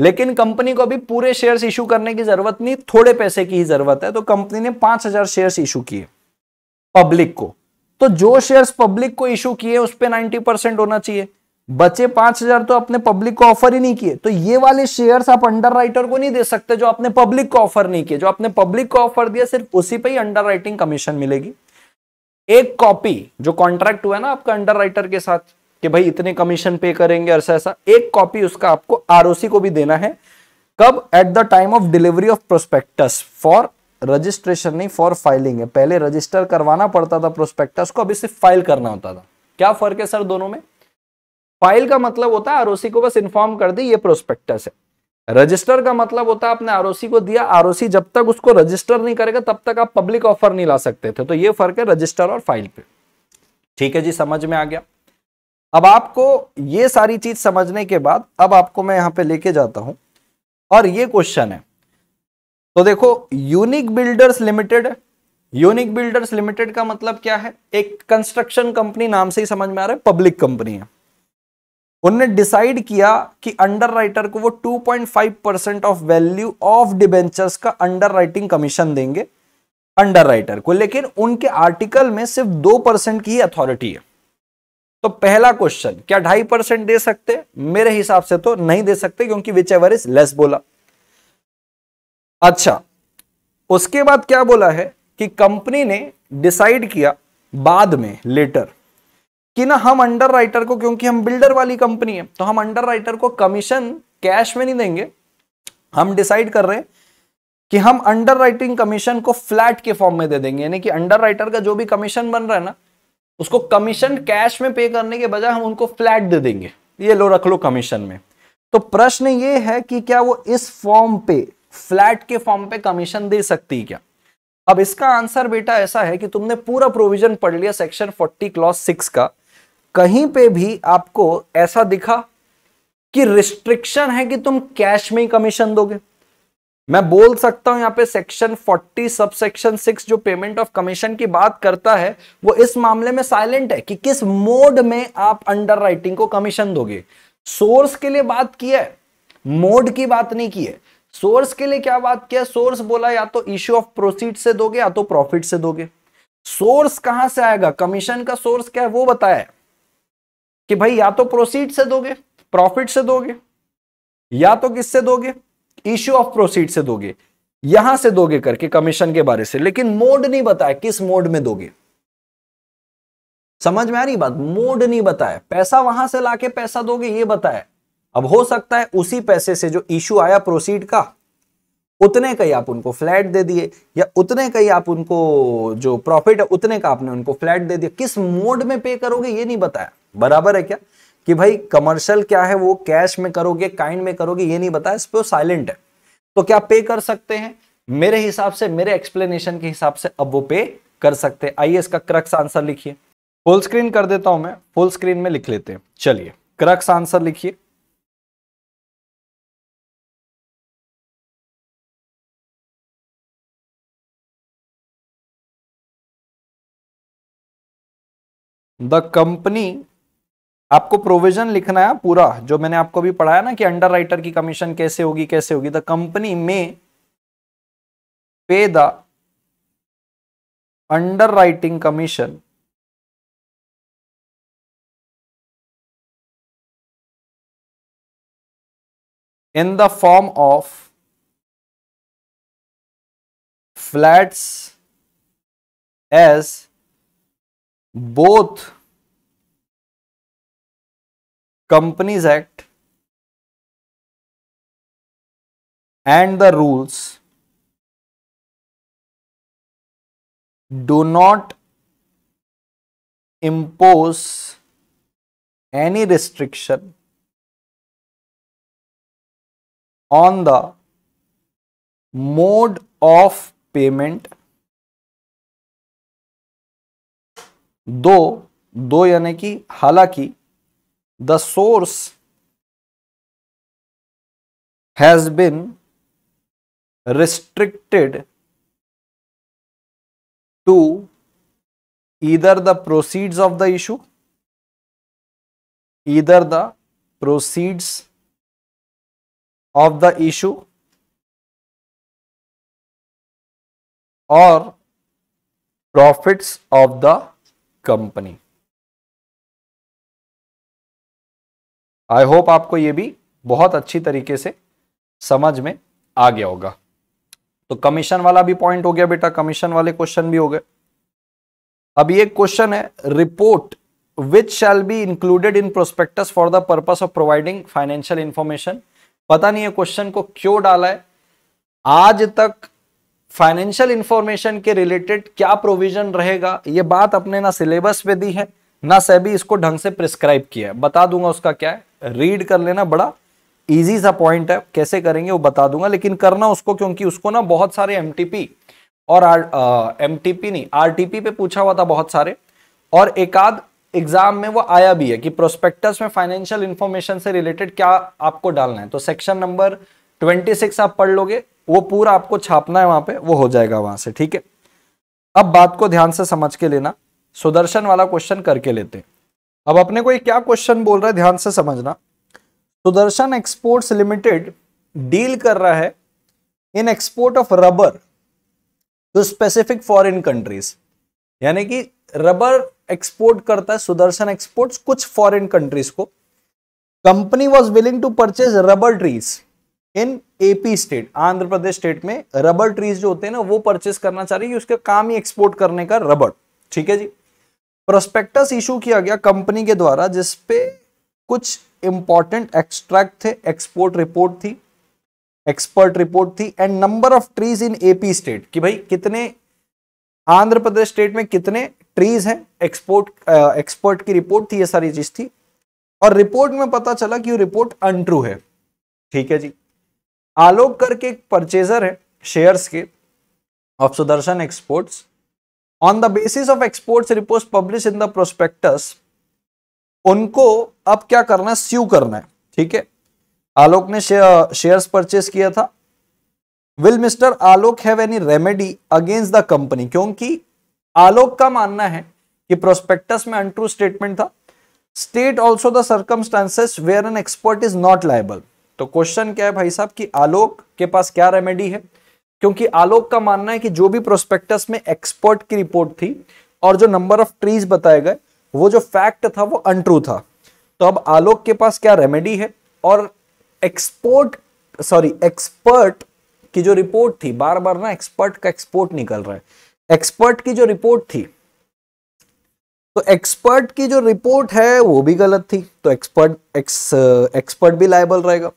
लेकिन कंपनी को अभी पूरे शेयर्स इशू करने की जरूरत नहीं थोड़े पैसे की ही जरूरत है तो कंपनी ने पांच हजार शेयर इशू किए पब्लिक को तो जो शेयर्स पब्लिक को इश्यू किए उस पर नाइनटी परसेंट होना चाहिए बचे पांच हजार तो आपने पब्लिक को ऑफर ही नहीं किए तो ये वाले शेयर्स आप अंडर राइटर को नहीं दे सकते जो आपने पब्लिक को ऑफर नहीं किए जो आपने पब्लिक को ऑफर दिया सिर्फ उसी पे ही अंडर राइटिंग कमीशन मिलेगी एक कॉपी जो कॉन्ट्रैक्ट हुआ है ना आपका अंडर राइटर के साथ कि भाई इतने कमीशन पे करेंगे ऐसा ऐसा एक कॉपी उसका आपको आरओसी को भी देना है कब at the time of delivery of prospectus for registration नहीं फॉर फाइलिंग है पहले रजिस्टर करवाना पड़ता था प्रोस्पेक्टस को अभी सिर्फ फाइल करना होता था क्या फर्क है सर दोनों में फाइल का मतलब होता है आरओसी को बस इन्फॉर्म कर दी ये प्रोस्पेक्टस है रजिस्टर का मतलब होता है आपने आरओसी को दिया आरओसी जब तक उसको रजिस्टर नहीं करेगा तब तक आप पब्लिक ऑफर नहीं ला सकते थे तो ये फर्क है रजिस्टर और फाइल पे ठीक है जी समझ में आ गया अब आपको ये सारी चीज समझने के बाद अब आपको मैं यहां पे लेके जाता हूं और ये क्वेश्चन है तो देखो unique builders limited unique builders limited का मतलब क्या है एक कंस्ट्रक्शन कंपनी नाम से ही समझ में आ रहा है पब्लिक कंपनी है उनने डिसाइड किया कि अंडर को वो 2.5 percent of value of debentures का अंडर कमीशन देंगे अंडर को लेकिन उनके आर्टिकल में सिर्फ दो परसेंट की अथॉरिटी है तो पहला क्वेश्चन क्या ढाई परसेंट दे सकते मेरे हिसाब से तो नहीं दे सकते क्योंकि विच एवर इज लेस बोला अच्छा उसके बाद क्या बोला है कि कंपनी ने डिसाइड किया बाद में लेटर कि ना हम अंडर राइटर को क्योंकि हम बिल्डर वाली कंपनी है तो हम अंडर राइटर को कमीशन कैश में नहीं देंगे हम डिसाइड कर रहे हैं कि हम अंडर राइटिंग कमीशन को फ्लैट के फॉर्म में दे देंगे यानी कि अंडर राइटर का जो भी कमीशन बन रहा है ना उसको कमीशन कैश में पे करने के बजाय हम उनको फ्लैट दे देंगे ये लो रख लो कमीशन में तो प्रश्न ये है कि क्या वो इस फॉर्म पे फ्लैट के फॉर्म पे कमीशन दे सकती है क्या अब इसका आंसर बेटा ऐसा है कि तुमने पूरा प्रोविजन पढ़ लिया सेक्शन 40 क्लॉज 6 का कहीं पे भी आपको ऐसा दिखा कि रिस्ट्रिक्शन है कि तुम कैश में ही कमीशन दोगे मैं बोल सकता हूं यहां पे सेक्शन 40 सब सेक्शन 6 जो पेमेंट ऑफ कमीशन की बात करता है वो इस मामले में साइलेंट है कि किस मोड में आप अंडर को कमीशन दोगे सोर्स के लिए बात की है मोड की बात नहीं की है सोर्स के लिए क्या बात किया सोर्स बोला या तो इश्यू ऑफ प्रोसीड से दोगे या तो प्रॉफिट से दोगे सोर्स कहां से आएगा कमीशन का सोर्स क्या है वो बताया कि भाई या तो प्रोसीड से दोगे प्रॉफिट से दोगे या तो किससे दोगे इश्यू ऑफ प्रोसीड से दोगे यहां से दोगे करके कमीशन के बारे से लेकिन मोड नहीं बताया किस मोड में दोगे समझ में आ रही बात मोड नहीं बताया पैसा वहां से लाके पैसा दोगे ये बताया अब हो सकता है उसी पैसे से जो इशू आया प्रोसीड का उतने का ही आप उनको फ्लैट दे दिए या उतने का ही आप उनको जो प्रॉफिट है उतने का आपने उनको फ्लैट दे दिया किस मोड में पे करोगे ये नहीं बताया बराबर है क्या कि भाई कमर्शियल क्या है वो कैश में करोगे काइंड में करोगे ये नहीं बताया इस पर साइलेंट है तो क्या पे कर सकते हैं मेरे हिसाब से मेरे एक्सप्लेनेशन के हिसाब से अब वो पे कर सकते हैं आइए इसका क्रक्स आंसर लिखिए फुल स्क्रीन कर देता हूं मैं फुल स्क्रीन में लिख लेते हैं चलिए क्रक्स आंसर लिखिए द कंपनी आपको प्रोविजन लिखना है पूरा जो मैंने आपको भी पढ़ाया ना कि अंडर राइटर की कमीशन कैसे होगी कैसे होगी the company may pay the underwriting commission in the form of flats as both Companies Act and the rules do not impose any restriction on the mode of payment दो दो यानी कि हालांकि the source has been restricted to either the proceeds of the issue either the proceeds of the issue or profits of the company I hope आपको यह भी बहुत अच्छी तरीके से समझ में आ गया होगा तो कमीशन वाला भी पॉइंट हो गया बेटा कमीशन वाले क्वेश्चन भी हो गए अब ये क्वेश्चन है report which shall be included in prospectus for the purpose of providing financial information पता नहीं है क्वेश्चन को क्यों डाला है आज तक फाइनेंशियल इंफॉर्मेशन के रिलेटेड क्या प्रोविजन रहेगा ये बात अपने ना सिलेबस पे दी है ना सेबी इसको ढंग से प्रिस्क्राइब किया है बता दूंगा उसका क्या है रीड कर लेना बड़ा इजी सा पॉइंट है कैसे करेंगे वो बता दूंगा लेकिन करना उसको क्योंकि उसको ना बहुत सारे एम और एम नहीं आर पे पूछा हुआ था बहुत सारे और एकाध एग्जाम में वो आया भी है कि प्रोस्पेक्टस में फाइनेंशियल इंफॉर्मेशन से रिलेटेड क्या आपको डालना है तो सेक्शन नंबर 26 आप पढ़ लोगे वो पूरा आपको छापना है वहां पे वो हो जाएगा वहां से ठीक है अब बात को ध्यान से समझ के लेना सुदर्शन वाला क्वेश्चन करके लेते हैं अब अपने को ये क्या क्वेश्चन बोल रहा है ध्यान से समझना सुदर्शन एक्सपोर्ट्स लिमिटेड डील कर रहा है in export of rubber to specific foreign countries यानी कि रबर एक्सपोर्ट करता है सुदर्शन एक्सपोर्ट्स कुछ फॉरेन कंट्रीज को company was willing to purchase rubber trees in AP state Andhra Pradesh state में रबर ट्रीज जो होते हैं ना वो परचेस करना चाह रही है उसका काम ही एक्सपोर्ट करने का रबर ठीक है जी प्रोस्पेक्टस इशू किया गया कंपनी के द्वारा जिसपे कुछ इंपॉर्टेंट एक्सट्रैक्ट थे एक्सपोर्ट रिपोर्ट थी एक्सपर्ट रिपोर्ट थी and number of trees in AP state कि भाई कितने आंध्र प्रदेश स्टेट में कितने ट्रीज हैं एक्सपोर्ट एक्सपर्ट uh, की रिपोर्ट थी ये सारी चीज थी और रिपोर्ट में पता चला कि रिपोर्ट अनट्रू है ठीक है जी आलोक करके एक परचेजर है शेयर्स के of Sudarshan exports on the basis of exports report publish in the prospectus उनको अब क्या करना है स्यू करना है ठीक है आलोक ने शेयर्स परचेस किया था will mister Alok have any remedy against the company क्योंकि आलोक का मानना है कि प्रोस्पेक्टस में अनट्रू स्टेटमेंट था state also the circumstances where an expert is not liable तो क्वेश्चन क्या है भाई साहब कि आलोक के पास क्या रेमेडी है क्योंकि आलोक का मानना है कि जो भी प्रोस्पेक्टस में एक्सपर्ट की रिपोर्ट थी और जो नंबर ऑफ ट्रीज बताए गए वो जो फैक्ट था वो अनट्रू था तो अब आलोक के पास क्या रेमेडी है और एक्सपोर्ट सॉरी एक्सपर्ट की जो रिपोर्ट थी बार बार ना एक्सपर्ट का एक्सपोर्ट निकल रहा है एक्सपर्ट की जो रिपोर्ट थी तो एक्सपर्ट की जो रिपोर्ट है वो भी गलत थी तो एक्सपर्ट एक्स एक्सपर्ट भी लाइबल रहेगा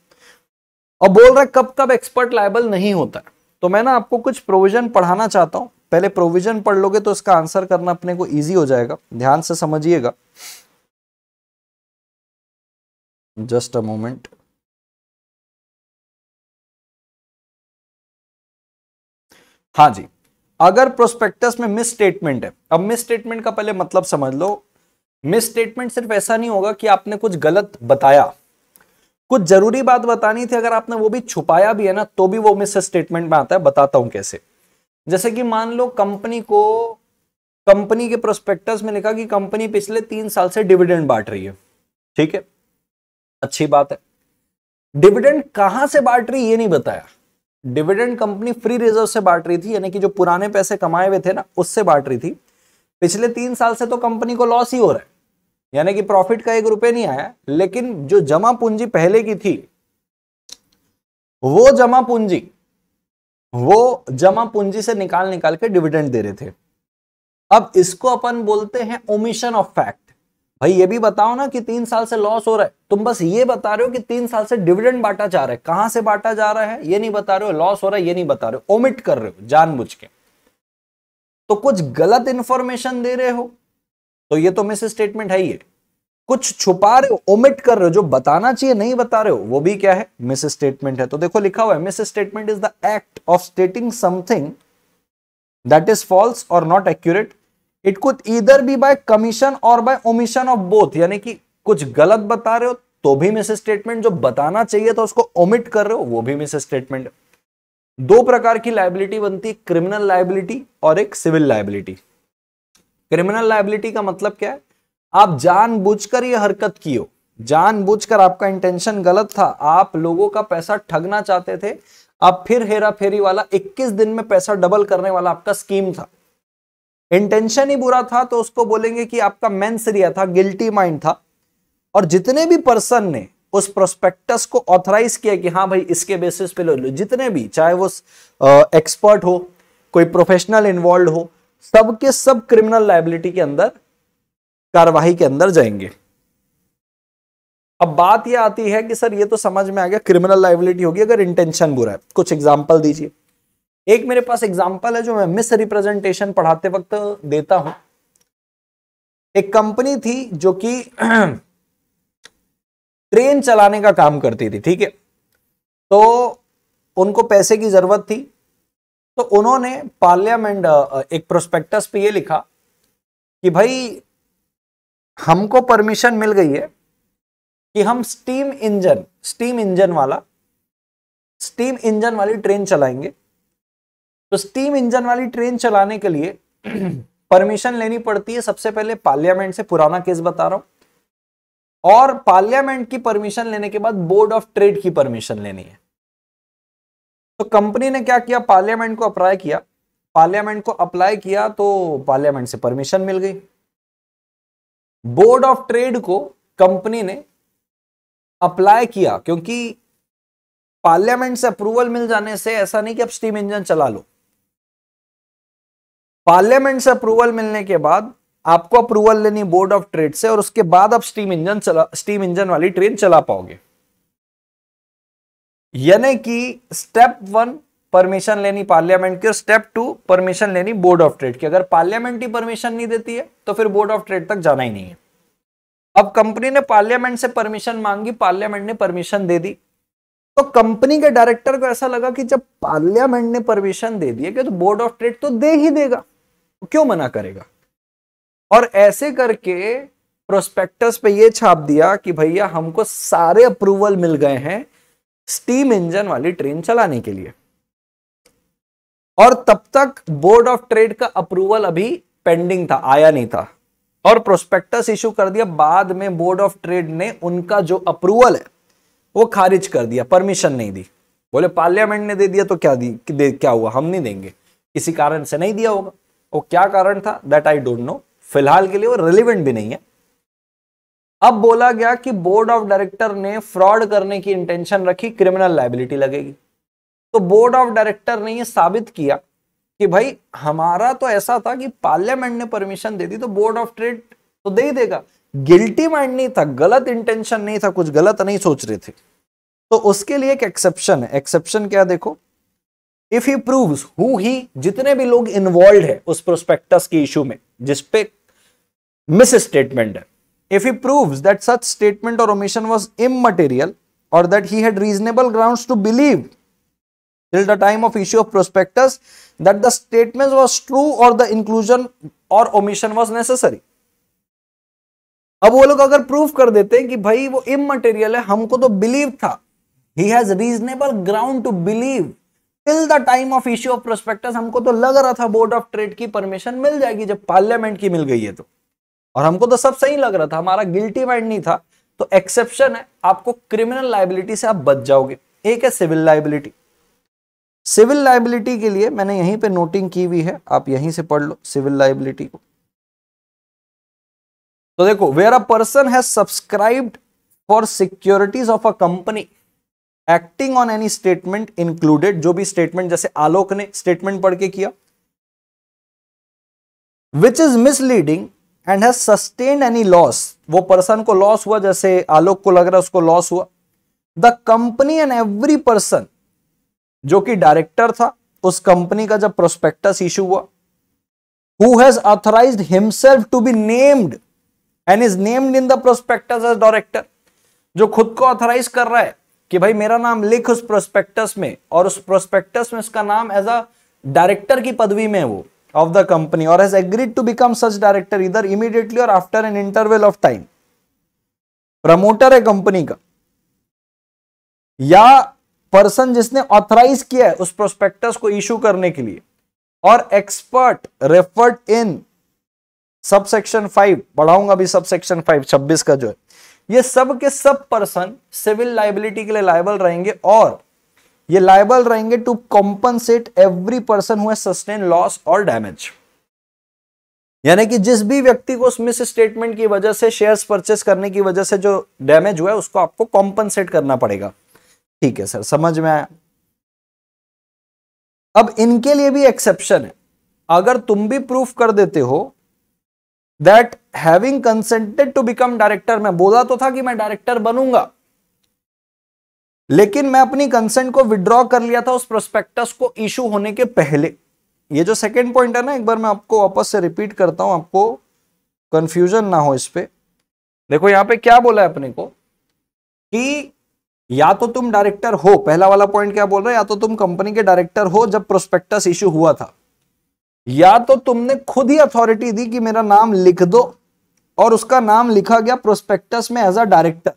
और बोल रहा है कब कब एक्सपर्ट लाइबल नहीं होता तो मैं ना आपको कुछ प्रोविजन पढ़ाना चाहता हूं पहले प्रोविजन पढ़ लोगे तो इसका आंसर करना अपने को ईजी हो जाएगा ध्यान से समझिएगा जस्ट अ मोमेंट हाँ जी अगर प्रोस्पेक्टस में मिस स्टेटमेंट है अब मिस स्टेटमेंट का पहले मतलब समझ लो मिस स्टेटमेंट सिर्फ ऐसा नहीं होगा कि आपने कुछ गलत बताया कुछ जरूरी बात बतानी थी अगर आपने वो भी छुपाया भी है ना तो भी वो मिस स्टेटमेंट में आता है बताता हूं कैसे जैसे कि मान लो कंपनी को कंपनी के प्रोस्पेक्टस में लिखा कि कंपनी पिछले तीन साल से डिविडेंड बांट रही है ठीक है अच्छी बात है डिविडेंड कहां से बांट रही ये नहीं बताया डिविडेंड कंपनी फ्री रिजर्व से बांट रही थी यानी कि जो पुराने पैसे कमाए हुए थे ना उससे बांट रही थी पिछले तीन साल से तो कंपनी को लॉस ही हो रहा है यानी कि प्रॉफिट का एक रुपये नहीं आया लेकिन जो जमा पूंजी पहले की थी वो जमा पूंजी वो जमा पूंजी से निकाल निकाल के डिविडेंड दे रहे थे अब इसको अपन बोलते हैं ओमिशन ऑफ फैक्ट भाई ये भी बताओ ना कि तीन साल से लॉस हो रहा है तुम बस ये बता रहे हो कि तीन साल से डिविडेंड बांटा जा रहा है कहां से बांटा जा रहा है ये नहीं बता रहे हो लॉस हो रहा है ये नहीं बता रहे हो ओमिट कर रहे हो जानबूझ के तो कुछ गलत इंफॉर्मेशन दे रहे हो तो ये तो मिस स्टेटमेंट है ये कुछ छुपा रहे हो ओमिट कर रहे हो जो बताना चाहिए नहीं बता रहे हो वो भी क्या है मिस स्टेटमेंट है तो देखो लिखा हुआ है misstatement is the act of stating something that is false or not accurate it could either be by commission or by omission of both यानी कि कुछ गलत बता रहे हो तो भी मिस स्टेटमेंट जो बताना चाहिए था उसको ओमिट कर रहे हो वो भी मिस स्टेटमेंट दो प्रकार की लाइबिलिटी बनती है क्रिमिनल लाइबिलिटी और एक सिविल लाइबिलिटी क्रिमिनल लाइबिलिटी का मतलब क्या है आप जानबूझकर ये हरकत की हो जानबूझकर आपका इंटेंशन गलत था आप लोगों का पैसा ठगना चाहते थे अब फिर हेरा फेरी वाला 21 दिन में पैसा डबल करने वाला आपका स्कीम था इंटेंशन ही बुरा था तो उसको बोलेंगे कि आपका मेंसरिया था गिल्टी माइंड था और जितने भी पर्सन ने उस प्रोस्पेक्टस को ऑथराइज किया कि हाँ भाई इसके बेसिस पे लो लो जितने भी चाहे वो एक्सपर्ट हो कोई प्रोफेशनल इन्वॉल्व हो सब के सब क्रिमिनल लाइबिलिटी के अंदर कार्रवाई के अंदर जाएंगे अब बात यह आती है कि सर ये तो समझ में आ गया क्रिमिनल लाइबिलिटी होगी अगर इंटेंशन बुरा है कुछ एग्जाम्पल दीजिए एक मेरे पास एग्जाम्पल है जो मैं मिस रिप्रेजेंटेशन पढ़ाते वक्त देता हूं एक कंपनी थी जो कि ट्रेन (clears throat) चलाने का काम करती थी ठीक है तो उनको पैसे की जरूरत थी तो उन्होंने पार्लियामेंट एक प्रोस्पेक्टस पे ये लिखा कि भाई हमको परमिशन मिल गई है कि हम स्टीम इंजन स्टीम इंजन वाला स्टीम इंजन वाली ट्रेन चलाएंगे तो स्टीम इंजन वाली ट्रेन चलाने के लिए परमिशन (clears throat) लेनी पड़ती है सबसे पहले पार्लियामेंट से पुराना केस बता रहा हूं और पार्लियामेंट की परमिशन लेने के बाद बोर्ड ऑफ ट्रेड की परमिशन लेनी है तो कंपनी ने क्या किया पार्लियामेंट को अप्लाई किया पार्लियामेंट को अप्लाई किया तो पार्लियामेंट से परमिशन मिल गई बोर्ड ऑफ ट्रेड को कंपनी ने अप्लाई किया क्योंकि पार्लियामेंट से अप्रूवल मिल जाने से ऐसा नहीं कि आप स्टीम इंजन चला लो पार्लियामेंट से अप्रूवल मिलने के बाद आपको अप्रूवल लेनी बोर्ड ऑफ ट्रेड से और उसके बाद आप स्टीम इंजन चला स्टीम इंजन वाली ट्रेन चला पाओगे यानी कि स्टेप वन परमिशन लेनी पार्लियामेंट की और स्टेप टू परमिशन लेनी बोर्ड ऑफ ट्रेड की अगर पार्लियामेंट ही परमिशन नहीं देती है तो फिर बोर्ड ऑफ ट्रेड तक जाना ही नहीं है अब कंपनी ने पार्लियामेंट से परमिशन मांगी पार्लियामेंट ने परमिशन दे दी तो कंपनी के डायरेक्टर को ऐसा लगा कि जब पार्लियामेंट ने परमिशन दे दी तो बोर्ड ऑफ ट्रेड तो दे ही देगा तो क्यों मना करेगा और ऐसे करके प्रोस्पेक्टस पे ये छाप दिया कि भैया हमको सारे अप्रूवल मिल गए हैं स्टीम इंजन वाली ट्रेन चलाने के लिए और तब तक बोर्ड ऑफ ट्रेड का अप्रूवल अभी पेंडिंग था आया नहीं था और प्रोस्पेक्टस इश्यू कर दिया बाद में बोर्ड ऑफ ट्रेड ने उनका जो अप्रूवल है वो खारिज कर दिया परमिशन नहीं दी बोले पार्लियामेंट ने दे दिया तो क्या दी दे, क्या हुआ हम नहीं देंगे किसी कारण से नहीं दिया होगा वो क्या कारण था दैट आई डोंट नो फिलहाल के लिए वो रिलेवेंट भी नहीं है अब बोला गया कि बोर्ड ऑफ डायरेक्टर ने फ्रॉड करने की इंटेंशन रखी क्रिमिनल लाइबिलिटी लगेगी तो बोर्ड ऑफ डायरेक्टर ने यह साबित किया कि भाई हमारा तो ऐसा था कि पार्लियामेंट ने परमिशन दे दी तो बोर्ड ऑफ ट्रेड तो दे ही देगा गिल्टी माइंड नहीं था गलत इंटेंशन नहीं था कुछ गलत नहीं सोच रहे थे तो उसके लिए एक एक्सेप्शन है एक्सेप्शन क्या देखो if he prove who he जितने भी लोग इन्वॉल्व है उस प्रोस्पेक्टस के इशू में जिसपे मिस स्टेटमेंट है If he proves that such statement or omission was immaterial or that he had reasonable grounds to believe till the time of issue of prospectus that the statement was true or the inclusion or omission was necessary. अब वो लोग अगर prove कर देते कि भाई वो immaterial है हमको तो बिलीव था he has reasonable ground to believe till the time of issue of prospectus हमको तो लग रहा था बोर्ड ऑफ ट्रेड की परमिशन मिल जाएगी जब पार्लियामेंट की मिल गई है तो और हमको तो सब सही लग रहा था हमारा गिल्टी माइंड नहीं था तो एक्सेप्शन है आपको क्रिमिनल लाइबिलिटी से आप बच जाओगे एक है सिविल लाइबिलिटी सिविल लाइबिलिटी के लिए मैंने यहीं पे नोटिंग की हुई है आप यहीं से पढ़ लो सिविल लाइबिलिटी को तो देखो where a person has subscribed for securities of a company acting on any statement included जो भी स्टेटमेंट जैसे आलोक ने स्टेटमेंट पढ़ के किया which is misleading and has sustain any loss वो पर्सन को लॉस हुआ जैसे आलोक को लग रहा है उसको लॉस हुआ the company and every person जो कि डायरेक्टर था उस कंपनी का जब प्रोस्पेक्टस इश्यू हुआ who has authorise himself to be named and is named in the prospectus as director जो खुद को ऑथराइज कर रहा है कि भाई मेरा नाम लिख उस प्रोस्पेक्टस में और उस प्रोस्पेक्टस में उसका नाम एज अ डायरेक्टर की पदवी में है वो of the company or has agreed to become such director either immediately or after an interval of time promoter है कंपनी का या पर्सन जिसने ऑथराइज किया है उस प्रोस्पेक्टस को इशू करने के लिए और expert referred in sub section five बढ़ाऊंगा अभी सब सेक्शन फाइव छब्बीस का जो है ये सब के सब पर्सन सिविल लाइबिलिटी के लिए लाइबल रहेंगे और ये लाइबल रहेंगे to compensate every person who sustain loss or damage यानी कि जिस भी व्यक्ति को मिस स्टेटमेंट की वजह से शेयर्स परचेस करने की वजह से जो डैमेज हुआ है उसको आपको कॉम्पनसेट करना पड़ेगा ठीक है सर समझ में आया अब इनके लिए भी एक्सेप्शन है अगर तुम भी प्रूफ कर देते हो that having consented to become director मैं बोला तो था कि मैं डायरेक्टर बनूंगा लेकिन मैं अपनी कंसेंट को विड्रॉ कर लिया था उस प्रोस्पेक्टस को इशू होने के पहले ये जो सेकेंड पॉइंट है ना एक बार मैं आपको वापस से रिपीट करता हूं आपको कंफ्यूजन ना हो इस पर देखो यहां पे क्या बोला है अपने को कि या तो तुम डायरेक्टर हो पहला वाला पॉइंट क्या बोल रहे या तो तुम कंपनी के डायरेक्टर हो जब प्रोस्पेक्टस इशू हुआ था या तो तुमने खुद ही अथॉरिटी दी कि मेरा नाम लिख दो और उसका नाम लिखा गया प्रोस्पेक्टस में एज अ डायरेक्टर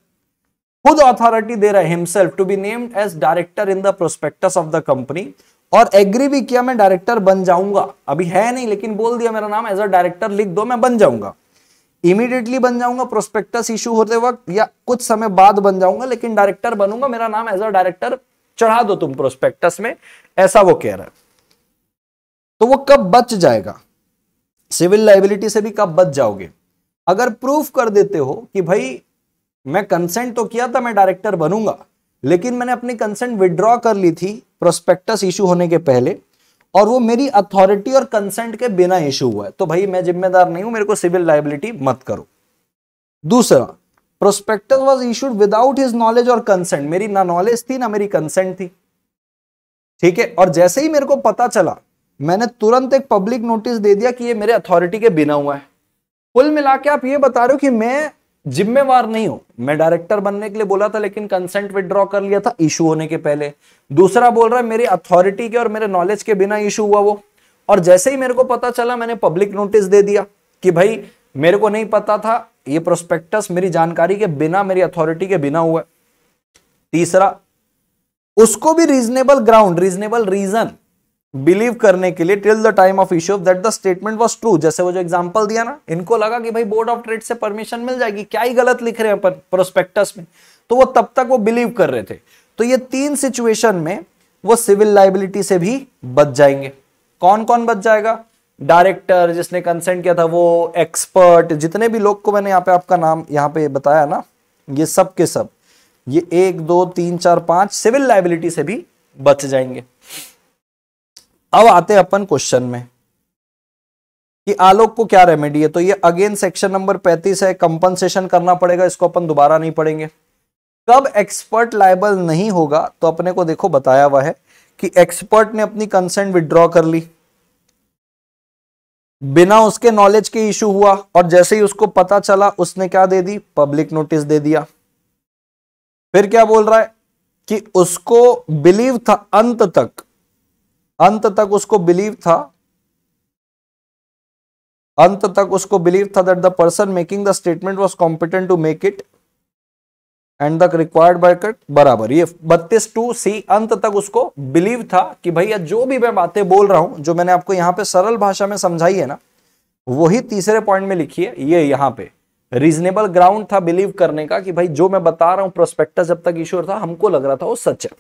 खुद अथॉरिटी दे रहा है himself to be named as director in the prospectus of the company और एग्री भी किया मैं डायरेक्टर बन जाऊंगा अभी है नहीं लेकिन बोल दिया मेरा नाम एज अ डायरेक्टर लिख दो मैं बन जाऊंगा इमीडिएटली बन जाऊंगा प्रोस्पेक्टस इशू होते वक्त या कुछ समय बाद बन जाऊंगा लेकिन डायरेक्टर बनूंगा मेरा नाम एज अ डायरेक्टर चढ़ा दो तुम प्रोस्पेक्टस में ऐसा वो कह रहा है तो वो कब बच जाएगा सिविल लाइबिलिटी से भी कब बच जाओगे अगर प्रूफ कर देते हो कि भाई मैं कंसेंट तो किया था मैं डायरेक्टर बनूंगा लेकिन मैंने अपनी कंसेंट विदड्रॉ कर ली थी प्रोस्पेक्टस इशू होने के पहले और वो मेरी अथॉरिटी और कंसेंट के बिना इशू हुआ है तो भाई मैं जिम्मेदार नहीं हूं मेरे को सिविल लाइबिलिटी मत करो दूसरा prospectus was issued without his knowledge or consent मेरी ना नॉलेज थी ना मेरी कंसेंट थी ठीक है और जैसे ही मेरे को पता चला मैंने तुरंत एक पब्लिक नोटिस दे दिया कि ये मेरे अथॉरिटी के बिना हुआ है कुल मिला के आप ये बता रहे हो कि मैं जिम्मेवार नहीं हो मैं डायरेक्टर बनने के लिए बोला था लेकिन कंसेंट विदड्रॉ कर लिया था इशू होने के पहले दूसरा बोल रहा है मेरी अथॉरिटी के और मेरे नॉलेज के बिना इशू हुआ वो और जैसे ही मेरे को पता चला मैंने पब्लिक नोटिस दे दिया कि भाई मेरे को नहीं पता था ये प्रोस्पेक्टस मेरी जानकारी के बिना मेरी अथॉरिटी के बिना हुआ तीसरा उसको भी reasonable ground reasonable reason believe करने के लिए till the time of issue that the statement was true जैसे वो जो एग्जाम्पल दिया ना इनको लगा कि भाई बोर्ड ऑफ ट्रेड से परमिशन मिल जाएगी क्या ही गलत लिख रहे हैं प्रोस्पेक्टस में तो वो तब तक वो बिलीव कर रहे थे तो ये तीन सिचुएशन में वो सिविल लाइबिलिटी से भी बच जाएंगे कौन कौन बच जाएगा डायरेक्टर जिसने कंसेंट किया था वो एक्सपर्ट जितने भी लोग को मैंने यहाँ पे आपका नाम यहाँ पे बताया ना ये सब के सब ये एक दो तीन चार पांच सिविल लाइबिलिटी से भी बच जाएंगे अब आते हैं अपन क्वेश्चन में कि आलोक को क्या रेमेडी है तो ये अगेन सेक्शन नंबर 35 है कंपनसेशन करना पड़ेगा इसको अपन दोबारा नहीं पढ़ेंगे कब एक्सपर्ट लाइबल नहीं होगा तो अपने को देखो बताया हुआ है कि एक्सपर्ट ने अपनी कंसेंट विड्रॉ कर ली बिना उसके नॉलेज के इशू हुआ और जैसे ही उसको पता चला उसने क्या दे दी पब्लिक नोटिस दे दिया फिर क्या बोल रहा है कि उसको बिलीव था अंत तक अंत तक उसको बिलीव था अंत तक उसको बिलीव था that the person making the statement was competent to make it and the required बर्कट बराबर ये बत्तीस टू सी अंत तक उसको बिलीव था कि भैया जो भी मैं बातें बोल रहा हूं जो मैंने आपको यहां पे सरल भाषा में समझाई है ना वही तीसरे पॉइंट में लिखी है ये यहां पे रीजनेबल ग्राउंड था बिलीव करने का कि भाई जो मैं बता रहा हूं प्रोस्पेक्टस जब तक ईश्वर था हमको लग रहा था वो सच है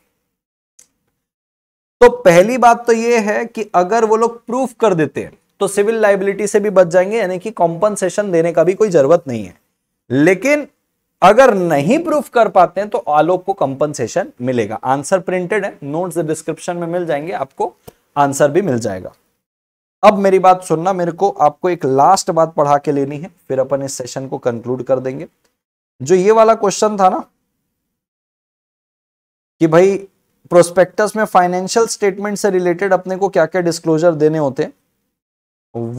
तो पहली बात तो यह है कि अगर वो लोग प्रूफ कर देते हैं तो सिविल लाइबिलिटी से भी बच जाएंगे यानी कि कॉम्पनसेशन देने का भी कोई जरूरत नहीं है लेकिन अगर नहीं प्रूफ कर पाते हैं तो आलोक को कंपनसेशन मिलेगा आंसर प्रिंटेड है नोट्स डिस्क्रिप्शन में मिल जाएंगे आपको आंसर भी मिल जाएगा अब मेरी बात सुनना मेरे को आपको एक लास्ट बात पढ़ा के लेनी है फिर अपन इस सेशन को कंक्लूड कर देंगे जो ये वाला क्वेश्चन था ना कि भाई प्रोस्पेक्टस में फाइनेंशियल स्टेटमेंट से रिलेटेड अपने को क्या क्या डिस्क्लोजर देने होते हैं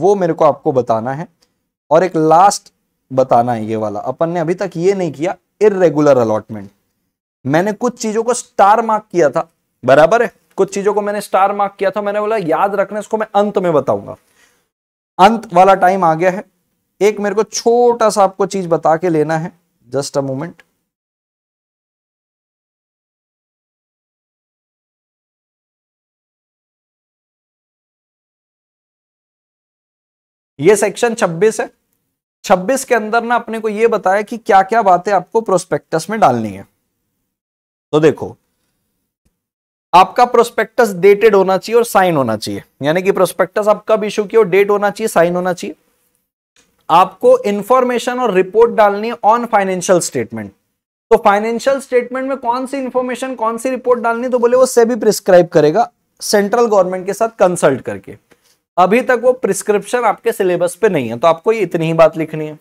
वो मेरे को आपको बताना है और एक लास्ट बताना है ये वाला अपन ने अभी तक ये नहीं किया इरेगुलर अलॉटमेंट मैंने कुछ चीजों को स्टार मार्क किया था बराबर है कुछ चीजों को मैंने स्टार मार्क किया था मैंने बोला याद रखना इसको मैं अंत में बताऊंगा अंत वाला टाइम आ गया है एक मेरे को छोटा सा आपको चीज बता के लेना है जस्ट अ मोमेंट ये सेक्शन 26 है 26 के अंदर ना अपने को ये बताया कि क्या क्या बातें आपको प्रोस्पेक्टस में डालनी है तो देखो आपका प्रोस्पेक्टस डेटेड होना चाहिए और साइन होना चाहिए यानी कि प्रोस्पेक्टस आप कब इशू किया डेट होना चाहिए साइन होना चाहिए आपको इंफॉर्मेशन और रिपोर्ट डालनी है ऑन फाइनेंशियल स्टेटमेंट तो फाइनेंशियल स्टेटमेंट में कौन सी इंफॉर्मेशन कौन सी रिपोर्ट डालनी तो बोले वो सेबी प्रिस्क्राइब करेगा सेंट्रल गवर्नमेंट के साथ कंसल्ट करके अभी तक वो प्रिस्क्रिप्शन आपके सिलेबस पे नहीं है तो आपको ये इतनी ही बात लिखनी है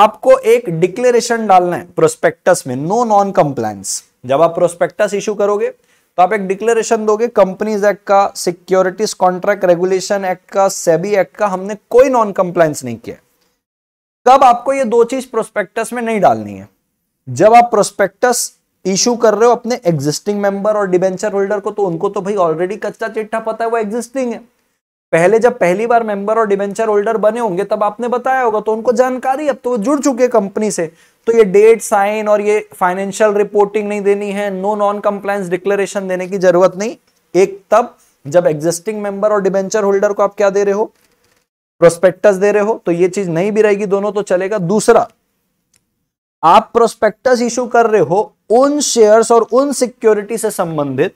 आपको एक डिक्लेरेशन डालना है प्रोस्पेक्टस में नो नॉन कंप्लाइंस जब आप प्रोस्पेक्टस इशू करोगे तो आप एक डिक्लेरेशन दोगे कंपनीज एक्ट का सिक्योरिटीज कॉन्ट्रैक्ट रेगुलेशन एक्ट का सेबी एक्ट का हमने कोई नॉन कंप्लायंस नहीं किया तब आपको ये दो चीज प्रोस्पेक्टस में नहीं डालनी है जब आप प्रोस्पेक्टस इशू कर रहे हो अपने एग्जिस्टिंग मेंबर और डिबेंचर होल्डर को तो उनको तो भाई ऑलरेडी कच्चा चिट्ठा पता है वो एग्जिस्टिंग है पहले जब पहली बार मेंबर और डिवेंचर होल्डर बने होंगे तब आपने बताया होगा तो उनको जानकारी अब तो वो जुड़ चुके हैं कंपनी से तो ये डेट साइन और ये फाइनेंशियल रिपोर्टिंग नहीं देनी है नो नॉन कंप्लायंस डिक्लेरेशन देने की जरूरत नहीं एक तब जब एग्जिस्टिंग मेंबर और डिवेंचर होल्डर को आप क्या दे रहे हो प्रोस्पेक्टस दे रहे हो तो ये चीज नहीं भी रहेगी दोनों तो चलेगा दूसरा आप प्रोस्पेक्टस इशू कर रहे हो उन शेयर्स और उन सिक्योरिटी से संबंधित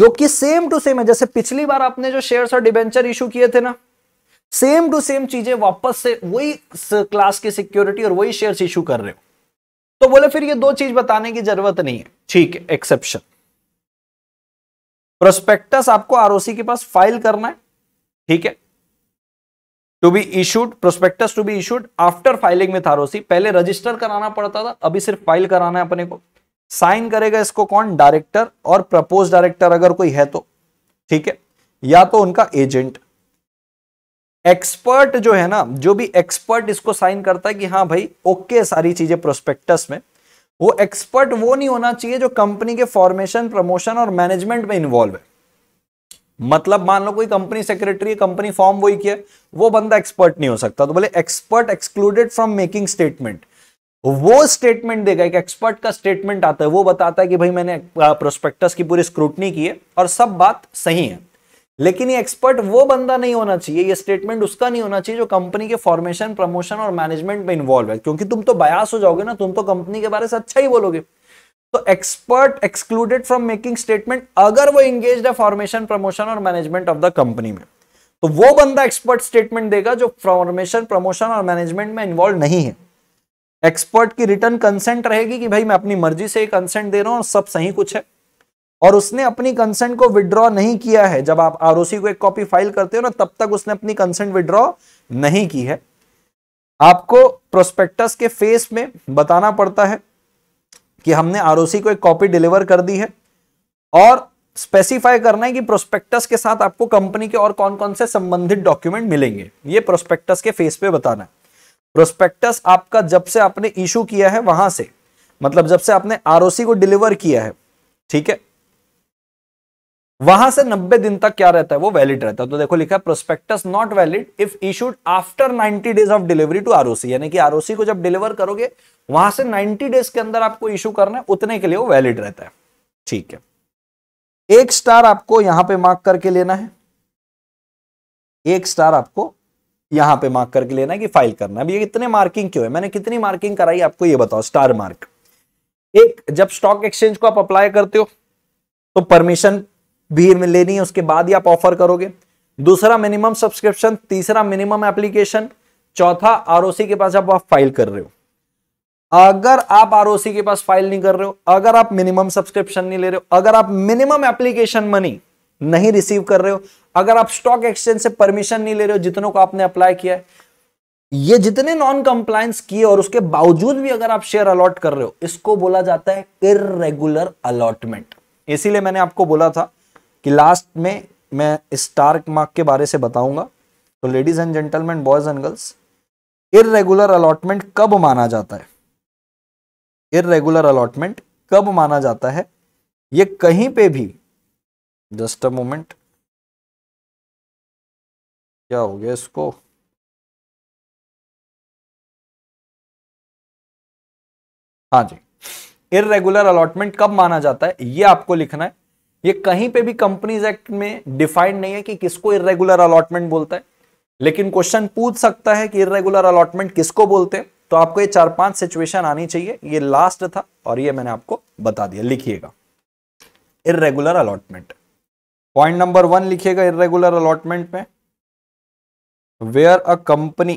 जो कि सेम टू सेम है जैसे पिछली बार आपने जो शेयर्स और डिबेंचर इशू किए थे ना सेम टू सेम चीजें वापस से वही क्लास की सिक्योरिटी और वही शेयर्स इशू कर रहे हो तो बोले फिर ये दो चीज बताने की जरूरत नहीं है ठीक है एक्सेप्शन प्रोस्पेक्टस आपको आरओसी के पास फाइल करना है ठीक है to be issued prospectus to be issued after filing with ROC पहले रजिस्टर कराना पड़ता था अभी सिर्फ फाइल कराना है अपने को साइन करेगा इसको कौन डायरेक्टर और प्रपोज डायरेक्टर अगर कोई है तो ठीक है या तो उनका एजेंट एक्सपर्ट जो है ना जो भी एक्सपर्ट इसको साइन करता है कि हाँ भाई ओके सारी चीजें प्रोस्पेक्टस में वो एक्सपर्ट वो नहीं होना चाहिए जो कंपनी के फॉर्मेशन प्रमोशन और मैनेजमेंट में इन्वॉल्व है मतलब मान लो कोई कंपनी सेक्रेटरी कंपनी फॉर्म वही किया वो बंदा एक्सपर्ट नहीं हो सकता तो बोले expert excluded from making statement वो स्टेटमेंट देगा एक एक्सपर्ट का स्टेटमेंट आता है वो बताता है कि भाई मैंने प्रोस्पेक्टस की पूरी स्क्रूटनी की है और सब बात सही है लेकिन ये एक्सपर्ट वो बंदा नहीं होना चाहिए ये स्टेटमेंट उसका नहीं होना चाहिए जो कंपनी के फॉर्मेशन प्रमोशन और मैनेजमेंट में इन्वॉल्व है क्योंकि तुम तो बयास हो जाओगे ना तुम तो कंपनी के बारे से अच्छा ही बोलोगे तो expert excluded from making statement अगर वो इंगेज है फॉर्मेशन प्रमोशन और मैनेजमेंट ऑफ द कंपनी में तो वो बंदा एक्सपर्ट स्टेटमेंट देगा जो फॉर्मेशन प्रमोशन और मैनेजमेंट में इन्वॉल्व नहीं है एक्सपर्ट की रिटर्न कंसेंट रहेगी कि भाई मैं अपनी मर्जी से कंसेंट दे रहा हूँ सब सही कुछ है और उसने अपनी कंसेंट को विड्रॉ नहीं किया है जब आप आर को एक कॉपी फाइल करते हो ना तब तक उसने अपनी कंसेंट विड्रॉ नहीं की है आपको प्रोस्पेक्टस के फेस में बताना पड़ता है कि हमने आर को एक कॉपी डिलीवर कर दी है और स्पेसिफाई करना है कि प्रोस्पेक्टस के साथ आपको कंपनी के और कौन कौन से संबंधित डॉक्यूमेंट मिलेंगे ये प्रोस्पेक्टस के फेस पे बताना है प्रोस्पेक्टस आपका जब से आपने इशू किया है वहां से मतलब जब से आपने आरओसी को डिलीवर किया है ठीक है वहां से 90 दिन तक क्या रहता है वो वैलिड रहता है तो देखो लिखा है prospectus not valid if issued after 90 days of delivery to ROC यानी कि आरओसी को जब डिलीवर करोगे वहां से 90 डेज के अंदर आपको इशू करना है उतने के लिए वो वैलिड रहता है ठीक है एक स्टार आपको यहां पे मार्क करके लेना है एक स्टार आपको यहां पे मार्क करके लेना है कि फाइल करना है अब ये कितने मार्किंग क्यों है मैंने कितनी मार्किंग कराई आपको ये बताओ स्टार मार्क एक जब स्टॉक एक्सचेंज को आप अप्लाई करते हो तो परमिशन भी लेनी है उसके बाद ही आप ऑफर करोगे दूसरा मिनिमम सब्सक्रिप्शन तीसरा मिनिमम एप्लीकेशन चौथा आरओसी के पास जब आप फाइल कर रहे हो अगर आप आरओसी के पास फाइल नहीं कर रहे हो अगर आप मिनिमम सब्सक्रिप्शन नहीं ले रहे हो अगर आप मिनिमम एप्लीकेशन मनी नहीं रिसीव कर रहे हो अगर आप स्टॉक एक्सचेंज से परमिशन नहीं ले रहे हो जितनों को आपने अप्लाई किया है ये जितने नॉन कंप्लायंस किए और उसके बावजूद भी अगर आप शेयर अलॉट कर रहे हो इसको बोला जाता है इरेगुलर अलॉटमेंट इसीलिए मैंने आपको बोला था कि लास्ट में मैं स्टार्क मार्क के बारे से बताऊंगा तो ladies and gentleman boys and girls irregular allotment कब माना जाता है इरेगुलर अलॉटमेंट कब माना जाता है ये कहीं पे भी जस्ट अ मोमेंट क्या हो गया इसको हाँ जी इरेगुलर अलॉटमेंट कब माना जाता है ये आपको लिखना है ये कहीं पे भी कंपनीज एक्ट में डिफाइंड नहीं है कि किसको इरेगुलर अलॉटमेंट बोलता है लेकिन क्वेश्चन पूछ सकता है कि इरेगुलर अलॉटमेंट किसको बोलते हैं तो आपको ये चार पांच सिचुएशन आनी चाहिए ये लास्ट था और ये मैंने आपको बता दिया लिखिएगा irregular allotment point number one लिखिएगा इरेगुलर अलॉटमेंट में where a company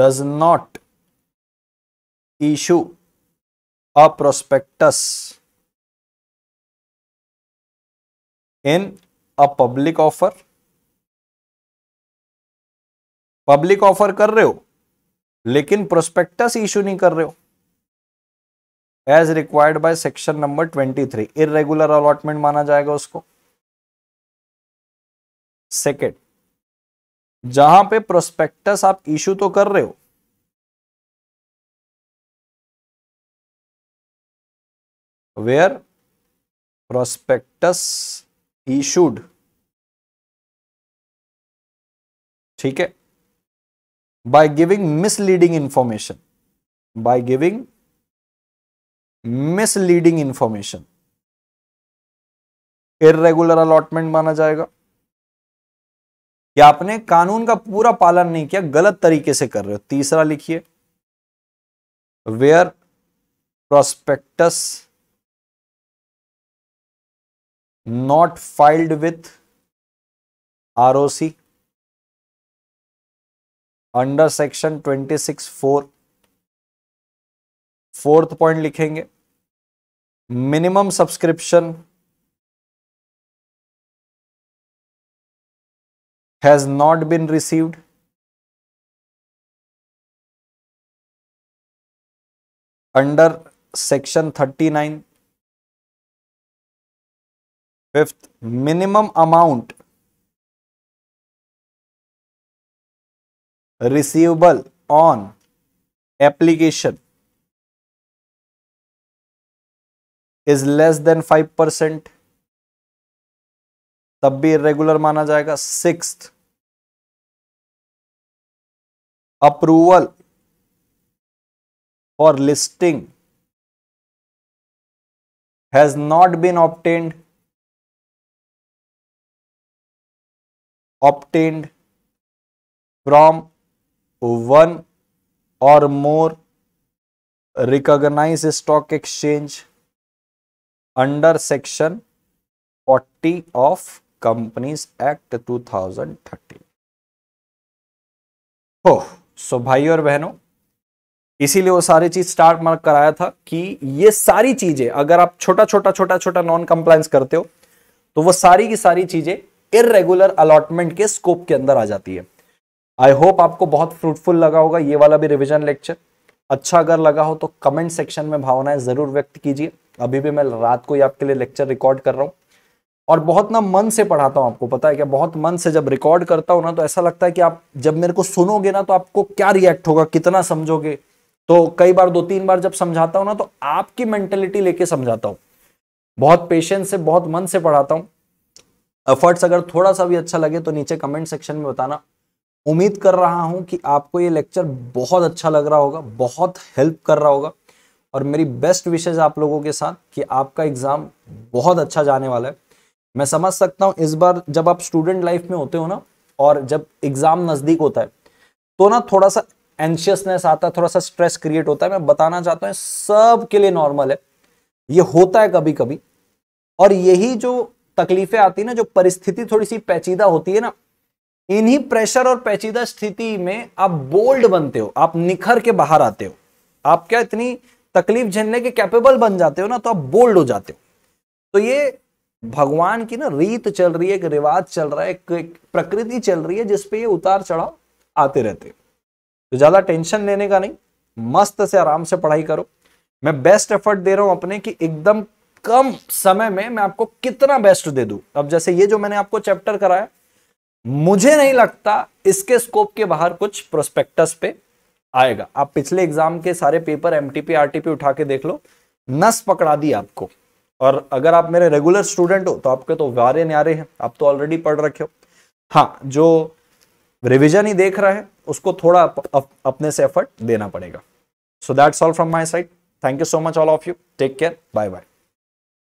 does not issue a prospectus in a public offer public offer कर रहे हो लेकिन प्रोस्पेक्टस इशू नहीं कर रहे हो as required by section number 23 irregular allotment माना जाएगा उसको सेकेंड जहां पे प्रोस्पेक्टस आप इशू तो कर रहे हो वेयर प्रोस्पेक्टस इशूड ठीक है by giving misleading information by giving misleading information irregular allotment माना जाएगा कि आपने कानून का पूरा पालन नहीं किया गलत तरीके से कर रहे हो तीसरा लिखिए where prospectus not filed with R O C under section twenty six four fourth point लिखेंगे minimum subscription has not been received under section 39 fifth minimum amount receivable on application is less than five percent तब भी irregular माना जाएगा six approval for listing has not been obtained obtained from one or more recognise stock exchange under section 40 of companies act 2013 हो सो भाई और बहनों इसीलिए वो सारी चीज स्टार्ट मार्क कराया था कि ये सारी चीजें अगर आप छोटा छोटा छोटा छोटा नॉन कंप्लायंस करते हो तो वो सारी की सारी चीजें इरेगुलर अलॉटमेंट के स्कोप के अंदर आ जाती है आई होप आपको बहुत फ्रूटफुल लगा होगा ये वाला भी रिविजन लेक्चर अच्छा अगर लगा हो तो कमेंट सेक्शन में भावनाएं जरूर व्यक्त कीजिए अभी भी मैं रात को ही आपके लिए लेक्चर रिकॉर्ड कर रहा हूँ और बहुत ना मन से पढ़ाता हूँ आपको पता है क्या बहुत मन से जब रिकॉर्ड करता हूँ ना तो ऐसा लगता है कि आप जब मेरे को सुनोगे ना तो आपको क्या रिएक्ट होगा कितना समझोगे तो कई बार दो तीन बार जब समझाता हूँ ना तो आपकी मेंटेलिटी लेके समझाता हूँ बहुत पेशेंस से बहुत मन से पढ़ाता हूँ एफर्ट्स अगर थोड़ा सा भी अच्छा लगे तो नीचे कमेंट सेक्शन में बताना उम्मीद कर रहा हूं कि आपको ये लेक्चर बहुत अच्छा लग रहा होगा बहुत हेल्प कर रहा होगा और मेरी बेस्ट विशेष आप लोगों के साथ कि आपका एग्ज़ाम बहुत अच्छा जाने वाला है मैं समझ सकता हूँ इस बार जब आप स्टूडेंट लाइफ में होते हो ना और जब एग्ज़ाम नज़दीक होता है तो ना थोड़ा सा एंशियसनेस आता है थोड़ा सा स्ट्रेस क्रिएट होता है मैं बताना चाहता हूँ सब के लिए नॉर्मल है ये होता है कभी कभी और यही जो तकलीफें आती है ना जो परिस्थिति थोड़ी सी पेचीदा होती है ना इन्हीं प्रेशर और पेचीदा स्थिति में आप बोल्ड बनते हो आप निखर के बाहर आते हो आप क्या इतनी तकलीफ झेलने के कैपेबल बन जाते हो ना तो आप बोल्ड हो जाते हो तो ये भगवान की ना रीत चल रही है एक रिवाज चल रहा है एक प्रकृति चल रही है जिसपे ये उतार चढ़ाव आते रहते तो ज्यादा टेंशन लेने का नहीं मस्त से आराम से पढ़ाई करो मैं बेस्ट एफर्ट दे रहा हूं अपने कि एकदम कम समय में मैं आपको कितना बेस्ट दे दू अब जैसे ये जो मैंने आपको चैप्टर कराया मुझे नहीं लगता इसके स्कोप के बाहर कुछ प्रोस्पेक्टस पे आएगा आप पिछले एग्जाम के सारे पेपर एमटीपी आरटीपी उठा के देख लो नस पकड़ा दी आपको और अगर आप मेरे रेगुलर स्टूडेंट हो तो आपके तो वारे न्यारे हैं आप तो ऑलरेडी पढ़ रखे हो हाँ जो रिविजन ही देख रहा है उसको थोड़ा अप, अप, अपने से एफर्ट देना पड़ेगा so that's all from my side thank you so much all of you take care bye bye